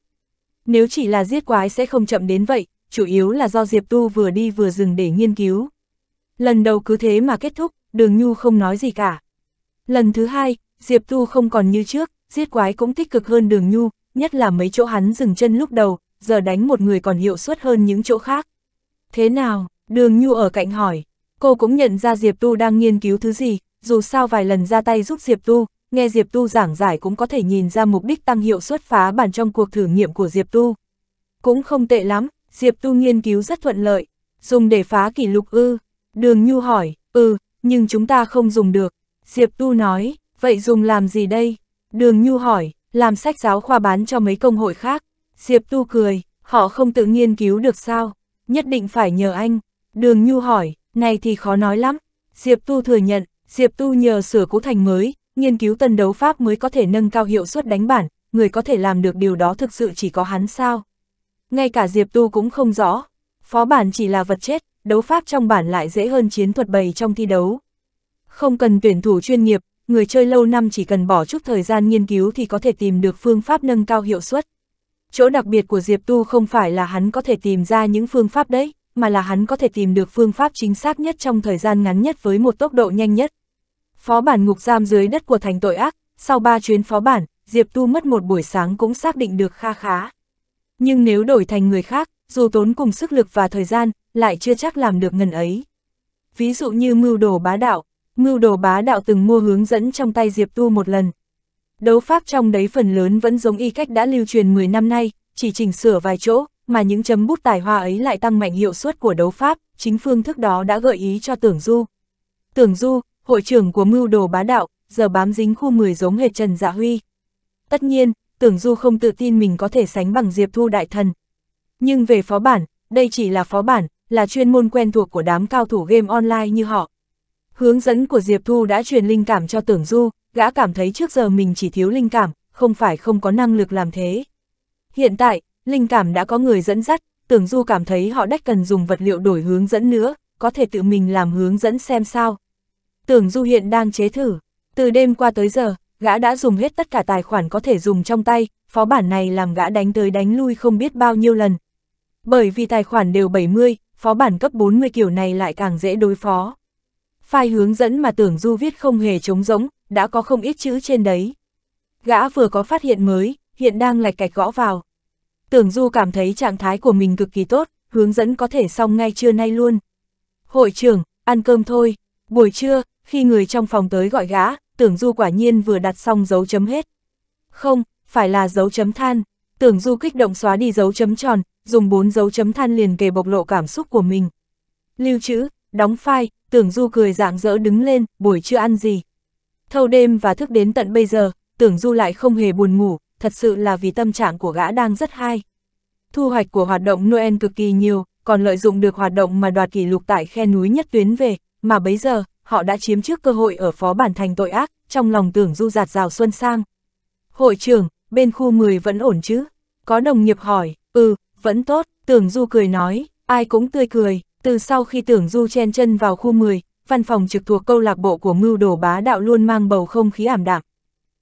Nếu chỉ là giết quái sẽ không chậm đến vậy, chủ yếu là do Diệp Tu vừa đi vừa dừng để nghiên cứu. Lần đầu cứ thế mà kết thúc, Đường Nhu không nói gì cả. Lần thứ hai, Diệp Tu không còn như trước, giết quái cũng tích cực hơn Đường Nhu, nhất là mấy chỗ hắn dừng chân lúc đầu, giờ đánh một người còn hiệu suất hơn những chỗ khác. Thế nào? Đường Nhu ở cạnh hỏi. Cô cũng nhận ra Diệp Tu đang nghiên cứu thứ gì, dù sao vài lần ra tay giúp Diệp Tu, nghe Diệp Tu giảng giải cũng có thể nhìn ra mục đích tăng hiệu suất phá bản trong cuộc thử nghiệm của Diệp Tu. Cũng không tệ lắm, Diệp Tu nghiên cứu rất thuận lợi, dùng để phá kỷ lục ư. Đường Nhu hỏi, ừ, nhưng chúng ta không dùng được. Diệp Tu nói, vậy dùng làm gì đây? Đường Nhu hỏi, làm sách giáo khoa bán cho mấy công hội khác. Diệp Tu cười, họ không tự nghiên cứu được sao? nhất định phải nhờ anh. Đường Nhu hỏi, này thì khó nói lắm. Diệp Tu thừa nhận, Diệp Tu nhờ sửa cố thành mới, nghiên cứu tân đấu pháp mới có thể nâng cao hiệu suất đánh bản, người có thể làm được điều đó thực sự chỉ có hắn sao. Ngay cả Diệp Tu cũng không rõ, phó bản chỉ là vật chết, đấu pháp trong bản lại dễ hơn chiến thuật bày trong thi đấu. Không cần tuyển thủ chuyên nghiệp, người chơi lâu năm chỉ cần bỏ chút thời gian nghiên cứu thì có thể tìm được phương pháp nâng cao hiệu suất. Chỗ đặc biệt của Diệp Tu không phải là hắn có thể tìm ra những phương pháp đấy, mà là hắn có thể tìm được phương pháp chính xác nhất trong thời gian ngắn nhất với một tốc độ nhanh nhất. Phó bản ngục giam dưới đất của thành tội ác, sau 3 chuyến phó bản, Diệp Tu mất một buổi sáng cũng xác định được kha khá. Nhưng nếu đổi thành người khác, dù tốn cùng sức lực và thời gian, lại chưa chắc làm được ngần ấy. Ví dụ như mưu đồ bá đạo, mưu đồ bá đạo từng mua hướng dẫn trong tay Diệp Tu một lần, Đấu pháp trong đấy phần lớn vẫn giống y cách đã lưu truyền 10 năm nay, chỉ chỉnh sửa vài chỗ, mà những chấm bút tài hoa ấy lại tăng mạnh hiệu suất của đấu pháp, chính phương thức đó đã gợi ý cho Tưởng Du. Tưởng Du, hội trưởng của mưu đồ bá đạo, giờ bám dính khu 10 giống hệt Trần Dạ Huy. Tất nhiên, Tưởng Du không tự tin mình có thể sánh bằng Diệp Thu Đại Thần. Nhưng về phó bản, đây chỉ là phó bản, là chuyên môn quen thuộc của đám cao thủ game online như họ. Hướng dẫn của Diệp Thu đã truyền linh cảm cho Tưởng Du, gã cảm thấy trước giờ mình chỉ thiếu linh cảm, không phải không có năng lực làm thế. Hiện tại, linh cảm đã có người dẫn dắt, tưởng du cảm thấy họ đách cần dùng vật liệu đổi hướng dẫn nữa, có thể tự mình làm hướng dẫn xem sao. Tưởng du hiện đang chế thử, từ đêm qua tới giờ, gã đã dùng hết tất cả tài khoản có thể dùng trong tay, phó bản này làm gã đánh tới đánh lui không biết bao nhiêu lần. Bởi vì tài khoản đều 70, phó bản cấp 40 kiểu này lại càng dễ đối phó. File hướng dẫn mà tưởng du viết không hề trống rỗng, đã có không ít chữ trên đấy. Gã vừa có phát hiện mới, hiện đang lạch cạch gõ vào. Tưởng du cảm thấy trạng thái của mình cực kỳ tốt, hướng dẫn có thể xong ngay trưa nay luôn. Hội trưởng, ăn cơm thôi. Buổi trưa, khi người trong phòng tới gọi gã, tưởng du quả nhiên vừa đặt xong dấu chấm hết. Không, phải là dấu chấm than. Tưởng du kích động xóa đi dấu chấm tròn, dùng bốn dấu chấm than liền kề bộc lộ cảm xúc của mình. Lưu trữ, Đóng file, tưởng du cười dạng dỡ đứng lên, buổi chưa ăn gì. Thâu đêm và thức đến tận bây giờ, tưởng du lại không hề buồn ngủ, thật sự là vì tâm trạng của gã đang rất hay. Thu hoạch của hoạt động Noel cực kỳ nhiều, còn lợi dụng được hoạt động mà đoạt kỷ lục tại khe núi nhất tuyến về, mà bây giờ, họ đã chiếm trước cơ hội ở phó bản thành tội ác, trong lòng tưởng du giạt rào xuân sang. Hội trưởng, bên khu 10 vẫn ổn chứ? Có đồng nghiệp hỏi, ừ, vẫn tốt, tưởng du cười nói, ai cũng tươi cười. Từ sau khi tưởng du chen chân vào khu 10, văn phòng trực thuộc câu lạc bộ của mưu đồ bá đạo luôn mang bầu không khí ảm đạm.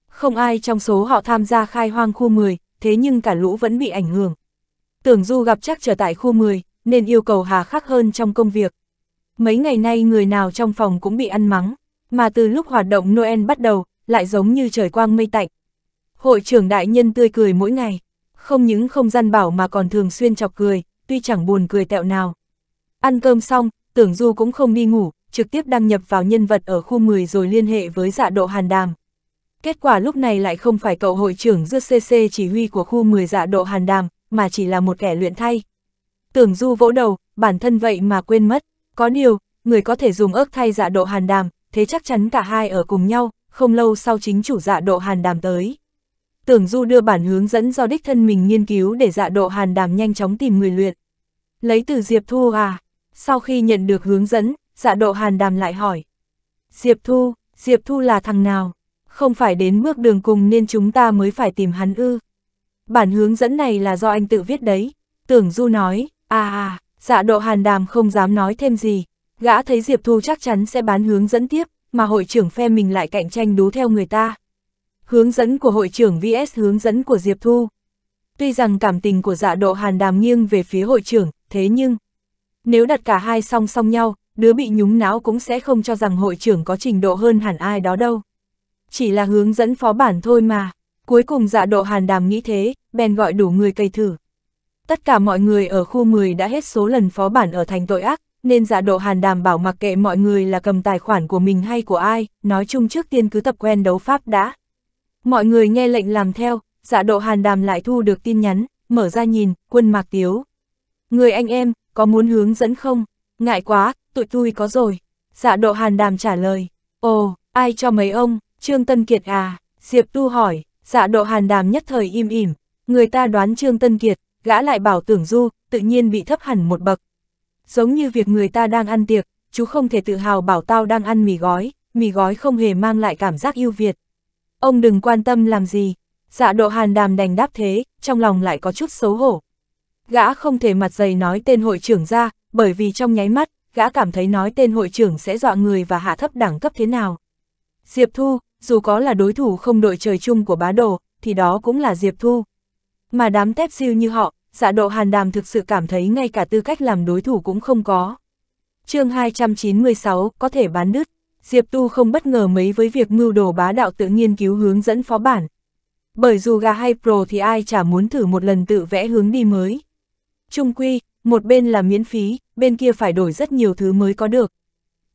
Không ai trong số họ tham gia khai hoang khu 10, thế nhưng cả lũ vẫn bị ảnh hưởng. Tưởng du gặp chắc trở tại khu 10, nên yêu cầu hà khắc hơn trong công việc. Mấy ngày nay người nào trong phòng cũng bị ăn mắng, mà từ lúc hoạt động Noel bắt đầu, lại giống như trời quang mây tạnh. Hội trưởng đại nhân tươi cười mỗi ngày, không những không gian bảo mà còn thường xuyên chọc cười, tuy chẳng buồn cười tẹo nào. Ăn cơm xong, Tưởng Du cũng không đi ngủ, trực tiếp đăng nhập vào nhân vật ở khu 10 rồi liên hệ với dạ độ hàn đàm. Kết quả lúc này lại không phải cậu hội trưởng dưa CC chỉ huy của khu 10 dạ độ hàn đàm, mà chỉ là một kẻ luyện thay. Tưởng Du vỗ đầu, bản thân vậy mà quên mất. Có điều, người có thể dùng ớt thay dạ độ hàn đàm, thế chắc chắn cả hai ở cùng nhau, không lâu sau chính chủ dạ độ hàn đàm tới. Tưởng Du đưa bản hướng dẫn do đích thân mình nghiên cứu để dạ độ hàn đàm nhanh chóng tìm người luyện. Lấy từ Diệp Thu à, sau khi nhận được hướng dẫn, dạ độ hàn đàm lại hỏi. Diệp Thu, Diệp Thu là thằng nào? Không phải đến bước đường cùng nên chúng ta mới phải tìm hắn ư. Bản hướng dẫn này là do anh tự viết đấy. Tưởng Du nói, à à, dạ độ hàn đàm không dám nói thêm gì. Gã thấy Diệp Thu chắc chắn sẽ bán hướng dẫn tiếp, mà hội trưởng phe mình lại cạnh tranh đú theo người ta. Hướng dẫn của hội trưởng VS hướng dẫn của Diệp Thu. Tuy rằng cảm tình của dạ độ hàn đàm nghiêng về phía hội trưởng, thế nhưng, nếu đặt cả hai song song nhau, đứa bị nhúng não cũng sẽ không cho rằng hội trưởng có trình độ hơn hẳn ai đó đâu. Chỉ là hướng dẫn phó bản thôi mà. Cuối cùng dạ độ hàn đàm nghĩ thế, bèn gọi đủ người cây thử. Tất cả mọi người ở khu 10 đã hết số lần phó bản ở thành tội ác, nên dạ độ hàn đàm bảo mặc kệ mọi người là cầm tài khoản của mình hay của ai, nói chung trước tiên cứ tập quen đấu pháp đã. Mọi người nghe lệnh làm theo, dạ độ hàn đàm lại thu được tin nhắn, mở ra nhìn, quân mạc tiếu. Người anh em, có muốn hướng dẫn không? Ngại quá, tụi tôi có rồi. Dạ độ hàn đàm trả lời, ồ, ai cho mấy ông, Trương Tân Kiệt à? Diệp Tu hỏi, dạ độ hàn đàm nhất thời im ỉm, người ta đoán Trương Tân Kiệt, gã lại bảo tưởng du, tự nhiên bị thấp hẳn một bậc. Giống như việc người ta đang ăn tiệc, chú không thể tự hào bảo tao đang ăn mì gói, mì gói không hề mang lại cảm giác ưu Việt. Ông đừng quan tâm làm gì, dạ độ hàn đàm đành đáp thế, trong lòng lại có chút xấu hổ, Gã không thể mặt dày nói tên hội trưởng ra, bởi vì trong nháy mắt, gã cảm thấy nói tên hội trưởng sẽ dọa người và hạ thấp đẳng cấp thế nào. Diệp Thu, dù có là đối thủ không đội trời chung của bá đồ, thì đó cũng là Diệp Thu. Mà đám tép siêu như họ, dạ độ hàn đàm thực sự cảm thấy ngay cả tư cách làm đối thủ cũng không có. chương 296 có thể bán đứt, Diệp Tu không bất ngờ mấy với việc mưu đồ bá đạo tự nghiên cứu hướng dẫn phó bản. Bởi dù gà hay pro thì ai chả muốn thử một lần tự vẽ hướng đi mới. Trung quy, một bên là miễn phí, bên kia phải đổi rất nhiều thứ mới có được.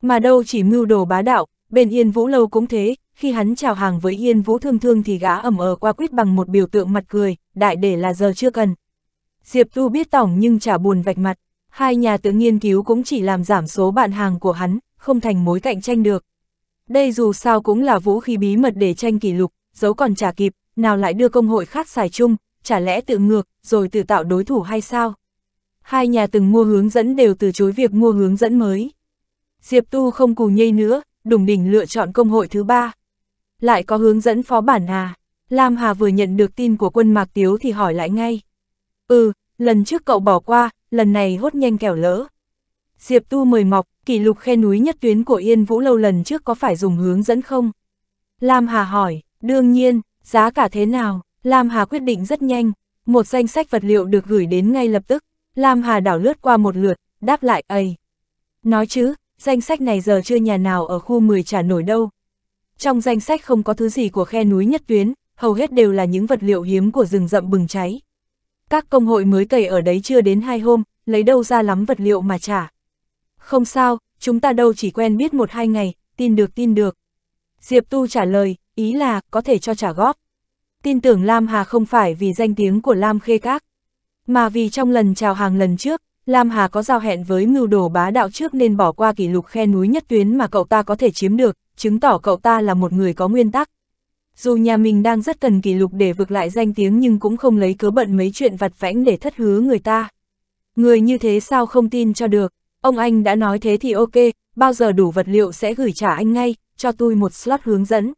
Mà đâu chỉ mưu đồ bá đạo, bên Yên Vũ Lâu cũng thế, khi hắn chào hàng với Yên Vũ Thương Thương thì gã ẩm ờ qua quýt bằng một biểu tượng mặt cười, đại để là giờ chưa cần. Diệp Tu biết tổng nhưng chả buồn vạch mặt, hai nhà tự nghiên cứu cũng chỉ làm giảm số bạn hàng của hắn, không thành mối cạnh tranh được. Đây dù sao cũng là vũ khí bí mật để tranh kỷ lục, dấu còn trả kịp, nào lại đưa công hội khác xài chung, chả lẽ tự ngược, rồi tự tạo đối thủ hay sao? hai nhà từng mua hướng dẫn đều từ chối việc mua hướng dẫn mới. Diệp Tu không cù nhây nữa, đủng đỉnh lựa chọn công hội thứ ba. Lại có hướng dẫn phó bản à? Lam Hà vừa nhận được tin của quân Mạc Tiếu thì hỏi lại ngay. Ừ, lần trước cậu bỏ qua, lần này hốt nhanh kẻo lỡ. Diệp Tu mời mọc, kỷ lục khe núi nhất tuyến của Yên Vũ lâu lần trước có phải dùng hướng dẫn không? Lam Hà hỏi, đương nhiên, giá cả thế nào? Lam Hà quyết định rất nhanh, một danh sách vật liệu được gửi đến ngay lập tức. Lam Hà đảo lướt qua một lượt, đáp lại ấy. Nói chứ, danh sách này giờ chưa nhà nào ở khu 10 trả nổi đâu. Trong danh sách không có thứ gì của khe núi nhất tuyến, hầu hết đều là những vật liệu hiếm của rừng rậm bừng cháy. Các công hội mới cày ở đấy chưa đến hai hôm, lấy đâu ra lắm vật liệu mà trả. Không sao, chúng ta đâu chỉ quen biết một hai ngày, tin được tin được. Diệp Tu trả lời, ý là có thể cho trả góp. Tin tưởng Lam Hà không phải vì danh tiếng của Lam Khê Các. Mà vì trong lần chào hàng lần trước, Lam Hà có giao hẹn với ngưu đồ bá đạo trước nên bỏ qua kỷ lục khe núi nhất tuyến mà cậu ta có thể chiếm được, chứng tỏ cậu ta là một người có nguyên tắc. Dù nhà mình đang rất cần kỷ lục để vực lại danh tiếng nhưng cũng không lấy cớ bận mấy chuyện vặt vãnh để thất hứa người ta. Người như thế sao không tin cho được, ông anh đã nói thế thì ok, bao giờ đủ vật liệu sẽ gửi trả anh ngay, cho tôi một slot hướng dẫn.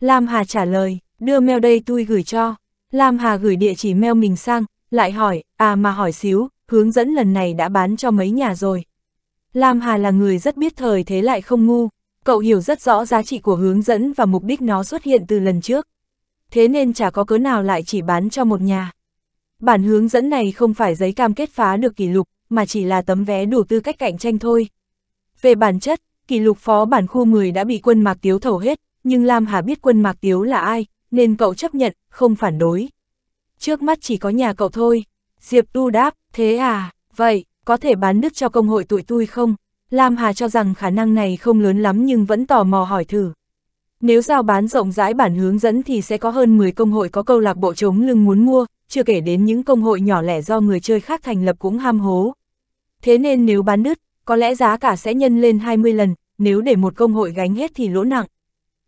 Lam Hà trả lời, đưa mail đây tôi gửi cho. Lam Hà gửi địa chỉ mail mình sang, lại hỏi, à mà hỏi xíu, hướng dẫn lần này đã bán cho mấy nhà rồi. Lam Hà là người rất biết thời thế lại không ngu, cậu hiểu rất rõ giá trị của hướng dẫn và mục đích nó xuất hiện từ lần trước. Thế nên chả có cớ nào lại chỉ bán cho một nhà. Bản hướng dẫn này không phải giấy cam kết phá được kỷ lục, mà chỉ là tấm vé đủ tư cách cạnh tranh thôi. Về bản chất, kỷ lục phó bản khu 10 đã bị quân Mạc Tiếu thầu hết, nhưng Lam Hà biết quân Mạc Tiếu là ai, nên cậu chấp nhận, không phản đối trước mắt chỉ có nhà cậu thôi. Diệp Tu đáp, thế à, vậy, có thể bán đứt cho công hội tuổi tôi không? Lam Hà cho rằng khả năng này không lớn lắm nhưng vẫn tò mò hỏi thử. Nếu giao bán rộng rãi bản hướng dẫn thì sẽ có hơn 10 công hội có câu lạc bộ chống lưng muốn mua, chưa kể đến những công hội nhỏ lẻ do người chơi khác thành lập cũng ham hố. Thế nên nếu bán đứt, có lẽ giá cả sẽ nhân lên 20 lần, nếu để một công hội gánh hết thì lỗ nặng.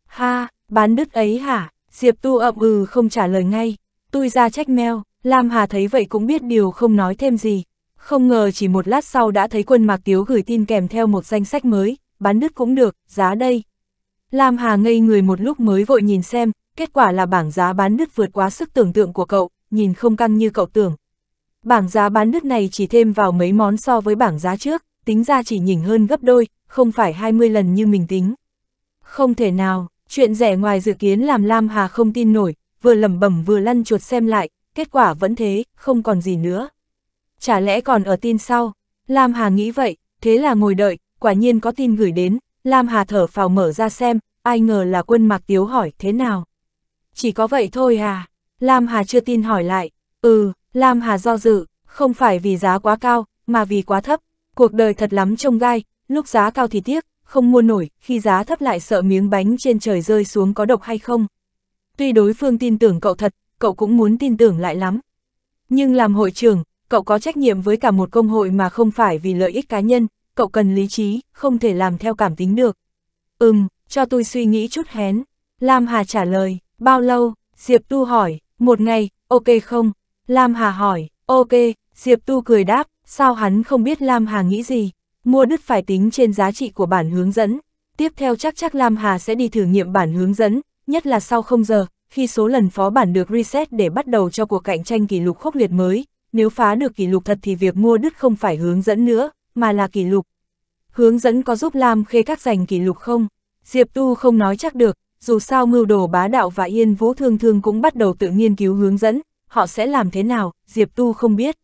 Ha, bán đứt ấy hả? Diệp Tu ậm ừ không trả lời ngay tôi ra trách meo, Lam Hà thấy vậy cũng biết điều không nói thêm gì. Không ngờ chỉ một lát sau đã thấy quân Mạc Tiếu gửi tin kèm theo một danh sách mới, bán đứt cũng được, giá đây. Lam Hà ngây người một lúc mới vội nhìn xem, kết quả là bảng giá bán đứt vượt quá sức tưởng tượng của cậu, nhìn không căng như cậu tưởng. Bảng giá bán đứt này chỉ thêm vào mấy món so với bảng giá trước, tính ra chỉ nhỉnh hơn gấp đôi, không phải 20 lần như mình tính. Không thể nào, chuyện rẻ ngoài dự kiến làm Lam Hà không tin nổi, vừa lẩm bẩm vừa lăn chuột xem lại, kết quả vẫn thế, không còn gì nữa. Chả lẽ còn ở tin sau? Lam Hà nghĩ vậy, thế là ngồi đợi, quả nhiên có tin gửi đến, Lam Hà thở phào mở ra xem, ai ngờ là quân Mạc Tiếu hỏi thế nào. Chỉ có vậy thôi à? Lam Hà chưa tin hỏi lại, ừ, Lam Hà do dự, không phải vì giá quá cao, mà vì quá thấp, cuộc đời thật lắm trông gai, lúc giá cao thì tiếc, không mua nổi, khi giá thấp lại sợ miếng bánh trên trời rơi xuống có độc hay không. Tuy đối phương tin tưởng cậu thật, cậu cũng muốn tin tưởng lại lắm. Nhưng làm hội trưởng, cậu có trách nhiệm với cả một công hội mà không phải vì lợi ích cá nhân, cậu cần lý trí, không thể làm theo cảm tính được. Ừm, cho tôi suy nghĩ chút hén. Lam Hà trả lời, bao lâu? Diệp Tu hỏi, một ngày, ok không? Lam Hà hỏi, ok, Diệp Tu cười đáp, sao hắn không biết Lam Hà nghĩ gì? Mua đứt phải tính trên giá trị của bản hướng dẫn. Tiếp theo chắc chắc Lam Hà sẽ đi thử nghiệm bản hướng dẫn, nhất là sau không giờ, khi số lần phó bản được reset để bắt đầu cho cuộc cạnh tranh kỷ lục khốc liệt mới, nếu phá được kỷ lục thật thì việc mua đứt không phải hướng dẫn nữa, mà là kỷ lục. Hướng dẫn có giúp Lam Khê các giành kỷ lục không? Diệp Tu không nói chắc được, dù sao mưu đồ bá đạo và yên vũ thương thương cũng bắt đầu tự nghiên cứu hướng dẫn, họ sẽ làm thế nào, Diệp Tu không biết.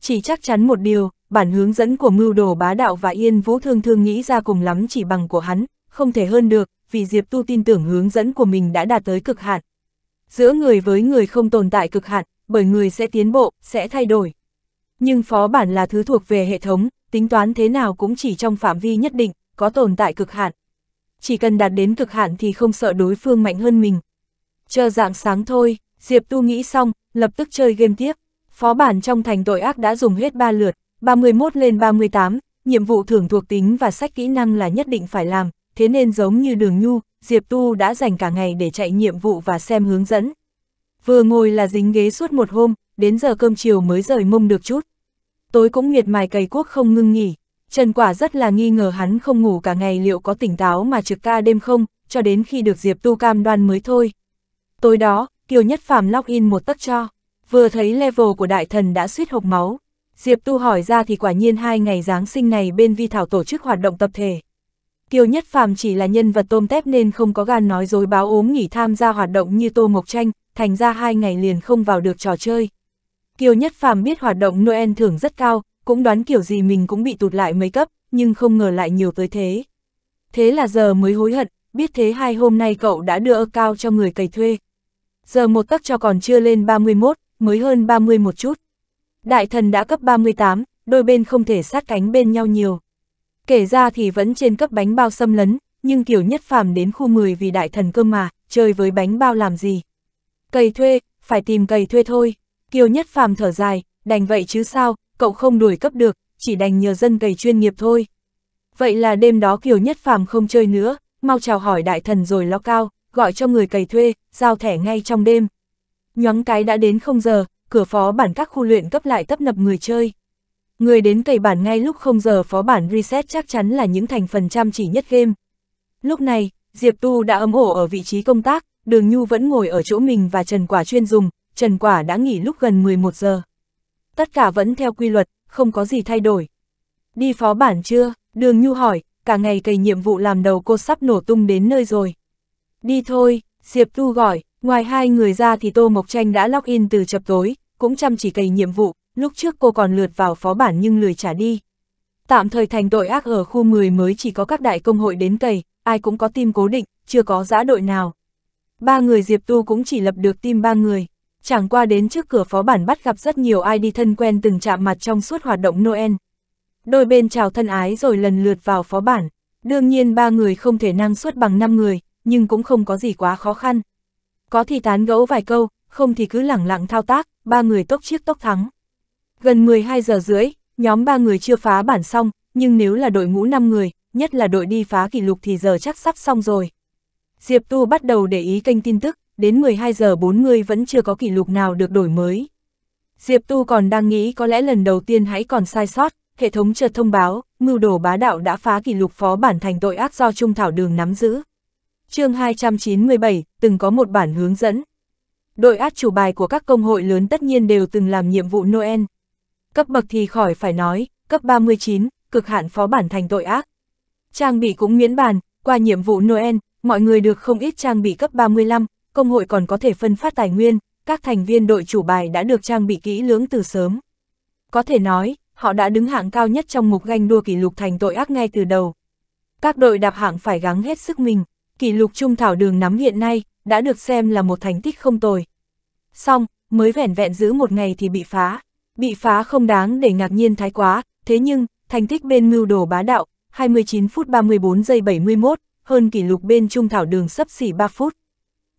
Chỉ chắc chắn một điều, bản hướng dẫn của mưu đồ bá đạo và yên vũ thương thương nghĩ ra cùng lắm chỉ bằng của hắn, không thể hơn được, vì Diệp Tu tin tưởng hướng dẫn của mình đã đạt tới cực hạn. Giữa người với người không tồn tại cực hạn, bởi người sẽ tiến bộ, sẽ thay đổi. Nhưng phó bản là thứ thuộc về hệ thống, tính toán thế nào cũng chỉ trong phạm vi nhất định, có tồn tại cực hạn. Chỉ cần đạt đến cực hạn thì không sợ đối phương mạnh hơn mình. Chờ dạng sáng thôi, Diệp Tu nghĩ xong, lập tức chơi game tiếp. Phó bản trong thành tội ác đã dùng hết 3 lượt, 31 lên 38, nhiệm vụ thưởng thuộc tính và sách kỹ năng là nhất định phải làm, thế nên giống như đường nhu, Diệp Tu đã dành cả ngày để chạy nhiệm vụ và xem hướng dẫn. Vừa ngồi là dính ghế suốt một hôm, đến giờ cơm chiều mới rời mông được chút. Tối cũng miệt mài cày cuốc không ngưng nghỉ, Trần Quả rất là nghi ngờ hắn không ngủ cả ngày liệu có tỉnh táo mà trực ca đêm không, cho đến khi được Diệp Tu cam đoan mới thôi. Tối đó, Kiều Nhất Phàm log in một tấc cho, vừa thấy level của đại thần đã suýt hộp máu. Diệp Tu hỏi ra thì quả nhiên hai ngày Giáng sinh này bên Vi Thảo tổ chức hoạt động tập thể. Kiều Nhất Phàm chỉ là nhân vật tôm tép nên không có gan nói dối báo ốm nghỉ tham gia hoạt động như Tô Mộc Tranh, thành ra hai ngày liền không vào được trò chơi. Kiều Nhất Phàm biết hoạt động Noel thưởng rất cao, cũng đoán kiểu gì mình cũng bị tụt lại mấy cấp, nhưng không ngờ lại nhiều tới thế. Thế là giờ mới hối hận, biết thế hai hôm nay cậu đã đưa cao cho người cày thuê. Giờ một tắc cho còn chưa lên 31, mới hơn 30 một chút. Đại thần đã cấp 38, đôi bên không thể sát cánh bên nhau nhiều. Kể ra thì vẫn trên cấp bánh bao xâm lấn, nhưng kiểu nhất phàm đến khu 10 vì đại thần cơ mà, chơi với bánh bao làm gì. Cầy thuê, phải tìm cầy thuê thôi. Kiều nhất phàm thở dài, đành vậy chứ sao, cậu không đuổi cấp được, chỉ đành nhờ dân cầy chuyên nghiệp thôi. Vậy là đêm đó Kiều nhất phàm không chơi nữa, mau chào hỏi đại thần rồi lo cao, gọi cho người cầy thuê, giao thẻ ngay trong đêm. nhóng cái đã đến không giờ, cửa phó bản các khu luyện cấp lại tấp nập người chơi. Người đến cày bản ngay lúc không giờ phó bản reset chắc chắn là những thành phần chăm chỉ nhất game. Lúc này, Diệp Tu đã âm ổ ở vị trí công tác, Đường Nhu vẫn ngồi ở chỗ mình và Trần Quả chuyên dùng, Trần Quả đã nghỉ lúc gần 11 giờ. Tất cả vẫn theo quy luật, không có gì thay đổi. Đi phó bản chưa? Đường Nhu hỏi, cả ngày cày nhiệm vụ làm đầu cô sắp nổ tung đến nơi rồi. Đi thôi, Diệp Tu gọi, ngoài hai người ra thì Tô Mộc Tranh đã login từ chập tối, cũng chăm chỉ cày nhiệm vụ, lúc trước cô còn lượt vào phó bản nhưng lười trả đi. Tạm thời thành đội ác ở khu 10 mới chỉ có các đại công hội đến cầy, ai cũng có tim cố định, chưa có giã đội nào. Ba người Diệp Tu cũng chỉ lập được tim ba người. Chẳng qua đến trước cửa phó bản bắt gặp rất nhiều ai đi thân quen từng chạm mặt trong suốt hoạt động Noel. Đôi bên chào thân ái rồi lần lượt vào phó bản. Đương nhiên ba người không thể năng suất bằng năm người, nhưng cũng không có gì quá khó khăn. Có thì tán gẫu vài câu, không thì cứ lẳng lặng thao tác, ba người tốc chiếc tốc thắng. Gần 12 giờ rưỡi, nhóm 3 người chưa phá bản xong, nhưng nếu là đội ngũ 5 người, nhất là đội đi phá kỷ lục thì giờ chắc sắp xong rồi. Diệp Tu bắt đầu để ý kênh tin tức, đến 12 giờ 40 vẫn chưa có kỷ lục nào được đổi mới. Diệp Tu còn đang nghĩ có lẽ lần đầu tiên hãy còn sai sót, hệ thống chợt thông báo, mưu đồ bá đạo đã phá kỷ lục phó bản thành tội ác do Trung Thảo Đường nắm giữ. chương 297, từng có một bản hướng dẫn. Đội át chủ bài của các công hội lớn tất nhiên đều từng làm nhiệm vụ Noel, cấp bậc thì khỏi phải nói, cấp 39, cực hạn phó bản thành tội ác. Trang bị cũng miễn bàn, qua nhiệm vụ Noel, mọi người được không ít trang bị cấp 35, công hội còn có thể phân phát tài nguyên, các thành viên đội chủ bài đã được trang bị kỹ lưỡng từ sớm. Có thể nói, họ đã đứng hạng cao nhất trong mục ganh đua kỷ lục thành tội ác ngay từ đầu. Các đội đạp hạng phải gắng hết sức mình, kỷ lục trung thảo đường nắm hiện nay đã được xem là một thành tích không tồi. Xong, mới vẻn vẹn giữ một ngày thì bị phá bị phá không đáng để ngạc nhiên thái quá, thế nhưng, thành tích bên mưu đồ bá đạo, 29 phút 34 giây 71, hơn kỷ lục bên trung thảo đường sấp xỉ 3 phút.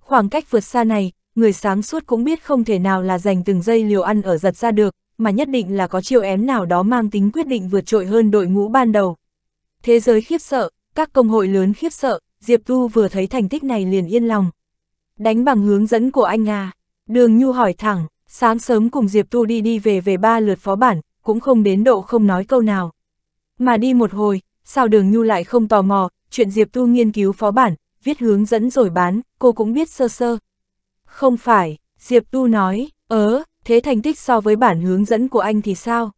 Khoảng cách vượt xa này, người sáng suốt cũng biết không thể nào là dành từng giây liều ăn ở giật ra được, mà nhất định là có chiêu ém nào đó mang tính quyết định vượt trội hơn đội ngũ ban đầu. Thế giới khiếp sợ, các công hội lớn khiếp sợ, Diệp Tu vừa thấy thành tích này liền yên lòng. Đánh bằng hướng dẫn của anh à, đường Nhu hỏi thẳng, sáng sớm cùng Diệp Tu đi đi về về ba lượt phó bản, cũng không đến độ không nói câu nào. Mà đi một hồi, sao đường Nhu lại không tò mò, chuyện Diệp Tu nghiên cứu phó bản, viết hướng dẫn rồi bán, cô cũng biết sơ sơ. Không phải, Diệp Tu nói, ớ, thế thành tích so với bản hướng dẫn của anh thì sao?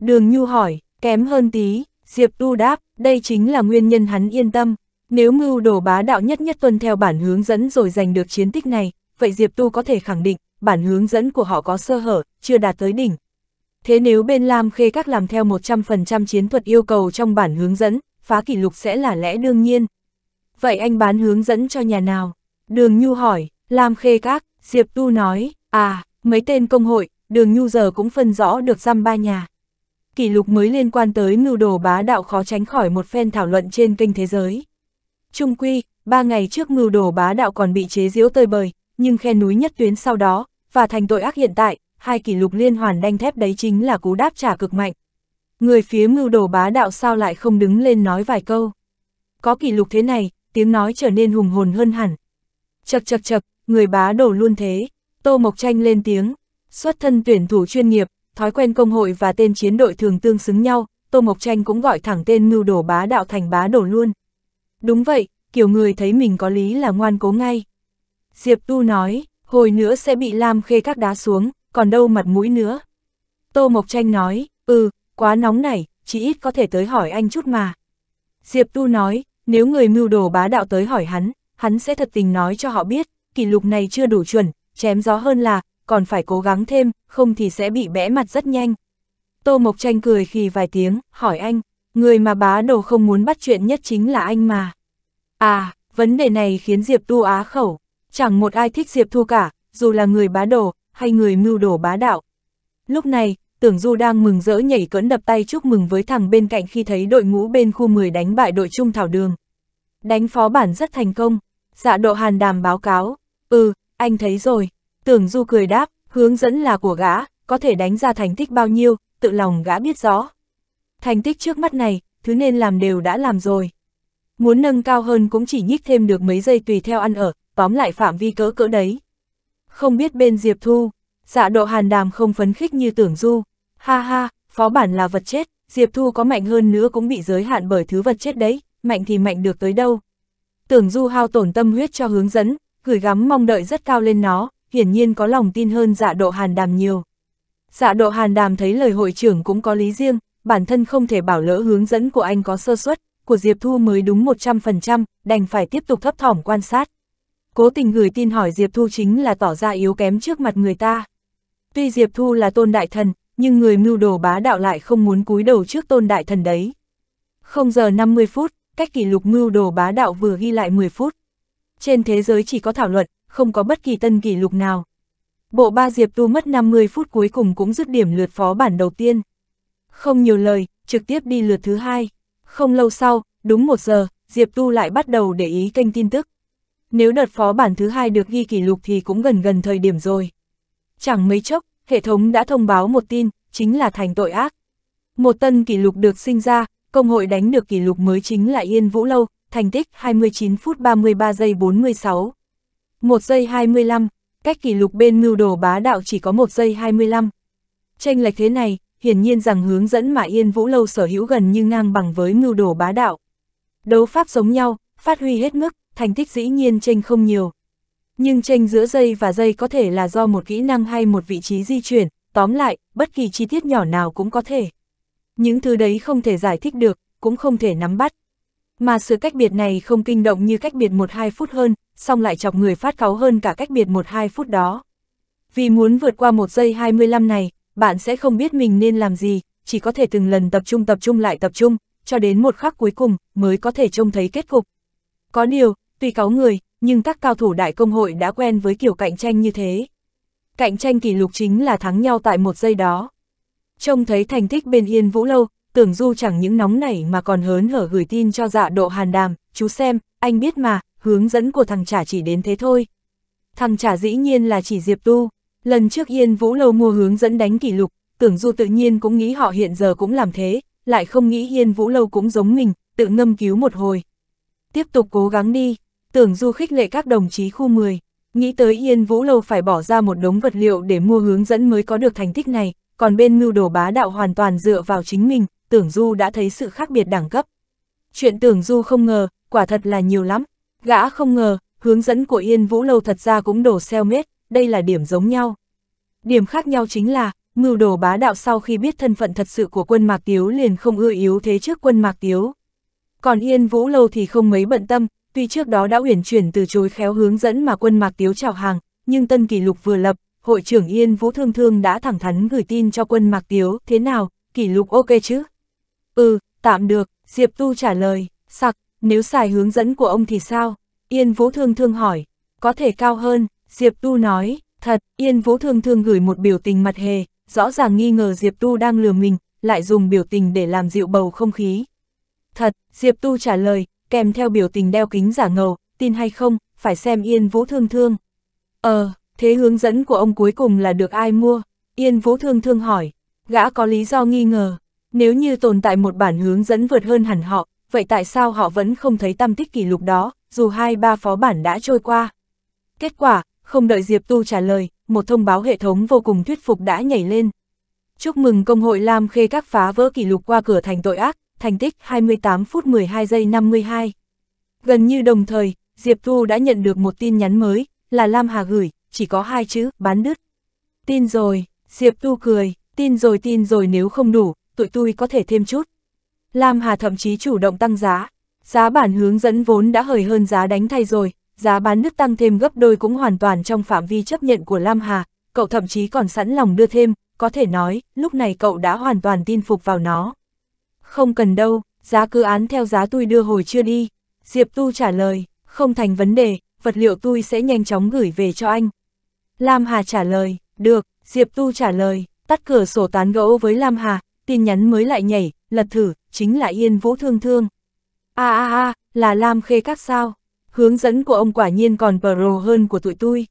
Đường Nhu hỏi, kém hơn tí, Diệp Tu đáp, đây chính là nguyên nhân hắn yên tâm. Nếu mưu đồ bá đạo nhất nhất tuân theo bản hướng dẫn rồi giành được chiến tích này, vậy Diệp Tu có thể khẳng định bản hướng dẫn của họ có sơ hở, chưa đạt tới đỉnh. Thế nếu bên Lam Khê các làm theo 100% chiến thuật yêu cầu trong bản hướng dẫn, phá kỷ lục sẽ là lẽ đương nhiên. Vậy anh bán hướng dẫn cho nhà nào? Đường Nhu hỏi, Lam Khê các, Diệp Tu nói, à, mấy tên công hội, đường Nhu giờ cũng phân rõ được giam ba nhà. Kỷ lục mới liên quan tới mưu đồ bá đạo khó tránh khỏi một phen thảo luận trên kênh thế giới. Trung Quy, ba ngày trước mưu đồ bá đạo còn bị chế giễu tơi bời, nhưng khe núi nhất tuyến sau đó, và thành tội ác hiện tại, hai kỷ lục liên hoàn đanh thép đấy chính là cú đáp trả cực mạnh. Người phía mưu đồ bá đạo sao lại không đứng lên nói vài câu. Có kỷ lục thế này, tiếng nói trở nên hùng hồn hơn hẳn. Chật chật chật, người bá đồ luôn thế. Tô Mộc Tranh lên tiếng, xuất thân tuyển thủ chuyên nghiệp, thói quen công hội và tên chiến đội thường tương xứng nhau, Tô Mộc Tranh cũng gọi thẳng tên mưu đồ bá đạo thành bá đồ luôn. Đúng vậy, kiểu người thấy mình có lý là ngoan cố ngay. Diệp Tu nói, hồi nữa sẽ bị Lam Khê các đá xuống, còn đâu mặt mũi nữa. Tô Mộc Tranh nói, ừ, quá nóng này, chỉ ít có thể tới hỏi anh chút mà. Diệp Tu nói, nếu người mưu đồ bá đạo tới hỏi hắn, hắn sẽ thật tình nói cho họ biết, kỷ lục này chưa đủ chuẩn, chém gió hơn là, còn phải cố gắng thêm, không thì sẽ bị bẽ mặt rất nhanh. Tô Mộc Tranh cười khi vài tiếng, hỏi anh, người mà bá đồ không muốn bắt chuyện nhất chính là anh mà. À, vấn đề này khiến Diệp Tu á khẩu. Chẳng một ai thích Diệp Thu cả, dù là người bá đồ, hay người mưu đồ bá đạo. Lúc này, Tưởng Du đang mừng rỡ nhảy cỡn đập tay chúc mừng với thằng bên cạnh khi thấy đội ngũ bên khu 10 đánh bại đội Trung Thảo Đường. Đánh phó bản rất thành công, dạ độ hàn đàm báo cáo, ừ, anh thấy rồi. Tưởng Du cười đáp, hướng dẫn là của gã, có thể đánh ra thành tích bao nhiêu, tự lòng gã biết rõ. Thành tích trước mắt này, thứ nên làm đều đã làm rồi. Muốn nâng cao hơn cũng chỉ nhích thêm được mấy giây tùy theo ăn ở, tóm lại phạm vi cỡ cỡ đấy. Không biết bên Diệp Thu, dạ độ hàn đàm không phấn khích như tưởng du. Ha ha, phó bản là vật chết, Diệp Thu có mạnh hơn nữa cũng bị giới hạn bởi thứ vật chết đấy, mạnh thì mạnh được tới đâu. Tưởng du hao tổn tâm huyết cho hướng dẫn, gửi gắm mong đợi rất cao lên nó, hiển nhiên có lòng tin hơn dạ độ hàn đàm nhiều. Dạ độ hàn đàm thấy lời hội trưởng cũng có lý riêng, bản thân không thể bảo lỡ hướng dẫn của anh có sơ suất, của Diệp Thu mới đúng 100%, đành phải tiếp tục thấp thỏm quan sát cố tình gửi tin hỏi Diệp Thu chính là tỏ ra yếu kém trước mặt người ta. Tuy Diệp Thu là tôn đại thần, nhưng người mưu đồ bá đạo lại không muốn cúi đầu trước tôn đại thần đấy. Không giờ 50 phút, cách kỷ lục mưu đồ bá đạo vừa ghi lại 10 phút. Trên thế giới chỉ có thảo luận, không có bất kỳ tân kỷ lục nào. Bộ ba Diệp Thu mất 50 phút cuối cùng cũng dứt điểm lượt phó bản đầu tiên. Không nhiều lời, trực tiếp đi lượt thứ hai. Không lâu sau, đúng một giờ, Diệp Thu lại bắt đầu để ý kênh tin tức. Nếu đợt phó bản thứ hai được ghi kỷ lục thì cũng gần gần thời điểm rồi. Chẳng mấy chốc, hệ thống đã thông báo một tin, chính là thành tội ác. Một tân kỷ lục được sinh ra, công hội đánh được kỷ lục mới chính là Yên Vũ Lâu, thành tích 29 phút 33 giây 46. 1 giây 25, cách kỷ lục bên mưu đồ bá đạo chỉ có 1 giây 25. Tranh lệch thế này, hiển nhiên rằng hướng dẫn mà Yên Vũ Lâu sở hữu gần như ngang bằng với mưu đồ bá đạo. Đấu pháp giống nhau, phát huy hết mức, thành tích dĩ nhiên tranh không nhiều. Nhưng tranh giữa dây và dây có thể là do một kỹ năng hay một vị trí di chuyển, tóm lại, bất kỳ chi tiết nhỏ nào cũng có thể. Những thứ đấy không thể giải thích được, cũng không thể nắm bắt. Mà sự cách biệt này không kinh động như cách biệt 1-2 phút hơn, song lại chọc người phát cáu hơn cả cách biệt 1-2 phút đó. Vì muốn vượt qua một giây 25 này, bạn sẽ không biết mình nên làm gì, chỉ có thể từng lần tập trung tập trung lại tập trung, cho đến một khắc cuối cùng mới có thể trông thấy kết cục. Có điều, Tuy cáu người, nhưng các cao thủ đại công hội đã quen với kiểu cạnh tranh như thế. Cạnh tranh kỷ lục chính là thắng nhau tại một giây đó. Trông thấy thành tích bên Yên Vũ Lâu, tưởng du chẳng những nóng nảy mà còn hớn hở gửi tin cho dạ độ hàn đàm, chú xem, anh biết mà, hướng dẫn của thằng trả chỉ đến thế thôi. Thằng trả dĩ nhiên là chỉ Diệp Tu, lần trước Yên Vũ Lâu mua hướng dẫn đánh kỷ lục, tưởng du tự nhiên cũng nghĩ họ hiện giờ cũng làm thế, lại không nghĩ Yên Vũ Lâu cũng giống mình, tự ngâm cứu một hồi. Tiếp tục cố gắng đi tưởng du khích lệ các đồng chí khu 10, nghĩ tới Yên Vũ Lâu phải bỏ ra một đống vật liệu để mua hướng dẫn mới có được thành tích này, còn bên mưu đồ bá đạo hoàn toàn dựa vào chính mình, tưởng du đã thấy sự khác biệt đẳng cấp. Chuyện tưởng du không ngờ, quả thật là nhiều lắm, gã không ngờ, hướng dẫn của Yên Vũ Lâu thật ra cũng đổ xeo mết, đây là điểm giống nhau. Điểm khác nhau chính là, mưu đồ bá đạo sau khi biết thân phận thật sự của quân Mạc Tiếu liền không ưa yếu thế trước quân Mạc Tiếu. Còn Yên Vũ Lâu thì không mấy bận tâm, Tuy trước đó đã uyển chuyển từ chối khéo hướng dẫn mà quân Mạc Tiếu chào hàng, nhưng tân kỷ lục vừa lập, hội trưởng Yên Vũ Thương Thương đã thẳng thắn gửi tin cho quân Mạc Tiếu, thế nào, kỷ lục ok chứ? Ừ, tạm được, Diệp Tu trả lời, sặc, nếu xài hướng dẫn của ông thì sao? Yên Vũ Thương Thương hỏi, có thể cao hơn, Diệp Tu nói, thật, Yên Vũ Thương Thương gửi một biểu tình mặt hề, rõ ràng nghi ngờ Diệp Tu đang lừa mình, lại dùng biểu tình để làm dịu bầu không khí. Thật, Diệp Tu trả lời, kèm theo biểu tình đeo kính giả ngầu, tin hay không, phải xem Yên Vũ Thương Thương. Ờ, thế hướng dẫn của ông cuối cùng là được ai mua? Yên Vũ Thương Thương hỏi, gã có lý do nghi ngờ, nếu như tồn tại một bản hướng dẫn vượt hơn hẳn họ, vậy tại sao họ vẫn không thấy tâm tích kỷ lục đó, dù hai ba phó bản đã trôi qua? Kết quả, không đợi Diệp Tu trả lời, một thông báo hệ thống vô cùng thuyết phục đã nhảy lên. Chúc mừng công hội Lam Khê các phá vỡ kỷ lục qua cửa thành tội ác, thành tích 28 phút 12 giây 52. Gần như đồng thời, Diệp Thu đã nhận được một tin nhắn mới, là Lam Hà gửi, chỉ có hai chữ, bán đứt. Tin rồi, Diệp Thu cười, tin rồi tin rồi nếu không đủ, tụi tôi có thể thêm chút. Lam Hà thậm chí chủ động tăng giá, giá bản hướng dẫn vốn đã hời hơn giá đánh thay rồi, giá bán đứt tăng thêm gấp đôi cũng hoàn toàn trong phạm vi chấp nhận của Lam Hà, cậu thậm chí còn sẵn lòng đưa thêm, có thể nói, lúc này cậu đã hoàn toàn tin phục vào nó. Không cần đâu, giá cứ án theo giá tôi đưa hồi chưa đi. Diệp Tu trả lời, không thành vấn đề, vật liệu tôi sẽ nhanh chóng gửi về cho anh. Lam Hà trả lời, được, Diệp Tu trả lời, tắt cửa sổ tán gẫu với Lam Hà, tin nhắn mới lại nhảy, lật thử, chính là Yên Vũ Thương Thương. a a a là Lam Khê các sao, hướng dẫn của ông quả nhiên còn pro hơn của tụi tôi.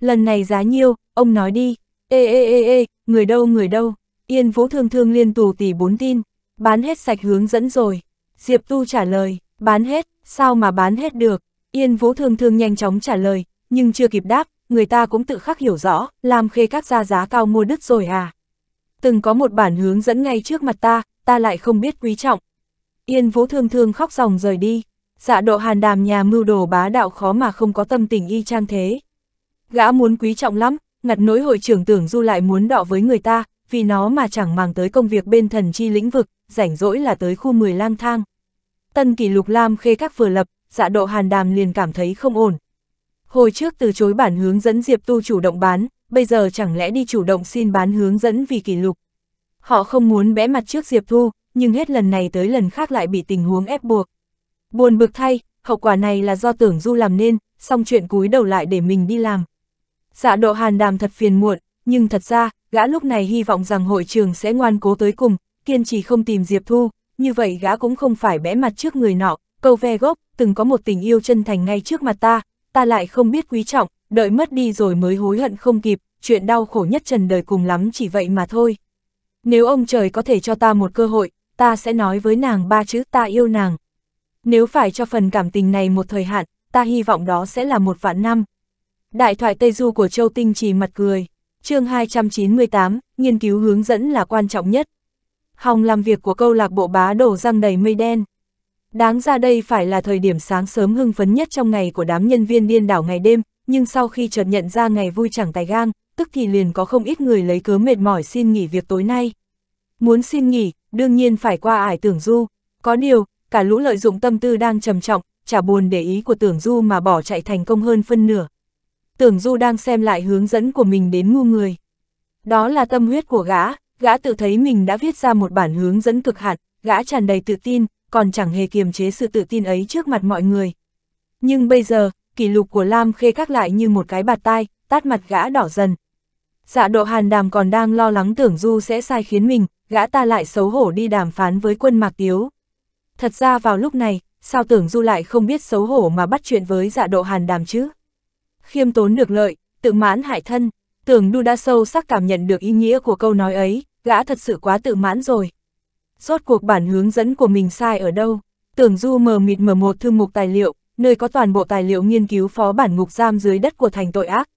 Lần này giá nhiêu, ông nói đi, ê ê ê ê, người đâu người đâu, Yên Vũ Thương Thương liên tù tỷ bốn tin. Bán hết sạch hướng dẫn rồi. Diệp Tu trả lời, bán hết, sao mà bán hết được? Yên Vũ thường thường nhanh chóng trả lời, nhưng chưa kịp đáp, người ta cũng tự khắc hiểu rõ, làm khê các gia giá cao mua đứt rồi à. Từng có một bản hướng dẫn ngay trước mặt ta, ta lại không biết quý trọng. Yên Vũ thường thường khóc ròng rời đi, dạ độ hàn đàm nhà mưu đồ bá đạo khó mà không có tâm tình y trang thế. Gã muốn quý trọng lắm, ngặt nỗi hội trưởng tưởng du lại muốn đọ với người ta, vì nó mà chẳng màng tới công việc bên thần chi lĩnh vực, rảnh rỗi là tới khu 10 lang thang. Tân kỷ lục Lam Khê các vừa lập, dạ độ hàn đàm liền cảm thấy không ổn. Hồi trước từ chối bản hướng dẫn Diệp Tu chủ động bán, bây giờ chẳng lẽ đi chủ động xin bán hướng dẫn vì kỷ lục. Họ không muốn bẽ mặt trước Diệp Thu, nhưng hết lần này tới lần khác lại bị tình huống ép buộc. Buồn bực thay, hậu quả này là do tưởng du làm nên, xong chuyện cúi đầu lại để mình đi làm. Dạ độ hàn đàm thật phiền muộn, nhưng thật ra, gã lúc này hy vọng rằng hội trường sẽ ngoan cố tới cùng, kiên trì không tìm Diệp Thu, như vậy gã cũng không phải bẽ mặt trước người nọ, câu ve gốc, từng có một tình yêu chân thành ngay trước mặt ta, ta lại không biết quý trọng, đợi mất đi rồi mới hối hận không kịp, chuyện đau khổ nhất trần đời cùng lắm chỉ vậy mà thôi. Nếu ông trời có thể cho ta một cơ hội, ta sẽ nói với nàng ba chữ ta yêu nàng. Nếu phải cho phần cảm tình này một thời hạn, ta hy vọng đó sẽ là một vạn năm. Đại thoại Tây Du của Châu Tinh chỉ mặt cười. chương 298, nghiên cứu hướng dẫn là quan trọng nhất. Hòng làm việc của câu lạc bộ bá đổ răng đầy mây đen. Đáng ra đây phải là thời điểm sáng sớm hưng phấn nhất trong ngày của đám nhân viên điên đảo ngày đêm, nhưng sau khi chợt nhận ra ngày vui chẳng tài gang, tức thì liền có không ít người lấy cớ mệt mỏi xin nghỉ việc tối nay. Muốn xin nghỉ, đương nhiên phải qua ải tưởng du. Có điều, cả lũ lợi dụng tâm tư đang trầm trọng, chả buồn để ý của tưởng du mà bỏ chạy thành công hơn phân nửa. Tưởng du đang xem lại hướng dẫn của mình đến ngu người. Đó là tâm huyết của gã, gã tự thấy mình đã viết ra một bản hướng dẫn cực hạn, gã tràn đầy tự tin, còn chẳng hề kiềm chế sự tự tin ấy trước mặt mọi người. Nhưng bây giờ, kỷ lục của Lam Khê các lại như một cái bạt tai, tát mặt gã đỏ dần. Dạ độ hàn đàm còn đang lo lắng tưởng du sẽ sai khiến mình, gã ta lại xấu hổ đi đàm phán với quân mạc tiếu. Thật ra vào lúc này, sao tưởng du lại không biết xấu hổ mà bắt chuyện với dạ độ hàn đàm chứ? Khiêm tốn được lợi, tự mãn hại thân, Tưởng đu đã sâu sắc cảm nhận được ý nghĩa của câu nói ấy, gã thật sự quá tự mãn rồi. Rốt cuộc bản hướng dẫn của mình sai ở đâu? Tưởng du mờ mịt mở một thư mục tài liệu, nơi có toàn bộ tài liệu nghiên cứu phó bản ngục giam dưới đất của thành tội ác.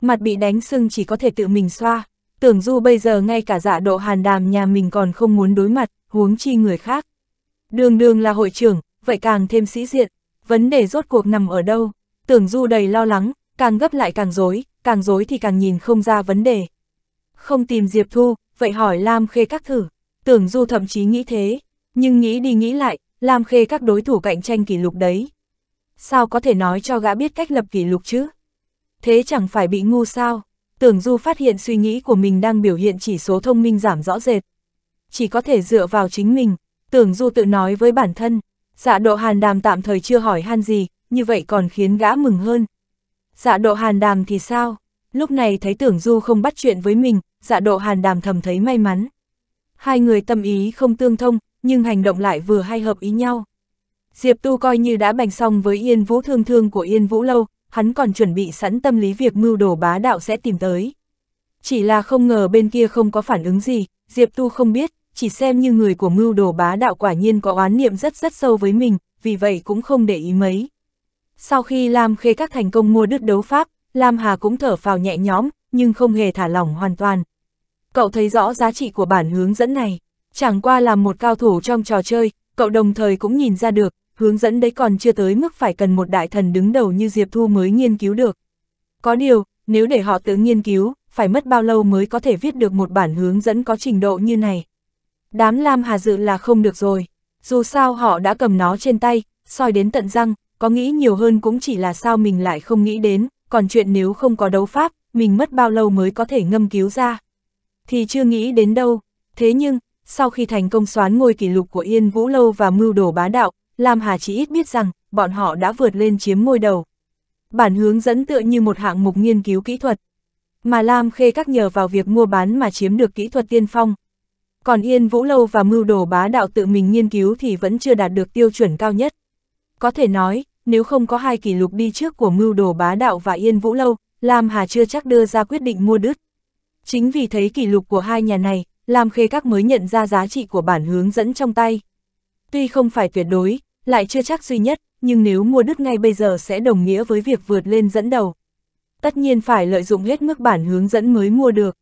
Mặt bị đánh sưng chỉ có thể tự mình xoa. Tưởng du bây giờ ngay cả dạ độ hàn đàm nhà mình còn không muốn đối mặt, huống chi người khác. Đường đường là hội trưởng, vậy càng thêm sĩ diện. Vấn đề rốt cuộc nằm ở đâu? Tưởng du đầy lo lắng, càng gấp lại càng rối càng dối thì càng nhìn không ra vấn đề. Không tìm Diệp Thu, vậy hỏi Lam Khê các thử, tưởng Du thậm chí nghĩ thế, nhưng nghĩ đi nghĩ lại, Lam Khê các đối thủ cạnh tranh kỷ lục đấy. Sao có thể nói cho gã biết cách lập kỷ lục chứ? Thế chẳng phải bị ngu sao? Tưởng Du phát hiện suy nghĩ của mình đang biểu hiện chỉ số thông minh giảm rõ rệt. Chỉ có thể dựa vào chính mình, Tưởng Du tự nói với bản thân, dạ độ hàn đàm tạm thời chưa hỏi han gì, như vậy còn khiến gã mừng hơn. Dạ độ hàn đàm thì sao? Lúc này thấy tưởng du không bắt chuyện với mình, dạ độ hàn đàm thầm thấy may mắn. Hai người tâm ý không tương thông, nhưng hành động lại vừa hay hợp ý nhau. Diệp Tu coi như đã bành xong với Yên Vũ thương thương của Yên Vũ lâu, hắn còn chuẩn bị sẵn tâm lý việc mưu đồ bá đạo sẽ tìm tới. Chỉ là không ngờ bên kia không có phản ứng gì, Diệp Tu không biết, chỉ xem như người của mưu đồ bá đạo quả nhiên có oán niệm rất rất sâu với mình, vì vậy cũng không để ý mấy. Sau khi Lam Khê các thành công mua đứt đấu pháp, Lam Hà cũng thở phào nhẹ nhõm, nhưng không hề thả lỏng hoàn toàn. Cậu thấy rõ giá trị của bản hướng dẫn này, chẳng qua là một cao thủ trong trò chơi, cậu đồng thời cũng nhìn ra được, hướng dẫn đấy còn chưa tới mức phải cần một đại thần đứng đầu như Diệp Thu mới nghiên cứu được. Có điều, nếu để họ tự nghiên cứu, phải mất bao lâu mới có thể viết được một bản hướng dẫn có trình độ như này. Đám Lam Hà Dự là không được rồi, dù sao họ đã cầm nó trên tay, soi đến tận răng, có nghĩ nhiều hơn cũng chỉ là sao mình lại không nghĩ đến, còn chuyện nếu không có đấu pháp, mình mất bao lâu mới có thể ngâm cứu ra. Thì chưa nghĩ đến đâu, thế nhưng, sau khi thành công xoán ngôi kỷ lục của Yên Vũ Lâu và mưu đồ bá đạo, Lam Hà chỉ ít biết rằng, bọn họ đã vượt lên chiếm ngôi đầu. Bản hướng dẫn tựa như một hạng mục nghiên cứu kỹ thuật. Mà Lam Khê các nhờ vào việc mua bán mà chiếm được kỹ thuật tiên phong. Còn Yên Vũ Lâu và mưu đồ bá đạo tự mình nghiên cứu thì vẫn chưa đạt được tiêu chuẩn cao nhất. Có thể nói, nếu không có hai kỷ lục đi trước của mưu đồ bá đạo và yên vũ lâu, Lam Hà chưa chắc đưa ra quyết định mua đứt. Chính vì thấy kỷ lục của hai nhà này, Lam Khê Các mới nhận ra giá trị của bản hướng dẫn trong tay. Tuy không phải tuyệt đối, lại chưa chắc duy nhất, nhưng nếu mua đứt ngay bây giờ sẽ đồng nghĩa với việc vượt lên dẫn đầu. Tất nhiên phải lợi dụng hết mức bản hướng dẫn mới mua được.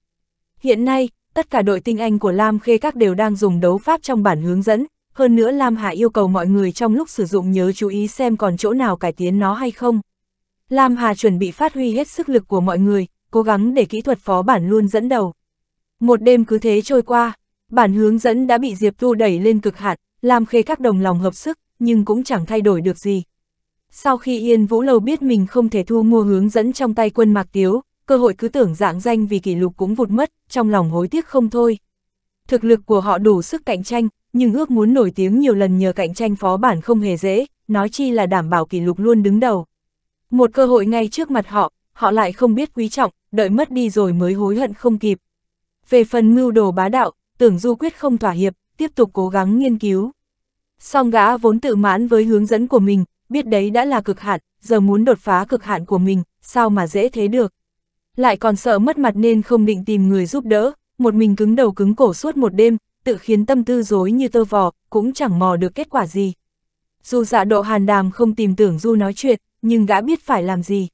Hiện nay, tất cả đội tinh anh của Lam Khê Các đều đang dùng đấu pháp trong bản hướng dẫn, hơn nữa Lam Hạ yêu cầu mọi người trong lúc sử dụng nhớ chú ý xem còn chỗ nào cải tiến nó hay không. Lam Hà chuẩn bị phát huy hết sức lực của mọi người, cố gắng để kỹ thuật phó bản luôn dẫn đầu. Một đêm cứ thế trôi qua, bản hướng dẫn đã bị Diệp Tu đẩy lên cực hạn, Lam khê các đồng lòng hợp sức, nhưng cũng chẳng thay đổi được gì. Sau khi Yên Vũ lâu biết mình không thể thu mua hướng dẫn trong tay quân Mạc Tiếu, cơ hội cứ tưởng dạng danh vì kỷ lục cũng vụt mất, trong lòng hối tiếc không thôi. Thực lực của họ đủ sức cạnh tranh, nhưng ước muốn nổi tiếng nhiều lần nhờ cạnh tranh phó bản không hề dễ, nói chi là đảm bảo kỷ lục luôn đứng đầu. Một cơ hội ngay trước mặt họ, họ lại không biết quý trọng, đợi mất đi rồi mới hối hận không kịp. Về phần mưu đồ bá đạo, tưởng du quyết không thỏa hiệp, tiếp tục cố gắng nghiên cứu. Song gã vốn tự mãn với hướng dẫn của mình, biết đấy đã là cực hạn, giờ muốn đột phá cực hạn của mình, sao mà dễ thế được. Lại còn sợ mất mặt nên không định tìm người giúp đỡ, một mình cứng đầu cứng cổ suốt một đêm, tự khiến tâm tư dối như tơ vò, cũng chẳng mò được kết quả gì. Dù dạ độ hàn đàm không tìm tưởng du nói chuyện, nhưng gã biết phải làm gì.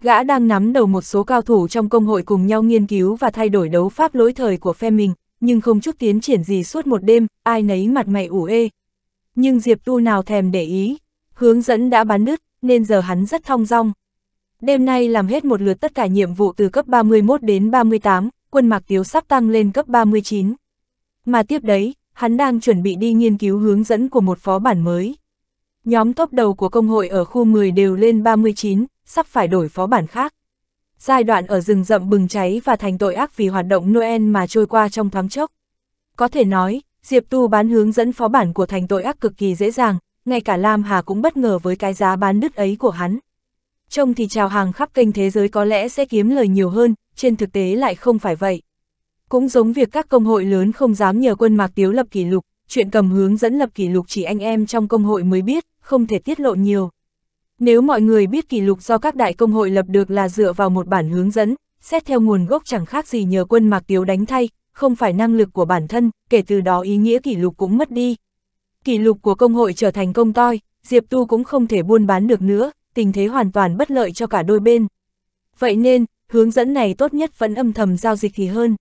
Gã đang nắm đầu một số cao thủ trong công hội cùng nhau nghiên cứu và thay đổi đấu pháp lỗi thời của phe mình, nhưng không chút tiến triển gì suốt một đêm, ai nấy mặt mày ủ ê. Nhưng Diệp Tu nào thèm để ý, hướng dẫn đã bán đứt, nên giờ hắn rất thong dong. Đêm nay làm hết một lượt tất cả nhiệm vụ từ cấp 31 đến 38, quân Mạc Tiếu sắp tăng lên cấp 39. Mà tiếp đấy, hắn đang chuẩn bị đi nghiên cứu hướng dẫn của một phó bản mới. Nhóm top đầu của công hội ở khu 10 đều lên 39, sắp phải đổi phó bản khác. Giai đoạn ở rừng rậm bừng cháy và thành tội ác vì hoạt động Noel mà trôi qua trong thoáng chốc. Có thể nói, Diệp Tu bán hướng dẫn phó bản của thành tội ác cực kỳ dễ dàng, ngay cả Lam Hà cũng bất ngờ với cái giá bán đứt ấy của hắn. Trông thì chào hàng khắp kênh thế giới có lẽ sẽ kiếm lời nhiều hơn, trên thực tế lại không phải vậy. Cũng giống việc các công hội lớn không dám nhờ quân Mạc Tiếu lập kỷ lục, chuyện cầm hướng dẫn lập kỷ lục chỉ anh em trong công hội mới biết, không thể tiết lộ nhiều. Nếu mọi người biết kỷ lục do các đại công hội lập được là dựa vào một bản hướng dẫn, xét theo nguồn gốc chẳng khác gì nhờ quân Mạc Tiếu đánh thay, không phải năng lực của bản thân, kể từ đó ý nghĩa kỷ lục cũng mất đi. Kỷ lục của công hội trở thành công toi, Diệp Tu cũng không thể buôn bán được nữa, tình thế hoàn toàn bất lợi cho cả đôi bên. Vậy nên, hướng dẫn này tốt nhất vẫn âm thầm giao dịch thì hơn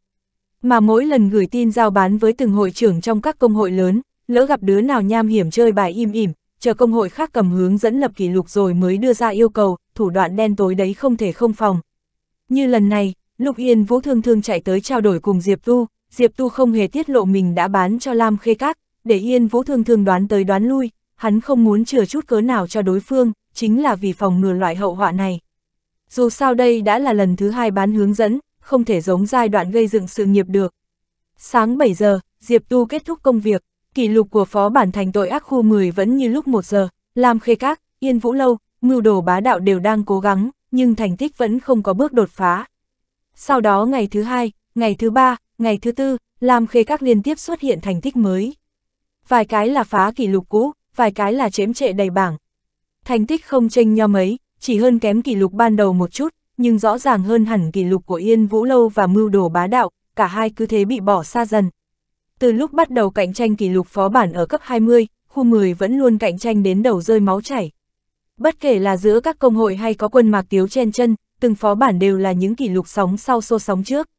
mà mỗi lần gửi tin giao bán với từng hội trưởng trong các công hội lớn, lỡ gặp đứa nào nham hiểm chơi bài im ỉm, chờ công hội khác cầm hướng dẫn lập kỷ lục rồi mới đưa ra yêu cầu, thủ đoạn đen tối đấy không thể không phòng. Như lần này, Lục Yên Vũ thương thương chạy tới trao đổi cùng Diệp Tu, Diệp Tu không hề tiết lộ mình đã bán cho Lam Khê Các, để Yên Vũ thương thương đoán tới đoán lui, hắn không muốn chừa chút cớ nào cho đối phương, chính là vì phòng ngừa loại hậu họa này. Dù sao đây đã là lần thứ hai bán hướng dẫn, không thể giống giai đoạn gây dựng sự nghiệp được. Sáng 7 giờ, Diệp Tu kết thúc công việc, kỷ lục của phó bản thành tội ác khu 10 vẫn như lúc 1 giờ, Lam khê các, yên vũ lâu, mưu đồ bá đạo đều đang cố gắng, nhưng thành tích vẫn không có bước đột phá. Sau đó ngày thứ hai, ngày thứ ba, ngày thứ tư, Lam khê các liên tiếp xuất hiện thành tích mới. Vài cái là phá kỷ lục cũ, vài cái là chém trệ đầy bảng. Thành tích không chênh nhau mấy, chỉ hơn kém kỷ lục ban đầu một chút, nhưng rõ ràng hơn hẳn kỷ lục của Yên Vũ Lâu và mưu đồ bá đạo, cả hai cứ thế bị bỏ xa dần. Từ lúc bắt đầu cạnh tranh kỷ lục phó bản ở cấp 20, khu 10 vẫn luôn cạnh tranh đến đầu rơi máu chảy. Bất kể là giữa các công hội hay có quân mạc tiếu chen chân, từng phó bản đều là những kỷ lục sóng sau xô sóng trước.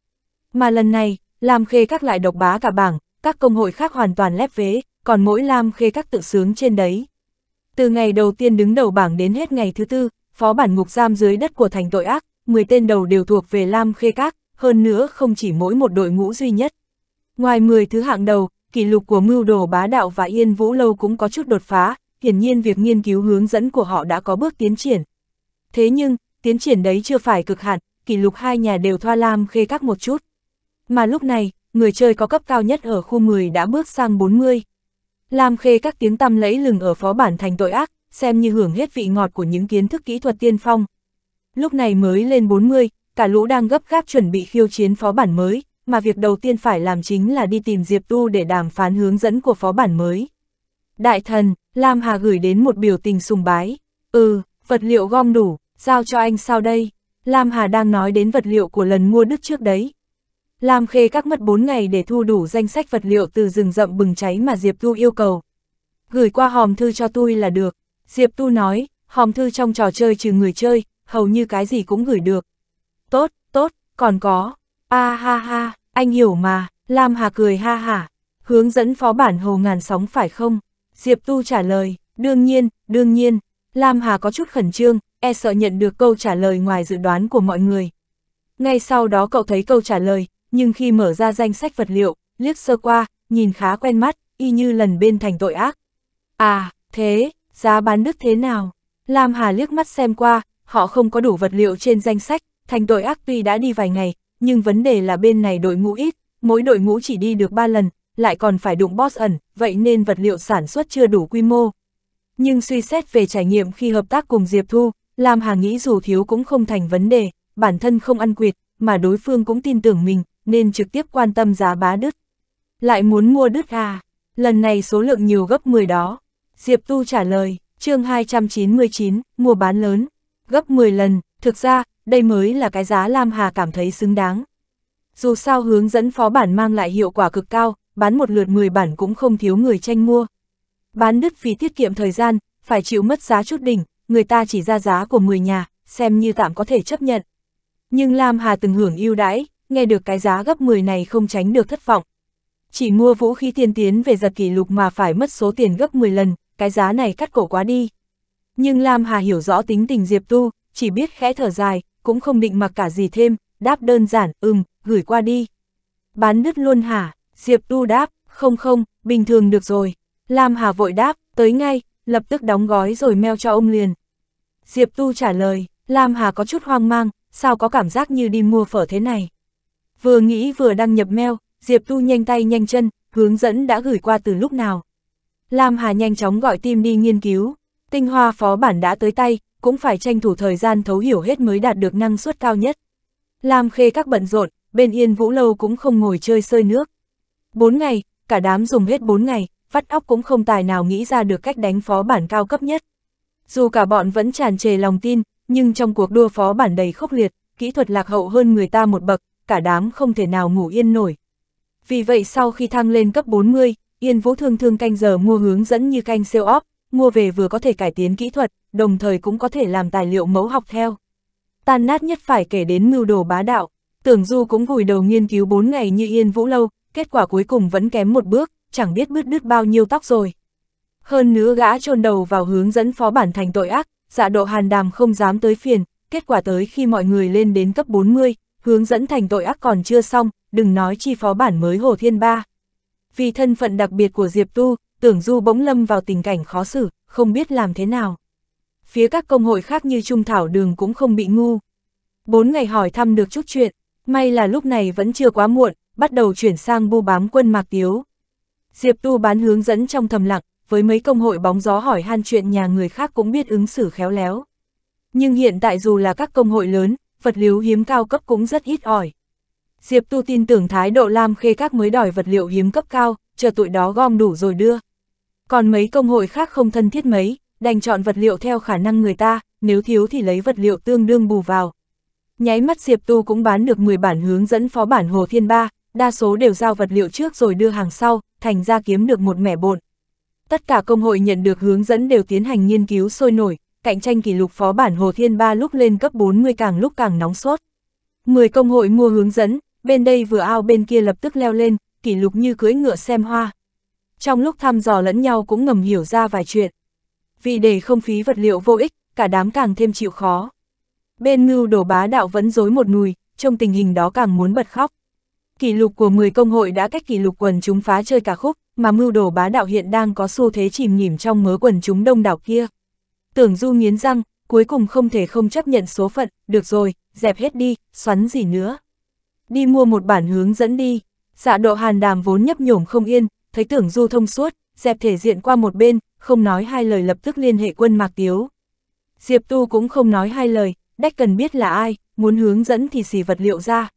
Mà lần này, Lam Khê các lại độc bá cả bảng, các công hội khác hoàn toàn lép vế, còn mỗi Lam Khê các tự sướng trên đấy. Từ ngày đầu tiên đứng đầu bảng đến hết ngày thứ tư, phó bản ngục giam dưới đất của thành tội ác, 10 tên đầu đều thuộc về Lam Khê Các, hơn nữa không chỉ mỗi một đội ngũ duy nhất. Ngoài 10 thứ hạng đầu, kỷ lục của mưu đồ bá đạo và yên vũ lâu cũng có chút đột phá, hiển nhiên việc nghiên cứu hướng dẫn của họ đã có bước tiến triển. Thế nhưng, tiến triển đấy chưa phải cực hạn, kỷ lục hai nhà đều thoa Lam Khê Các một chút. Mà lúc này, người chơi có cấp cao nhất ở khu 10 đã bước sang 40. Lam Khê Các tiếng tăm lẫy lừng ở phó bản thành tội ác, xem như hưởng hết vị ngọt của những kiến thức kỹ thuật tiên phong. Lúc này mới lên 40, cả lũ đang gấp gáp chuẩn bị khiêu chiến phó bản mới, mà việc đầu tiên phải làm chính là đi tìm Diệp Tu để đàm phán hướng dẫn của phó bản mới. Đại thần, Lam Hà gửi đến một biểu tình sùng bái. Ừ, vật liệu gom đủ, giao cho anh sau đây? Lam Hà đang nói đến vật liệu của lần mua đức trước đấy. Lam Khê các mất 4 ngày để thu đủ danh sách vật liệu từ rừng rậm bừng cháy mà Diệp Tu yêu cầu. Gửi qua hòm thư cho tôi là được. Diệp Tu nói, hòm thư trong trò chơi trừ người chơi, hầu như cái gì cũng gửi được. Tốt, tốt, còn có. A ah, ha ha, anh hiểu mà, Lam Hà cười ha hả. Hướng dẫn phó bản hồ ngàn sóng phải không? Diệp Tu trả lời, đương nhiên, đương nhiên. Lam Hà có chút khẩn trương, e sợ nhận được câu trả lời ngoài dự đoán của mọi người. Ngay sau đó cậu thấy câu trả lời, nhưng khi mở ra danh sách vật liệu, liếc sơ qua, nhìn khá quen mắt, y như lần bên thành tội ác. À, thế, giá bán đứt thế nào? Lam Hà liếc mắt xem qua, họ không có đủ vật liệu trên danh sách, thành đội ác tuy đã đi vài ngày, nhưng vấn đề là bên này đội ngũ ít, mỗi đội ngũ chỉ đi được 3 lần, lại còn phải đụng boss ẩn, vậy nên vật liệu sản xuất chưa đủ quy mô. Nhưng suy xét về trải nghiệm khi hợp tác cùng Diệp Thu, Lam Hà nghĩ dù thiếu cũng không thành vấn đề, bản thân không ăn quyệt, mà đối phương cũng tin tưởng mình, nên trực tiếp quan tâm giá bá đứt. Lại muốn mua đứt à, lần này số lượng nhiều gấp 10 đó. Diệp Tu trả lời, chương 299, mua bán lớn, gấp 10 lần, thực ra, đây mới là cái giá Lam Hà cảm thấy xứng đáng. Dù sao hướng dẫn phó bản mang lại hiệu quả cực cao, bán một lượt 10 bản cũng không thiếu người tranh mua. Bán đứt vì tiết kiệm thời gian, phải chịu mất giá chút đỉnh, người ta chỉ ra giá của 10 nhà, xem như tạm có thể chấp nhận. Nhưng Lam Hà từng hưởng ưu đãi, nghe được cái giá gấp 10 này không tránh được thất vọng. Chỉ mua vũ khí tiên tiến về giật kỷ lục mà phải mất số tiền gấp 10 lần, cái giá này cắt cổ quá đi. Nhưng Lam Hà hiểu rõ tính tình Diệp Tu, chỉ biết khẽ thở dài, cũng không định mặc cả gì thêm, đáp đơn giản, ừm, gửi qua đi. Bán đứt luôn hả? Diệp Tu đáp, không không, bình thường được rồi. Lam Hà vội đáp, tới ngay, lập tức đóng gói rồi mail cho ông liền. Diệp Tu trả lời, Lam Hà có chút hoang mang, sao có cảm giác như đi mua phở thế này. Vừa nghĩ vừa đăng nhập mail, Diệp Tu nhanh tay nhanh chân, hướng dẫn đã gửi qua từ lúc nào. Lam Hà nhanh chóng gọi tim đi nghiên cứu, tinh hoa phó bản đã tới tay, cũng phải tranh thủ thời gian thấu hiểu hết mới đạt được năng suất cao nhất. Lam Khê các bận rộn, bên Yên Vũ Lâu cũng không ngồi chơi sơi nước. Bốn ngày, cả đám dùng hết bốn ngày, vắt óc cũng không tài nào nghĩ ra được cách đánh phó bản cao cấp nhất. Dù cả bọn vẫn tràn trề lòng tin, nhưng trong cuộc đua phó bản đầy khốc liệt, kỹ thuật lạc hậu hơn người ta một bậc, cả đám không thể nào ngủ yên nổi. Vì vậy sau khi thăng lên cấp 40, Yên Vũ Thương Thương canh giờ mua hướng dẫn như canh siêu óp, mua về vừa có thể cải tiến kỹ thuật, đồng thời cũng có thể làm tài liệu mẫu học theo. Tan nát nhất phải kể đến mưu đồ bá đạo, Tưởng Du cũng gùi đầu nghiên cứu 4 ngày như Yên Vũ Lâu, kết quả cuối cùng vẫn kém một bước, chẳng biết bứt đứt bao nhiêu tóc rồi. Hơn nữa gã chôn đầu vào hướng dẫn phó bản thành tội ác, dạ độ hàn đàm không dám tới phiền, kết quả tới khi mọi người lên đến cấp 40, hướng dẫn thành tội ác còn chưa xong, đừng nói chi phó bản mới Hồ Thiên Ba vì thân phận đặc biệt của Diệp Tu, tưởng du bỗng lâm vào tình cảnh khó xử, không biết làm thế nào. Phía các công hội khác như Trung Thảo Đường cũng không bị ngu. Bốn ngày hỏi thăm được chút chuyện, may là lúc này vẫn chưa quá muộn, bắt đầu chuyển sang bu bám quân Mạc Tiếu. Diệp Tu bán hướng dẫn trong thầm lặng, với mấy công hội bóng gió hỏi han chuyện nhà người khác cũng biết ứng xử khéo léo. Nhưng hiện tại dù là các công hội lớn, vật liếu hiếm cao cấp cũng rất ít ỏi. Diệp Tu tin tưởng thái độ Lam Khê các mới đòi vật liệu hiếm cấp cao, chờ tụi đó gom đủ rồi đưa. Còn mấy công hội khác không thân thiết mấy, đành chọn vật liệu theo khả năng người ta, nếu thiếu thì lấy vật liệu tương đương bù vào. Nháy mắt Diệp Tu cũng bán được 10 bản hướng dẫn phó bản Hồ Thiên Ba, đa số đều giao vật liệu trước rồi đưa hàng sau, thành ra kiếm được một mẻ bộn. Tất cả công hội nhận được hướng dẫn đều tiến hành nghiên cứu sôi nổi, cạnh tranh kỷ lục phó bản Hồ Thiên Ba lúc lên cấp 40 càng lúc càng nóng sốt. 10 công hội mua hướng dẫn, bên đây vừa ao bên kia lập tức leo lên, kỷ lục như cưới ngựa xem hoa. Trong lúc thăm dò lẫn nhau cũng ngầm hiểu ra vài chuyện. Vì để không phí vật liệu vô ích, cả đám càng thêm chịu khó. Bên ngưu đổ bá đạo vẫn dối một nùi, trong tình hình đó càng muốn bật khóc. Kỷ lục của 10 công hội đã cách kỷ lục quần chúng phá chơi cả khúc, mà mưu đổ bá đạo hiện đang có xu thế chìm nhìm trong mớ quần chúng đông đảo kia. Tưởng Du nghiến răng, cuối cùng không thể không chấp nhận số phận, được rồi, dẹp hết đi, xoắn gì nữa đi mua một bản hướng dẫn đi. Dạ độ hàn đàm vốn nhấp nhổm không yên, thấy tưởng du thông suốt, dẹp thể diện qua một bên, không nói hai lời lập tức liên hệ quân Mạc Tiếu. Diệp Tu cũng không nói hai lời, đách cần biết là ai, muốn hướng dẫn thì xì vật liệu ra.